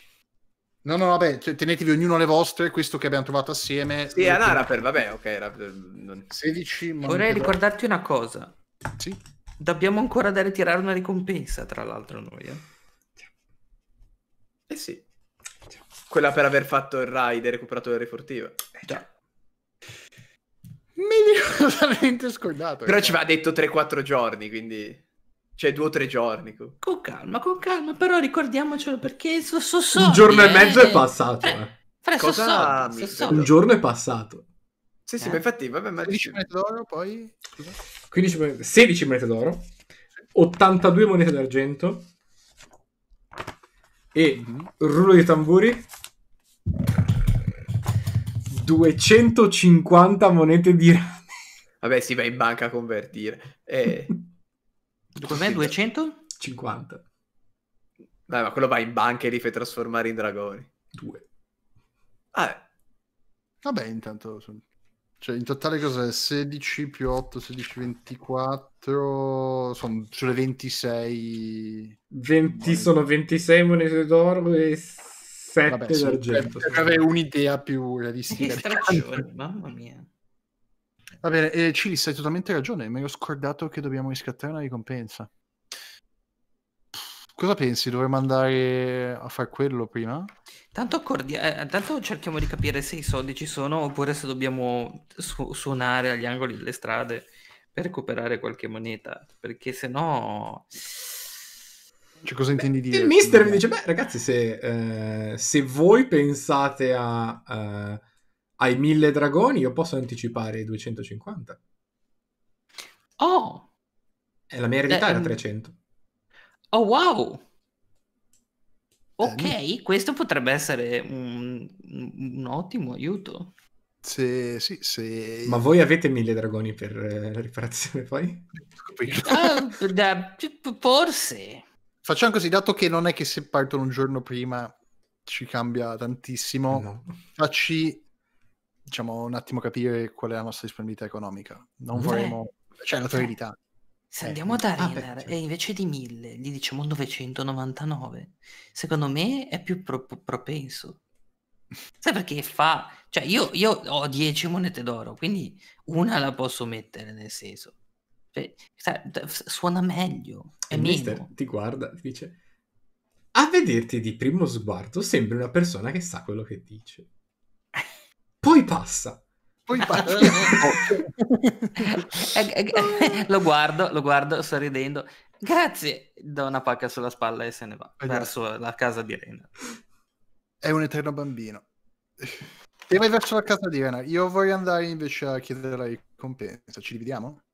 No, no, vabbè, tenetevi ognuno le vostre, questo che abbiamo trovato assieme. Sì, è ah, una Rapper, vabbè, ok. Rapper, non... 16 monete Vorrei ricordarti una cosa. Sì. Dobbiamo ancora da ritirare una ricompensa, tra l'altro, noi. Eh, eh sì. Quella per aver fatto il raid e recuperato le rifortive. Eh, già. Minimamente scordato. Però eh. ci va detto 3-4 giorni, quindi... Cioè, due o tre giorni. Con calma, con calma, però ricordiamocelo perché so, so, so Un giorno eh. e mezzo è passato. Eh. Fra, fra Cosa so, so, so, Un giorno è passato. Sì, sì, ma infatti, vabbè, ma... 15 metri d'oro poi... Scusa. 15, 16 monete d'oro, 82 monete d'argento e mhm. rullo di tamburi 250 monete di rame. Vabbè, si va in banca a convertire. Eh... Com'è 250? Vabbè, ma quello va in banca e li fai trasformare in dragoni. Due. Vabbè. Vabbè, intanto sono cioè, in totale cos'è? 16 più 8, 16, 24, sono sulle 26. 20, sono 26 monete d'oro e 7 d'argento. Per, avere un'idea più realistica. Che straccione, mamma mia. Va bene, eh, Cili, hai totalmente ragione, mi ero scordato che dobbiamo riscattare una ricompensa. Cosa pensi? Dovremmo andare a fare quello prima? Tanto, accordi- eh, tanto cerchiamo di capire se i soldi ci sono oppure se dobbiamo su- suonare agli angoli delle strade per recuperare qualche moneta, perché se no... Cioè, cosa intendi dire? Il mister mi dice, beh ragazzi, se, eh, se voi pensate a, eh, ai 1000 dragoni, io posso anticipare i 250. Oh! E la mia eredità beh, era 300. Mm. Oh wow! Eh, ok, eh, questo potrebbe essere un, un ottimo aiuto. Se, sì, se... Ma voi avete mille dragoni per eh, riparazione poi? ah, da, forse. Facciamo così, dato che non è che se partono un giorno prima ci cambia tantissimo, no. facci diciamo un attimo capire qual è la nostra disponibilità economica. Non vorremmo... Cioè, la priorità. Se eh, andiamo ad mm. Arena ah, certo. e invece di 1000 gli diciamo 999, secondo me è più pro- propenso. Sai perché fa... Cioè io, io ho 10 monete d'oro, quindi una la posso mettere nel senso. Cioè, suona meglio. È e mister ti guarda e dice... A vederti di primo sguardo sembri una persona che sa quello che dice. Poi passa poi eh, eh, eh, lo guardo, lo guardo sorridendo. Grazie, do una pacca sulla spalla e se ne va Vediamo. Esatto. verso la casa di Rena. È un eterno bambino. E vai verso la casa di Rena. Io voglio andare invece a chiedere la ricompensa. Ci dividiamo?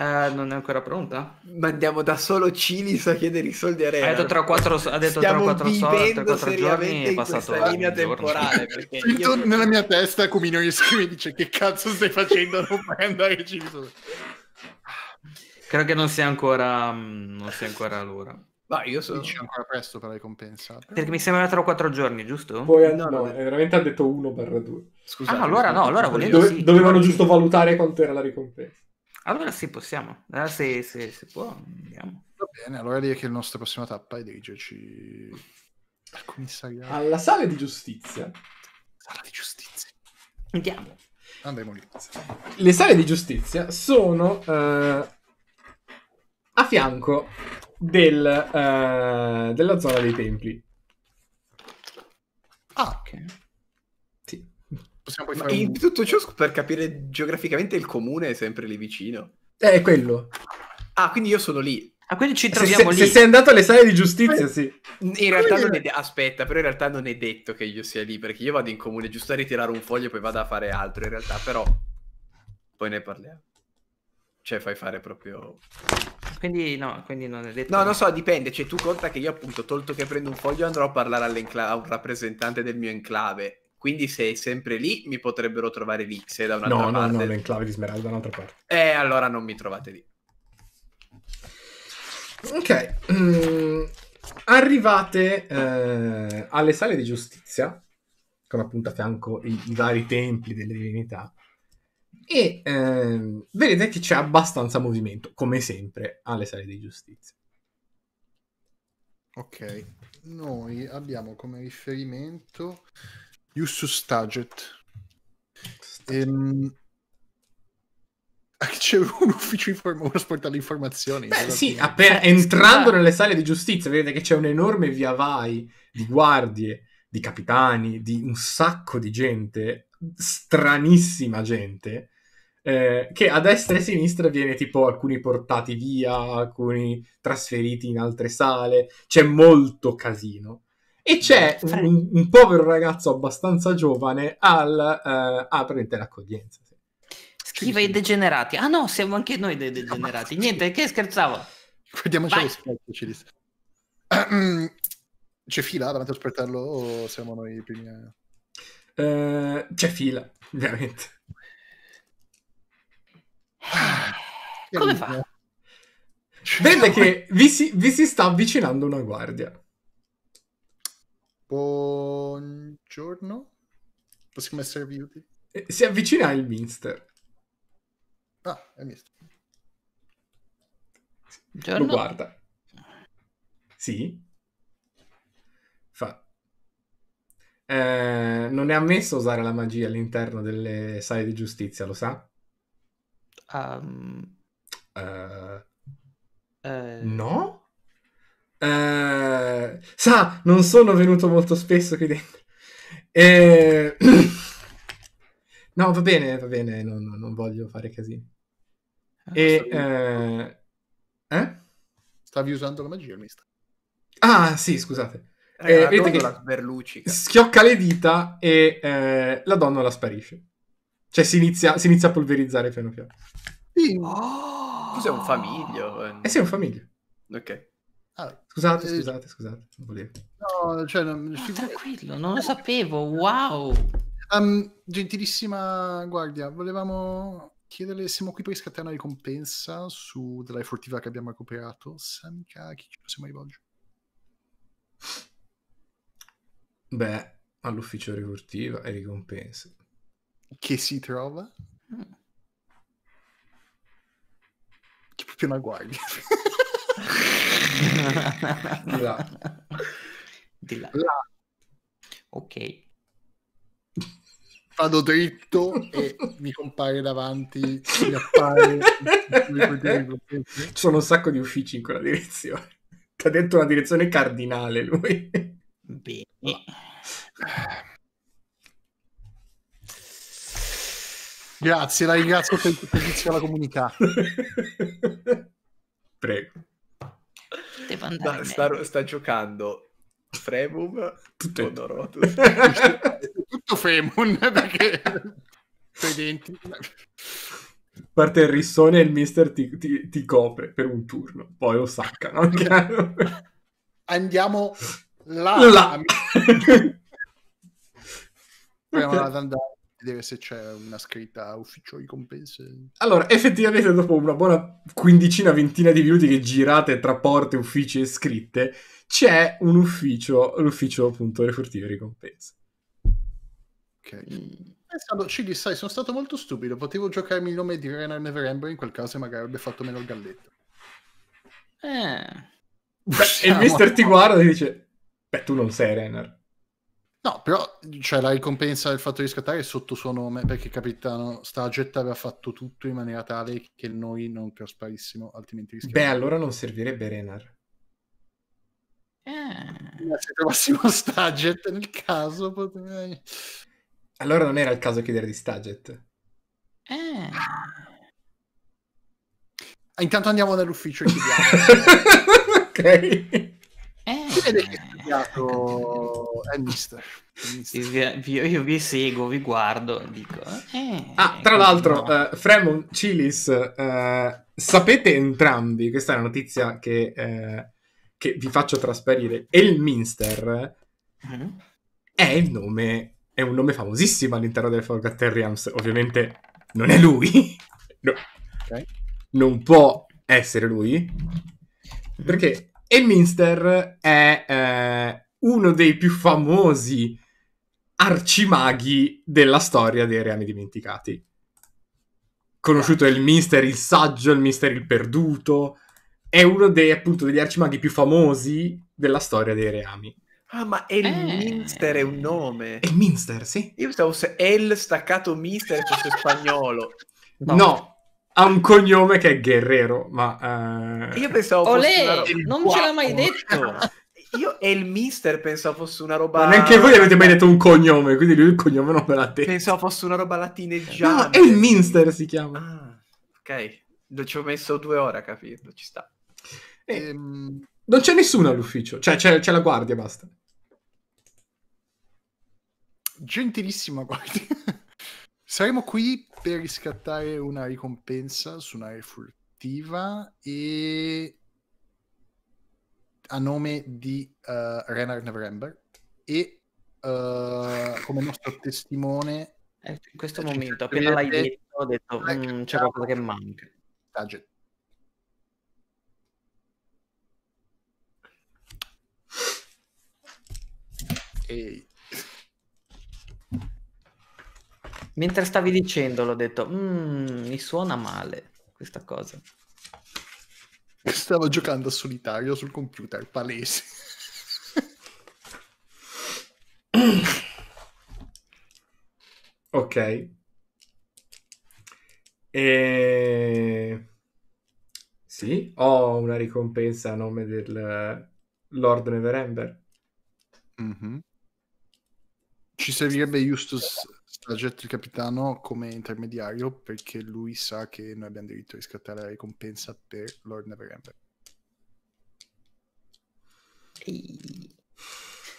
Uh, non è ancora pronta? Mandiamo da solo Cilis a chiedere i soldi a Real. Ha detto tra 4 ha detto Stiamo 3, 4 so, 3, 4 giorni è passato la linea temporale. Io... Nella mia testa Comino gli scrive e dice che cazzo stai facendo? Non puoi andare Cilis. Credo che non sia ancora, mm, non sia ancora l'ora. Ma io sono Dici ancora presto per la ricompensa. Perché mi sembra tra 4 giorni, giusto? Poi eh, no, no, no, eh, veramente ha detto 1-2. Scusate. Ah, allora no, allora volevo Dove, sì. Dovevano giusto valutare quanto era la ricompensa. Allora sì, possiamo. Allora, se, se, se può, andiamo. Va bene, allora direi che la nostra prossima tappa è dirigerci al commissariato. Alla sala di giustizia. Sala di giustizia. Andiamo. Andiamo lì. Le sale di giustizia sono eh, a fianco del, eh, della zona dei templi. Ah, ok possiamo poi fare un... tutto ciò per capire geograficamente il comune è sempre lì vicino. Eh, è quello. Ah, quindi io sono lì. Ah, quindi ci troviamo se, lì. Se sei andato alle sale di giustizia, eh, sì. In realtà non è de- aspetta, però in realtà non è detto che io sia lì, perché io vado in comune giusto a ritirare un foglio e poi vado a fare altro, in realtà, però poi ne parliamo. Cioè, fai fare proprio quindi no, quindi non è detto. No, non so, dipende. Cioè, tu conta che io, appunto, tolto che prendo un foglio, andrò a parlare a un rappresentante del mio enclave. Quindi se è sempre lì mi potrebbero trovare lì, se da un'altra no, parte. No, no, l'enclave di Smeralda da un'altra parte. Eh, allora non mi trovate lì. Ok. Mm. Arrivate eh, alle sale di giustizia, con appunto a fianco i, i vari templi delle divinità, e eh, vedete che c'è abbastanza movimento, come sempre, alle sale di giustizia. Ok, noi abbiamo come riferimento Justus Staget. Ehm, c'è un ufficio inform- uno sportello informazioni. Beh, sì, appena entrando nelle sale di giustizia vedete che c'è un enorme via vai di guardie, di capitani, di un sacco di gente, stranissima gente, eh, che a destra e a sinistra viene tipo alcuni portati via, alcuni trasferiti in altre sale, c'è molto casino. E c'è un, un, povero ragazzo abbastanza giovane al... Uh, ah, l'accoglienza. Sì. Schiva sì. i degenerati. Ah no, siamo anche noi dei ah, degenerati. No, Niente, che scherzavo. Guardiamoci allo specchio, Cilis. C'è fila davanti al sportello o siamo noi i primi? Uh, c'è fila, ovviamente. Eh, come fa? Cioè, Vede che vi si, vi si sta avvicinando una guardia. Buongiorno, possiamo esservi utili? Eh, si avvicina il Minster. Ah, è il Minster. Buongiorno. Lo guarda. Sì. Fa. Eh, non è ammesso usare la magia all'interno delle sale di giustizia, lo sa? Um... Uh... Uh... No? Uh, sa, non sono venuto molto spesso qui dentro. E... no, va bene, va bene, non, non voglio fare casino. Ah, e, stavi... Uh... Eh? stavi usando la magia, mister. Ah, sì, scusate. Eh, vedete che berlucica. schiocca le dita e eh, la donna la sparisce. Cioè si inizia, si inizia, a polverizzare piano piano. Sì. Oh. Cos'è un famiglio? Eh sì, un famiglio. Ok scusate, eh, scusate, scusate, non volevo. No, cioè, non, ah, tranquillo, non lo sapevo, wow! Um, gentilissima guardia, volevamo chiederle, siamo qui per scattare una ricompensa su della furtiva che abbiamo recuperato. Samica, chi ci possiamo rivolgere? Beh, all'ufficio ricurtiva e ricompensa. Che si trova? Mm. Che proprio una guardia. Di là. Di là. là. Ok. Vado dritto e mi compare davanti, mi appare. Ci sono un sacco di uffici in quella direzione. Ti ha detto una direzione cardinale lui. Bene. Grazie, la ringrazio per il servizio alla comunità. Prego. Devo andare no, sta, sta, giocando Fremum tutto, tutto. tutto Fremum perché i denti. Parte il rissone e il mister ti, ti, ti, copre per un turno, poi lo saccano. Andiamo là. là. Proviamo ad andare vedere se c'è una scritta ufficio ricompense. Allora, effettivamente, dopo una buona quindicina, ventina di minuti che girate tra porte, uffici e scritte, c'è un ufficio, l'ufficio appunto delle furtive ricompense. Ok. Pensando, Cili, sai, sono stato molto stupido. Potevo giocarmi il nome di Renar Neverember, in quel caso magari avrebbe fatto meno il galletto. Eh. Beh, e il mister ti guarda e dice: Beh, tu non sei Renar. No, però cioè, la ricompensa del fatto di scattare è sotto suo nome, perché capitano Starjet aveva fatto tutto in maniera tale che noi non trasparissimo, altrimenti rischiamo. Beh, allora non servirebbe Renar. Eh. Se trovassimo Starjet nel caso... Potrei... Allora non era il caso chiedere di Starjet. Eh. Ah, intanto andiamo nell'ufficio e chiediamo. ok. Eh. vede che è studiato è mister. Io, io, vi seguo, vi guardo. Dico, eh, ah, eh, tra l'altro, no. eh, Fremon Cilis, eh, sapete entrambi, questa è una notizia che, eh, che vi faccio trasparire, Elminster mm-hmm. è il nome, è un nome famosissimo all'interno del Forgotten Realms, ovviamente non è lui, no. okay. non può essere lui, perché e Minster è eh, uno dei più famosi arcimaghi della storia dei reami dimenticati. Conosciuto il Minster il saggio, il Minster il perduto, è uno dei, appunto, degli arcimaghi più famosi della storia dei reami. Ah, ma El eh. Minster è un nome. El Minster, sì. Io pensavo se El staccato Mister fosse spagnolo. No. no ha un cognome che è Guerrero, ma... Eh... Io pensavo... Olè, una... non ce l'ha mai detto! Io e il mister pensavo fosse una roba... Ma neanche voi avete mai detto un cognome, quindi lui il cognome non me l'ha detto. Pensavo fosse una roba latineggiata. No, è il mister si chiama. Ah, ok, ci ho messo due ore a capirlo, ci sta. E... Eh, ehm, non c'è nessuno all'ufficio, cioè c'è, c'è la guardia, basta. Gentilissima guardia. Saremo qui per riscattare una ricompensa su una furtiva e a nome di uh, Renard Neverember e uh, come nostro testimone eh, in questo momento appena l'hai detto ho detto mm, c'è qualcosa che manca Target. Ehi. Mentre stavi dicendo, l'ho detto, mm, mi suona male questa cosa. Stavo giocando a solitario sul computer, palese. ok. E... Sì, ho una ricompensa a nome del Lord Neverember. Mm-hmm. Ci servirebbe Justus sta il capitano come intermediario perché lui sa che noi abbiamo diritto di scattare la ricompensa per Lord Neverember.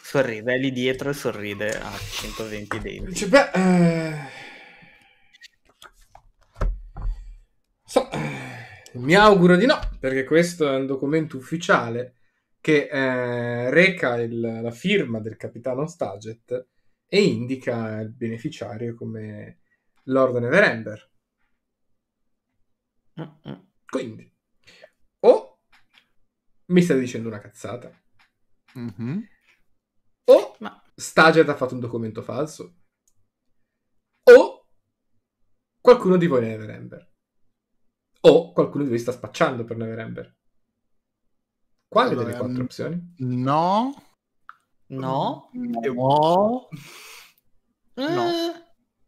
Sorride, è lì dietro e sorride a 120 dei. Dice, beh... Eh... So, eh... mi auguro di no, perché questo è un documento ufficiale che eh, reca il, la firma del capitano Staget e indica il beneficiario come Lord Neverember. mm Quindi, o mi stai dicendo una cazzata, mm-hmm. o Ma... Staget ha fatto un documento falso, o qualcuno di voi è Neverember, o qualcuno di voi sta spacciando per Neverember. Quale allora, delle quattro um... opzioni? No. No. Eh. No.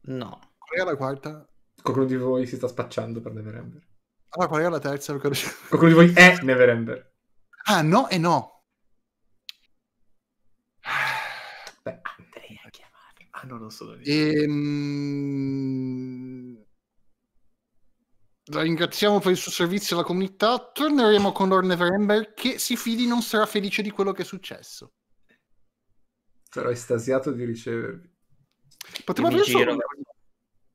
No. Qual è la quarta? Qualcuno di voi si sta spacciando per Neverember. Allora, ah, qual è la terza? Qualcuno di voi è Neverember. Ah, no e no. Beh, andrei a chiamarlo. Ah, no, non so ehm... La ringraziamo per il suo servizio alla comunità. Torneremo con Lord Neverember che si fidi non sarà felice di quello che è successo. Sarò estasiato di ricevervi. Potremmo avere, il suo...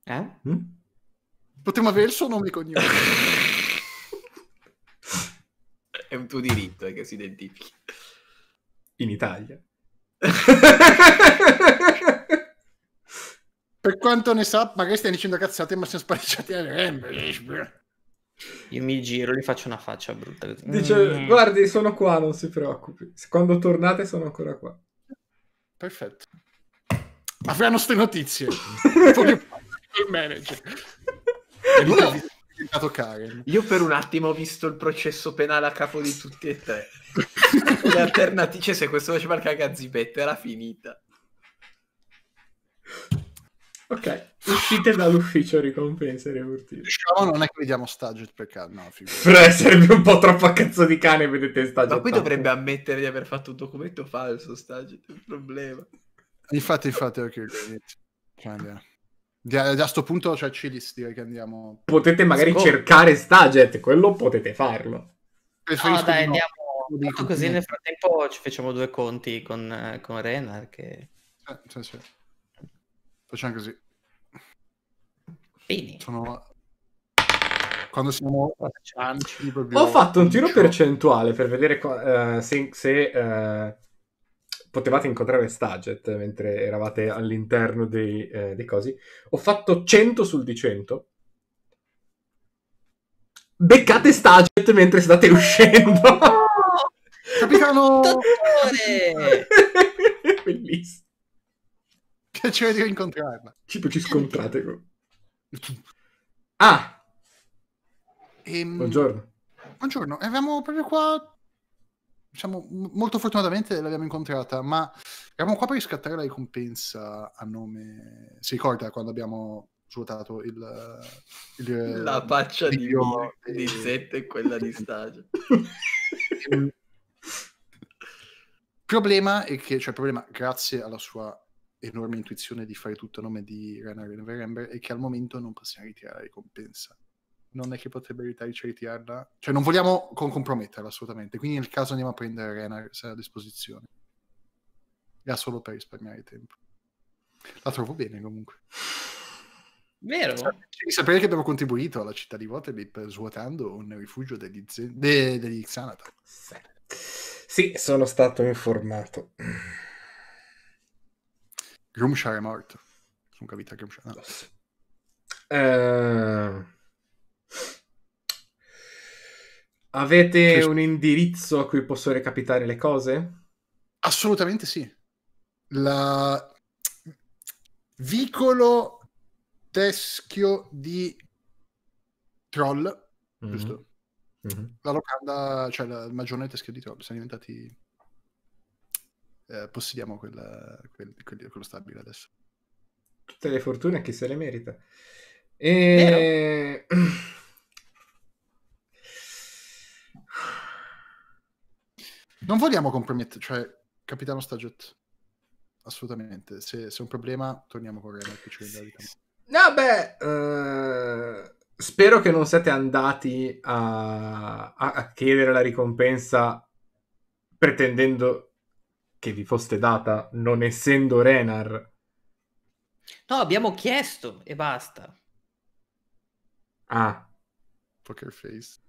eh? mm? Potremmo avere il suo nome e cognome. È un tuo diritto eh, che si identifichi. In Italia. per quanto ne sa, magari stai dicendo cazzate, ma siamo spareggiati a Io mi giro, gli faccio una faccia brutta. Dice, mm. guardi, sono qua, non si preoccupi. Quando tornate sono ancora qua. Perfetto. Avranno ste notizie. il manager. E lui no. ha Karen. Io per un attimo ho visto il processo penale a capo di tutti e tre. Le alternative, cioè, se questo faceva il cagazzibetta era finita. Ok, uscite dall'ufficio ricompense e urtili. Diciamo non è che vediamo Stagit perché no, Per esservi un po' troppo a cazzo di cane vedete Stagit. Ma qui dovrebbe ammettere di aver fatto un documento falso Stagit, è un problema. Infatti, infatti, ok, cioè, andiamo. A questo punto c'è cioè, Cilis, direi che andiamo. Potete magari oh. cercare Stagit, quello potete farlo. no, dai, no. andiamo. Così nel frattempo ci facciamo due conti con, eh, con Renar che... Eh, cioè, Facciamo così. Bene. Sono... Quando siamo a cianci, Ho fatto un tiro percentuale per vedere uh, se, se uh, potevate incontrare Staget mentre eravate all'interno dei, uh, dei cosi. Ho fatto 100 sul di 100 beccate Staget mentre state uscendo. Capitano! Bellissimo. Piacere cioè, di rincontrarla. Ci, ci scontrate. Con... ah! Ehm, buongiorno. Buongiorno, eravamo proprio qua diciamo, molto fortunatamente l'abbiamo incontrata, ma eravamo qua per riscattare la ricompensa a nome... Si ricorda quando abbiamo svuotato il... il la faccia di, Mo, e... di Zette e quella di Stagio. Il problema è che, cioè problema, grazie alla sua enorme intuizione di fare tutto a nome di Renar e Neverember e che al momento non possiamo ritirare la ricompensa. Non è che potrebbe evitarci a ritirarla, cioè non vogliamo con- comprometterla assolutamente. Quindi nel caso andiamo a prendere Renar se è a disposizione. Era solo per risparmiare tempo. La trovo bene comunque. Vero? Devi sapere che abbiamo contribuito alla città di Waterdeep svuotando un rifugio degli, ze- de- degli Xanata. Sì, sono stato informato. Grumshire è morto. Sono capito che Grumshire. No. Eh... Avete C'è... Cioè, un indirizzo a cui posso recapitare le cose? Assolutamente sì. La vicolo teschio di troll, mm-hmm. giusto? Mm-hmm. La locanda, cioè la, il maggiorne teschio di troll, sono diventati eh, possediamo quella, quel, quel, quello stabile adesso. Tutte le fortune a chi se le merita. E... Non vogliamo compromettere, cioè, capitano Stagiot. Assolutamente. Se, se, è un problema, torniamo con Renner che la vita. No, beh, uh, spero che non siate andati a, a chiedere la ricompensa pretendendo che vi foste data, non essendo Renar. No, abbiamo chiesto e basta. Ah. Poker face.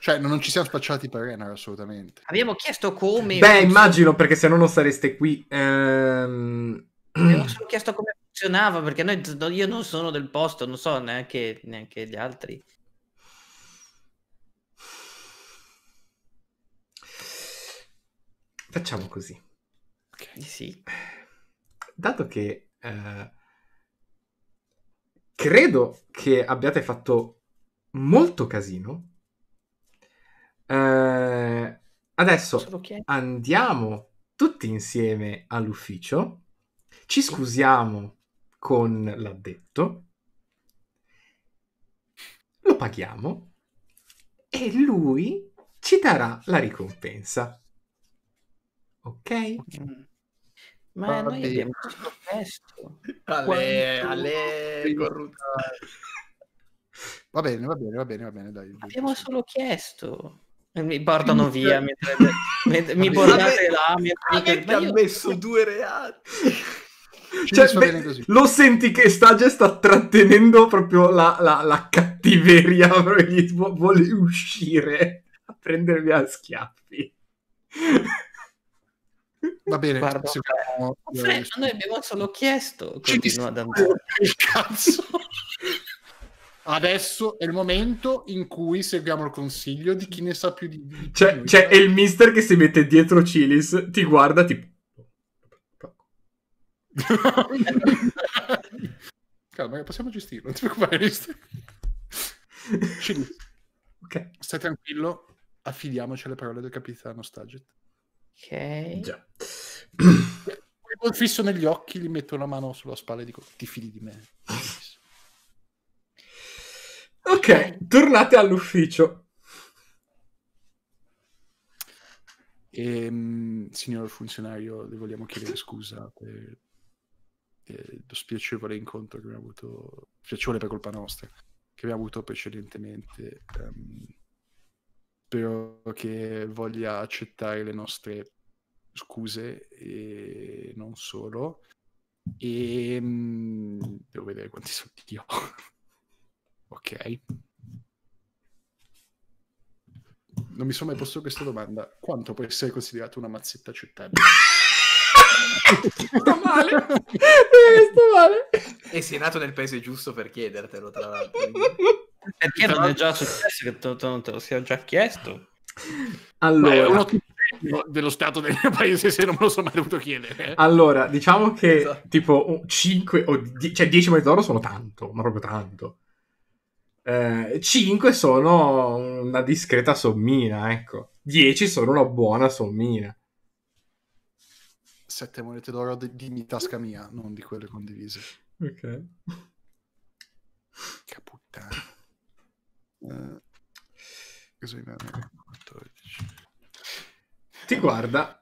Cioè, non ci siamo spacciati per Renar assolutamente. Abbiamo chiesto come. Beh, immagino perché se no non sareste qui. Ehm... Abbiamo solo chiesto come funzionava perché noi, io non sono del posto, non so neanche, neanche gli altri. Facciamo così. Ok, sì. Dato che eh, credo che abbiate fatto molto casino, eh, adesso andiamo tutti insieme all'ufficio, ci scusiamo con l'addetto, lo paghiamo e lui ci darà la ricompensa. Ok? Mm. Ma Oddio. noi abbiamo tutto questo. Alle, alle Va bene, va bene, va bene, va bene, dai. Abbiamo solo chiesto. Mi portano via, mentre, mi portate là. Mentre, ma io... ha messo due reati. Cioè, beh, lo senti che Stagia sta trattenendo proprio la, la, la cattiveria, gli vuole uscire a prendervi a schiaffi. Va bene, Guarda, siamo... Cioè, Fred, noi abbiamo solo chiesto. Continua ad andare. Il cazzo. Adesso è il momento in cui seguiamo il consiglio di chi ne sa più di, me. C'è, c'è il mister che si mette dietro Cilis, ti guarda tipo... Calma, possiamo gestirlo, non ti preoccupare. Cilis, okay. stai tranquillo, affidiamoci alle parole del capitano Staget. Ok. Già. Con fisso negli occhi, gli metto una mano sulla spalla e dico: Ti fidi di me. ok, tornate all'ufficio. E, ehm, signor funzionario, le vogliamo chiedere scusa per, per eh, lo spiacevole incontro che abbiamo avuto, spiacevole per colpa nostra, che abbiamo avuto precedentemente. Um, spero che voglia accettare le nostre scuse e non solo. E mm, devo vedere quanti soldi ho. ok. Non mi sono mai posto questa domanda. Quanto può essere considerato una mazzetta accettabile? sto male, sto male. E sei nato nel paese giusto per chiedertelo, tra l'altro. Perché non è già successo che tu non te lo sia già chiesto? Allora, uno dello stato del mio paese se non me lo sono mai dovuto chiedere. Eh. Allora, diciamo che esatto. tipo 5 o 10, cioè 10 monete d'oro sono tanto, ma proprio tanto. Eh, 5 sono una discreta sommina, ecco. 10 sono una buona sommina. 7 monete d'oro di, di tasca mia, non di quelle condivise. Ok. Che puttana. Eh, cosa rimane? Ti guarda.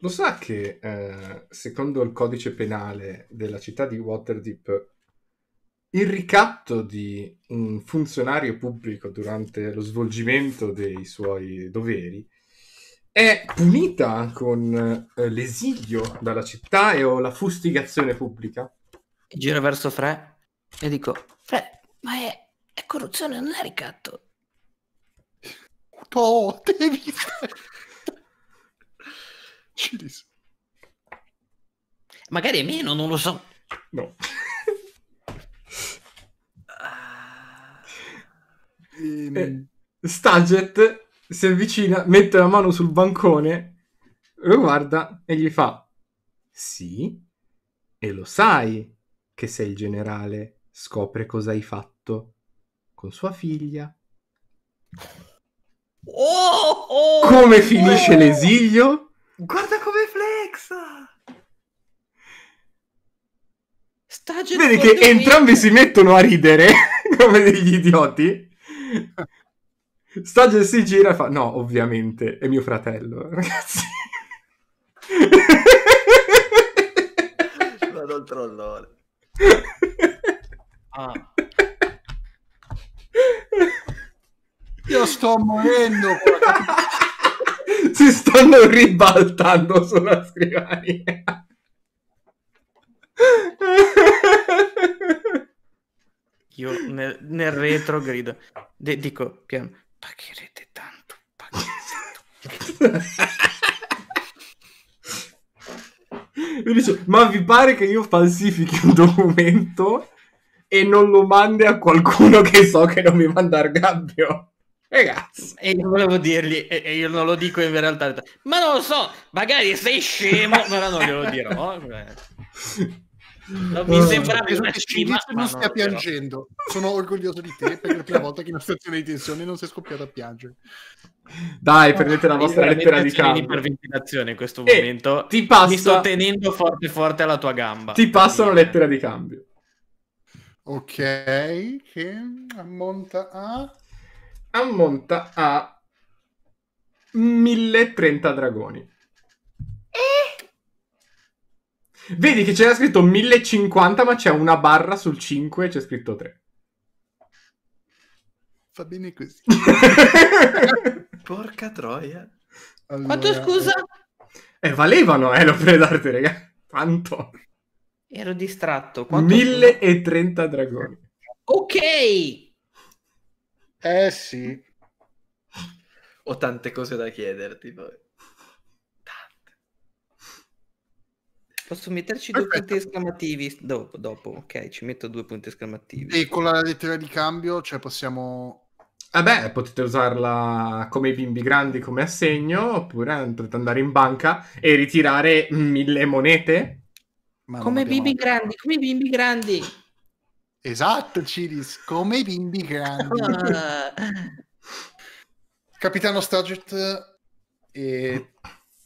Lo sa che eh, secondo il codice penale della città di Waterdeep il ricatto di un funzionario pubblico durante lo svolgimento dei suoi doveri è punita con eh, l'esilio dalla città e o la fustigazione pubblica. Giro verso Fre e dico: Fre, ma è, è corruzione, non è ricatto. No, devi. Magari è meno, non lo so. No. Ehm. Eh, Staget si avvicina, mette la mano sul bancone, lo guarda e gli fa: Sì, e lo sai che se il generale scopre cosa hai fatto con sua figlia. Oh, oh, come finisce oh. l'esilio? Guarda come flexa! Sta Vedi che entrambi si mettono a ridere come degli idioti. Stagel si gira e fa: No, ovviamente è mio fratello, ragazzi. Vado al trollone. Ah. Io sto morendo. si stanno ribaltando sulla scrivania. Io nel, nel retro grido, De- dico piano, pagherete tanto, pagherete tanto. dice, ma vi pare che io falsifichi un documento e non lo mandi a qualcuno che so che non mi manda Argabbio? Ragazzi, eh, e io volevo dirgli, e io non lo dico in realtà, ma non lo so, magari sei scemo, però non glielo dirò. mi eh, sembra che esatto, una stima, esatto, esatto, non stia piangendo. Sono orgoglioso di te perché è la prima volta che in una stazione di tensione non sei scoppiato a piangere. Dai, prendete la vostra lettera di cambio. iperventilazione in questo momento. Ti passa... Mi sto tenendo forte forte alla tua gamba. Ti passano yeah. lettera di cambio. Ok, che ammonta a... Ammonta a 1030 dragoni. Eh? Vedi che c'era scritto 1050, ma c'è una barra sul 5 e c'è scritto 3. Va bene così. Porca troia. Allora... Quanto scusa? Eh, valevano, eh, l'opera d'arte, raga. Tanto. Ero distratto. Quanto 1030 sono? dragoni. Ok. Eh sì. Ho tante cose da chiederti poi. Posso metterci Perfetto. due punti esclamativi dopo, dopo, ok, ci metto due punti esclamativi. E con la lettera di cambio, cioè possiamo... Vabbè, ah eh potete usarla come i bimbi grandi come assegno, oppure potete andare in banca e ritirare mille monete. Ma come bimbi ancora. grandi, come i bimbi grandi. Esatto, Ciris, come i bimbi grandi. Capitano Staget e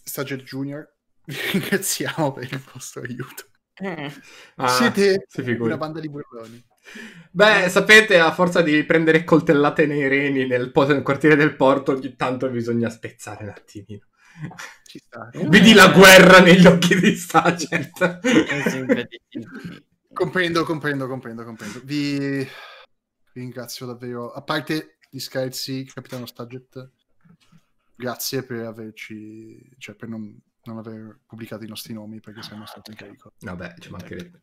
Staget Junior vi ringraziamo per il vostro aiuto. Eh. Ah, Siete una banda di burloni. Beh, sapete, a forza di prendere coltellate nei reni nel, nel quartiere del porto, ogni tanto bisogna spezzare un attimino. Eh. Vedi la guerra negli occhi di Stagent. comprendo, comprendo, comprendo, comprendo. Vi ringrazio davvero. A parte gli scherzi, capitano Stagent, grazie per averci, cioè per non non aver pubblicato i nostri nomi perché siamo ah, stati in carico. Vabbè, ci mancherebbe.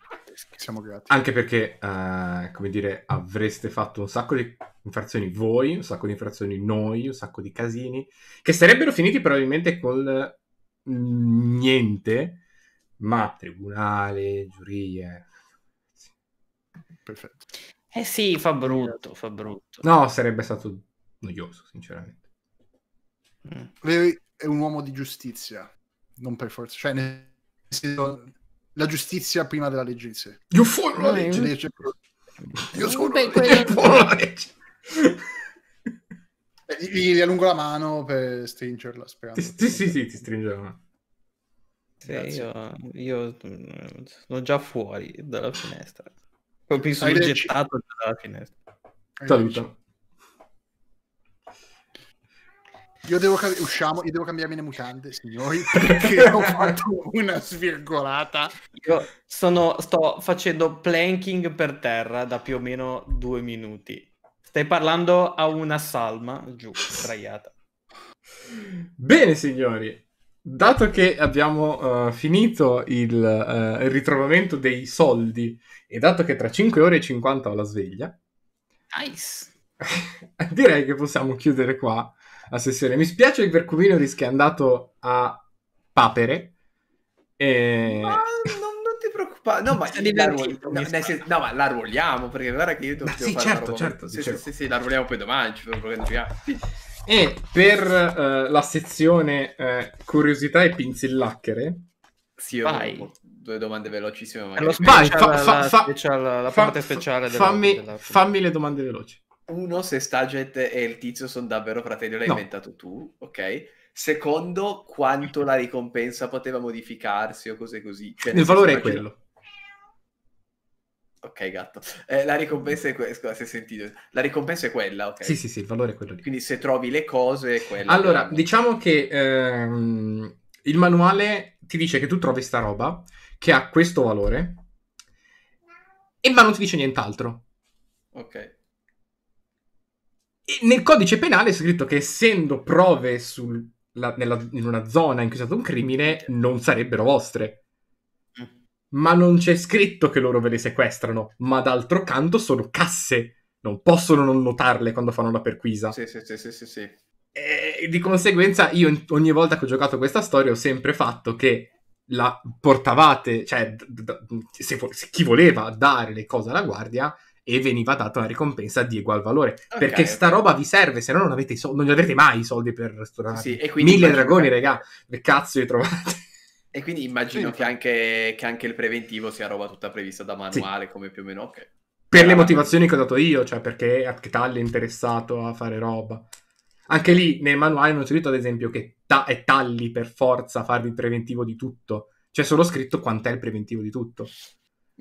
Siamo grati. Anche perché, eh, come dire, avreste fatto un sacco di infrazioni voi, un sacco di infrazioni noi, un sacco di casini, che sarebbero finiti probabilmente con mm, niente, ma tribunale, giurie... Perfetto. Eh sì, fa brutto, fa brutto. No, sarebbe stato noioso, sinceramente. Mm. Lei è un uomo di giustizia, non per forza, cioè nel senso, la giustizia prima della legge in sé. Io fuori la legge. legge. Io sono Beh, quello... fuori la legge. Eh, gli, gli allungo la mano per stringerla, sperando. Sì, sì, sì, sì ti stringe la mano. Sì, io, io, mm, sono già fuori dalla finestra. Colpi sono gettato dalla finestra. Saluta. Io devo, usciamo, io devo cambiarmi le mutande, signori, perché ho fatto una svirgolata. Io sono, sto facendo planking per terra da più o meno due minuti. Stai parlando a una salma giù, sdraiata. Bene, signori, dato che abbiamo uh, finito il, uh, il, ritrovamento dei soldi e dato che tra 5 ore e 50 ho la sveglia, nice. direi che possiamo chiudere qua a sessione. Mi spiace il Vercuvinoris che è andato a papere. E... Ma non, non ti preoccupare, no, ma, la, ruol... no, senso, no, ma la ruoliamo perché guarda che io devo sì, fare certo, certo, sì, sì, sì, certo. sì, la ruoliamo poi domani. E per uh, la sezione uh, curiosità e pinzillacchere, sì, vai. Due domande velocissime. Magari. Vai, fa, fa, fa, special, la, parte speciale. Della, fammi, della... fammi le domande veloci uno, se Staget e il tizio sono davvero fratelli, l'hai no. inventato tu, ok? Secondo, quanto la ricompensa poteva modificarsi o cose così. Cioè, il valore è quello. Ok, gatto. Eh, la ricompensa è quella. Se sentito. La ricompensa è quella, ok. Sì, sì, sì, il valore è quello lì. Quindi se trovi le cose è quella. Allora, che... diciamo che ehm, il manuale ti dice che tu trovi sta roba che ha questo valore, ma non ti dice nient'altro. Ok. E nel codice penale è scritto che essendo prove sul, la, nella, in una zona in cui è stato un crimine, non sarebbero vostre. Mm. Ma non c'è scritto che loro ve le sequestrano, ma d'altro canto sono casse. Non possono non notarle quando fanno la perquisa. Sì, sì, sì, sì, sì. sì. E di conseguenza io ogni volta che ho giocato questa storia ho sempre fatto che la portavate, cioè d- d- se, vo- se chi voleva dare le cose alla guardia e veniva data una ricompensa di egual valore. Okay, perché sta roba vi serve, se no non avete, i soldi, non avete mai i soldi per ristorare Sì, sì, Mille dragoni, raga, che cazzo li trovate? E quindi immagino sì. che, anche, che, anche, il preventivo sia roba tutta prevista da manuale, come più o meno. Okay. Per le motivazioni che ho dato io, cioè perché Tal è interessato a fare roba. Anche lì nel manuale non c'è scritto, ad esempio, che ta- è Talli per forza farvi il preventivo di tutto. C'è cioè, solo scritto quant'è il preventivo di tutto.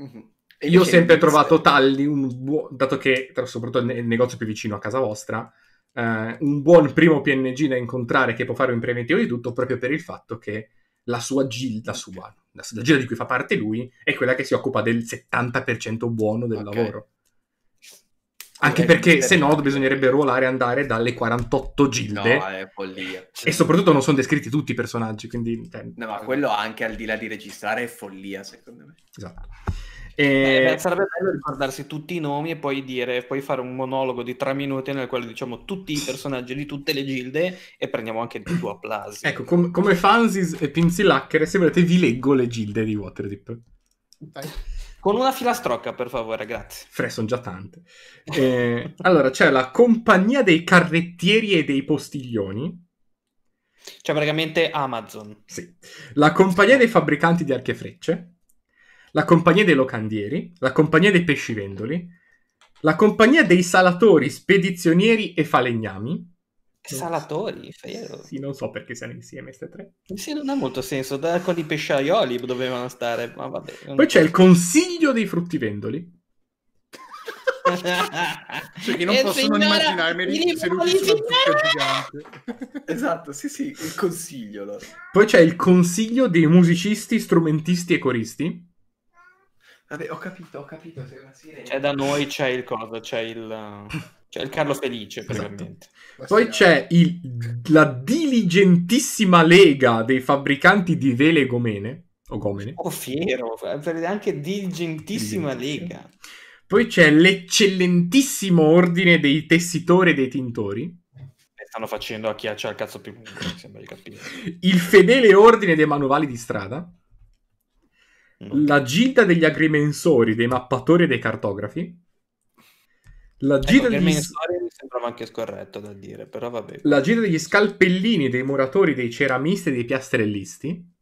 Mm-hmm. Io ho sempre trovato Tallinn, un buon, dato che soprattutto è il negozio più vicino a casa vostra, eh, un buon primo PNG da incontrare che può fare un preventivo di tutto proprio per il fatto che la sua gilda, sua, la, la gilda di cui fa parte lui, è quella che si occupa del 70% buono del okay. lavoro. Anche okay. perché se no bisognerebbe ruolare andare dalle 48 gilde. No, è follia. Cioè... E soprattutto non sono descritti tutti i personaggi, quindi... Cioè, no, ma quello anche al di là di registrare è follia, secondo me. Esatto. E... Beh, sarebbe bello ricordarsi tutti i nomi e poi dire, poi fare un monologo di tre minuti nel quale diciamo tutti i personaggi di tutte le gilde e prendiamo anche il tuo applauso. Ecco, com- come fansis e pinzilacchere, se volete vi leggo le gilde di Waterdeep. Dai. Con una filastrocca, per favore, grazie. Fre, sono già tante. Eh, allora, c'è la compagnia dei carrettieri e dei postiglioni. Cioè, praticamente Amazon. Sì. La compagnia dei fabbricanti di archi e frecce la compagnia dei locandieri, la compagnia dei pescivendoli, la compagnia dei salatori, spedizionieri e falegnami. Salatori? Cioè, sì, non so perché siano insieme queste tre. Sì, non ha molto senso, da con i pesciaioli dovevano stare, ma vabbè. Non... Poi c'è il consiglio dei fruttivendoli. cioè che non e possono signora, immaginarmi seduti su una esatto, sì sì, il consiglio. Allora. Poi c'è il consiglio dei musicisti, strumentisti e coristi. Vabbè, ho capito, ho capito. Cioè, da noi c'è il cosa, c'è il, c'è il Carlo Felice, esatto. praticamente. Esatto. Poi c'è il, la diligentissima lega dei fabbricanti di vele e gomene. O gomene. Oh, fiero, anche diligentissima lega. Poi c'è l'eccellentissimo ordine dei tessitori e dei tintori. Stanno facendo a chi ha il cazzo più lungo, sembra di capire. Il fedele ordine dei manovali di strada la gilda degli agrimensori, dei mappatori e dei cartografi. La gilda, ecco, degli... dire, vabbè, la gilda degli... scalpellini, dei muratori, dei ceramisti e dei piastrellisti.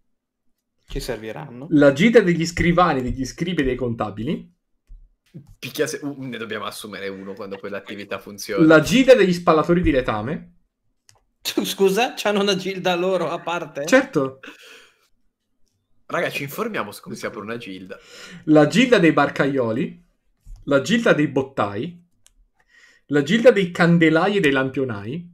Che serviranno. La gilda degli scrivani, degli scribi e dei contabili. Picchia uh, ne dobbiamo assumere uno quando quell'attività funziona. La gilda degli spallatori di letame. Scusa, c'hanno una gilda loro a parte? Certo. Raga, ci informiamo su come si apre una gilda. La gilda dei barcaioli, la gilda dei bottai, la gilda dei candelai e dei lampionai. Mi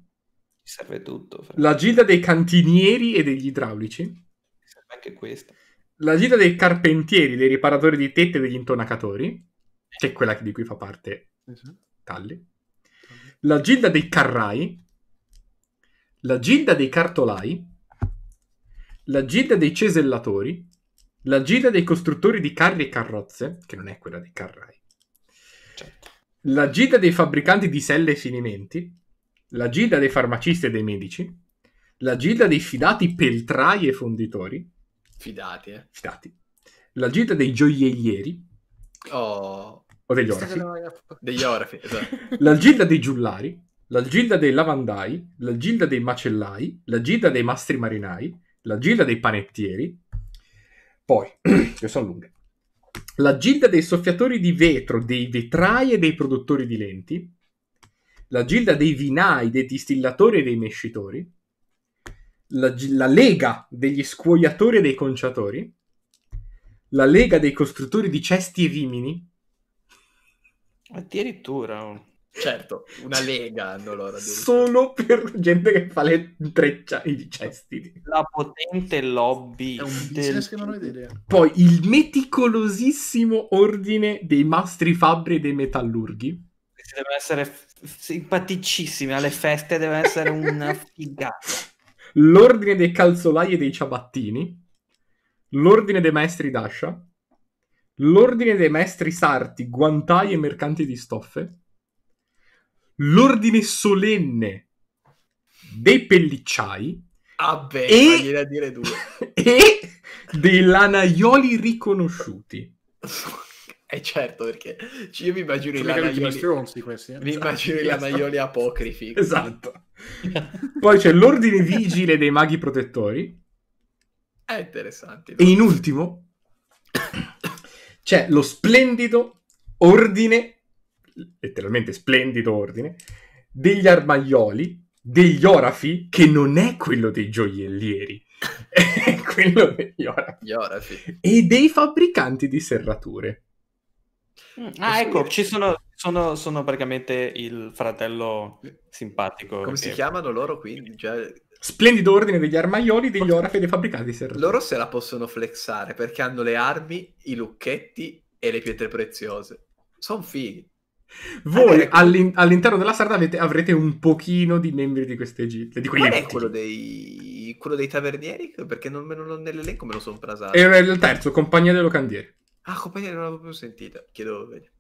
serve tutto. Fra... La gilda dei cantinieri e degli idraulici. Mi serve anche questa. La gilda dei carpentieri, dei riparatori di tette e degli intonacatori, che è quella di cui fa parte esatto. Talli. La gilda dei carrai, la gilda dei cartolai, la gilda dei cesellatori, la gilda dei costruttori di carri e carrozze, che non è quella dei carrai, certo. la gilda dei fabbricanti di selle e finimenti, la gilda dei farmacisti e dei medici, la gilda dei fidati peltrai e fonditori, fidati, eh? Fidati, la gilda dei gioiellieri, oh. o degli orafi, degli orafi esatto. la gilda dei giullari, la gilda dei lavandai, la gilda dei macellai, la gilda dei mastri marinai, la Gilda dei Panettieri, poi, che sono lunghe, la Gilda dei Soffiatori di Vetro, dei Vetrai e dei Produttori di Lenti, la Gilda dei Vinai, dei Distillatori e dei Mescitori, la, la Lega degli Scuoiatori e dei Conciatori, la Lega dei Costruttori di Cesti e Vimini. Addirittura. Oh. Certo, una cioè, lega hanno loro. Solo per gente che fa le treccia i cesti. La potente lobby. È un business del... che non ho idea. Poi il meticolosissimo ordine dei mastri fabbri e dei metallurghi. Questi devono essere simpaticissimi, alle feste deve essere una figata. L'ordine dei calzolai e dei ciabattini. L'ordine dei maestri d'ascia. L'ordine dei maestri sarti, guantai e mercanti di stoffe l'ordine solenne dei pellicciai Vabbè, ah e... a dire due. e dei lanaioli riconosciuti. Eh certo, perché cioè, io mi immagino i lanaioli... questi, eh? Mi immagino esatto. i lanaioli apocrifi. Esatto. Poi c'è l'ordine vigile dei maghi protettori. È interessante. E in ultimo c'è lo splendido ordine letteralmente splendido ordine, degli armaioli, degli orafi, che non è quello dei gioiellieri, è quello degli orafi, orafi. e dei fabbricanti di serrature. Mm, ah, sì. ecco, ci sono, sono, sono, praticamente il fratello simpatico. Come che... si chiamano loro quindi? Già... Cioè, splendido ordine degli armaioli, degli orafi e dei fabbricanti di serrature. Loro se la possono flexare perché hanno le armi, i lucchetti e le pietre preziose. Sono fighi. Voi allora, ecco. all'in- all'interno della sarda avete, avrete un pochino di membri di queste gite. Di quegli Qual è quello dei, quello dei tavernieri? Perché non me lo nell'elenco me lo sono prasato. Era il terzo, compagnia dei locandieri. Ah, compagnia non l'avevo più sentita. Chiedo bene.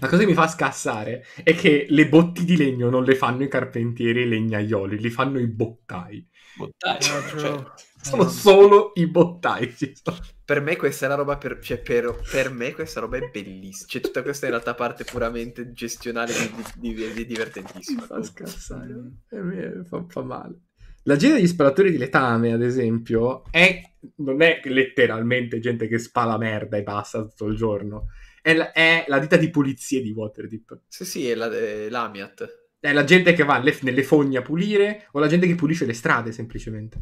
La cosa che mi fa scassare è che le botti di legno non le fanno i carpentieri e i legnaioli, li fanno i bottai. Bottai, eh, cioè, cioè, sono no. solo i bottai. Ci sono per me questa è la roba per, cioè per, per me questa roba è bellissima. Cioè, tutta questa in realtà parte puramente gestionale e divertentissima. Fa scassare. Eh, eh, fa, fa male. La gente degli sparatori di letame, ad esempio, è, non è letteralmente gente che spala merda e passa tutto il giorno. È, la, è la ditta di pulizia di Waterdeep. Sì, sì, è, la, è l'Amiat. È la gente che va le, nelle fogne a pulire o la gente che pulisce le strade, semplicemente.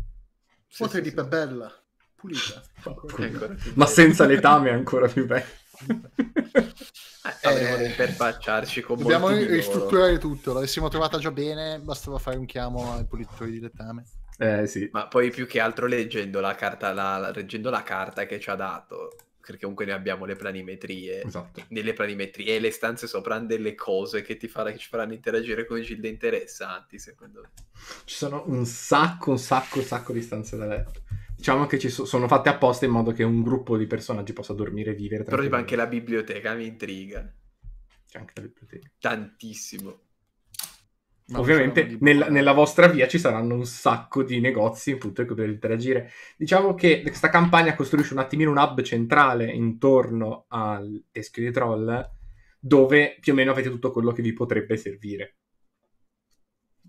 Waterdeep sì, sì. è bella pulita. Ecco. Ma senza letame è ancora più bello. Eh, da interfacciarci con Dobbiamo ristrutturare tutto. L'avessimo trovata già bene, bastava fare un chiamo ai pulitori di letame. Eh sì. Ma poi più che altro leggendo la carta, la, leggendo la carta che ci ha dato, perché comunque ne abbiamo le planimetrie. Esatto. Nelle planimetrie e le stanze sopra hanno delle cose che, farà, che, ci faranno interagire con Gilde interessanti, secondo me. Ci sono un sacco, un sacco, un sacco di stanze da letto. Diciamo che ci so- sono fatte apposta in modo che un gruppo di personaggi possa dormire e vivere. Però tipo anche la biblioteca mi intriga. C'è anche la biblioteca. Tantissimo. Ma Ovviamente nel, nella vostra via ci saranno un sacco di negozi appunto ecco, per interagire. Diciamo che questa campagna costruisce un attimino un hub centrale intorno al teschio di troll dove più o meno avete tutto quello che vi potrebbe servire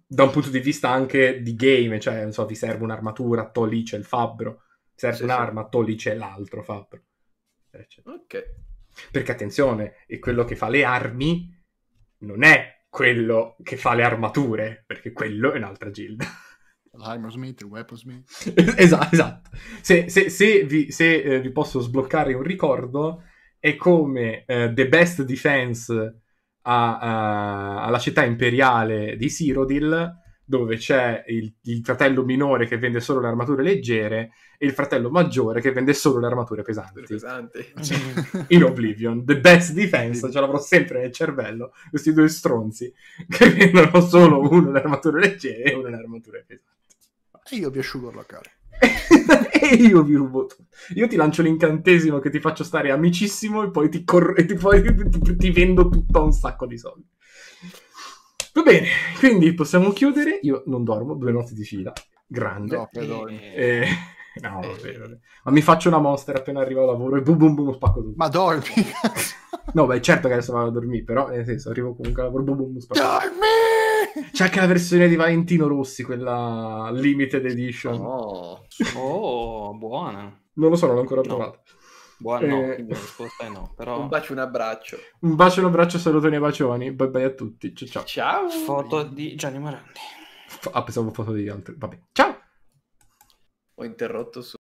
da un punto di vista anche di game, cioè non so, ti serve un'armatura, to lì c'è il fabbro, serve sì, un'arma, sì. to lì c'è l'altro fabbro. Ok. Perché attenzione, è quello che fa le armi non è quello che fa le armature, perché quello è un'altra gilda. L'Armorsmith, il Weaponsmith. esatto, esatto. Se, se, se, vi, se eh, vi, posso sbloccare un ricordo, è come eh, The Best Defense a, a, eh, alla città imperiale di Sirodil, dove c'è il, il, fratello minore che vende solo le armature leggere e il fratello maggiore che vende solo le armature pesanti. pesanti. In Oblivion, the best defense, ce l'avrò sempre nel cervello, questi due stronzi che vendono solo uno le armature leggere e uno le armature pesanti. E io vi asciugo la cara. e io vi rubo tutto. Io ti lancio l'incantesimo che ti faccio stare amicissimo e poi ti, cor- e ti, poi ti, ti vendo tutto a un sacco di soldi. Va bene, quindi possiamo chiudere. Io non dormo, due notti di fila. Grande. No, eh. eh... No, vabbè, vabbè. Ma mi faccio una monster appena arrivo al lavoro e boom boom boom spacco tutto. Ma dormi? no, beh, certo che adesso vado a dormire, però nel senso arrivo comunque al lavoro boom boom, boom spacco tutto. Dormi! C'è anche la versione di Valentino Rossi, quella limited edition. Oh, oh buona. Non lo so, non l'ho ancora provata. No. Buona, no, eh... no però... Un bacio un abbraccio. Un bacio un abbraccio, saluto nei bacioni. Bye bye a tutti. Ciao. Ciao. ciao. Foto di Gianni Morandi. Ah, pensavo foto di altri. Vabbè. Ciao. Ho interrotto su.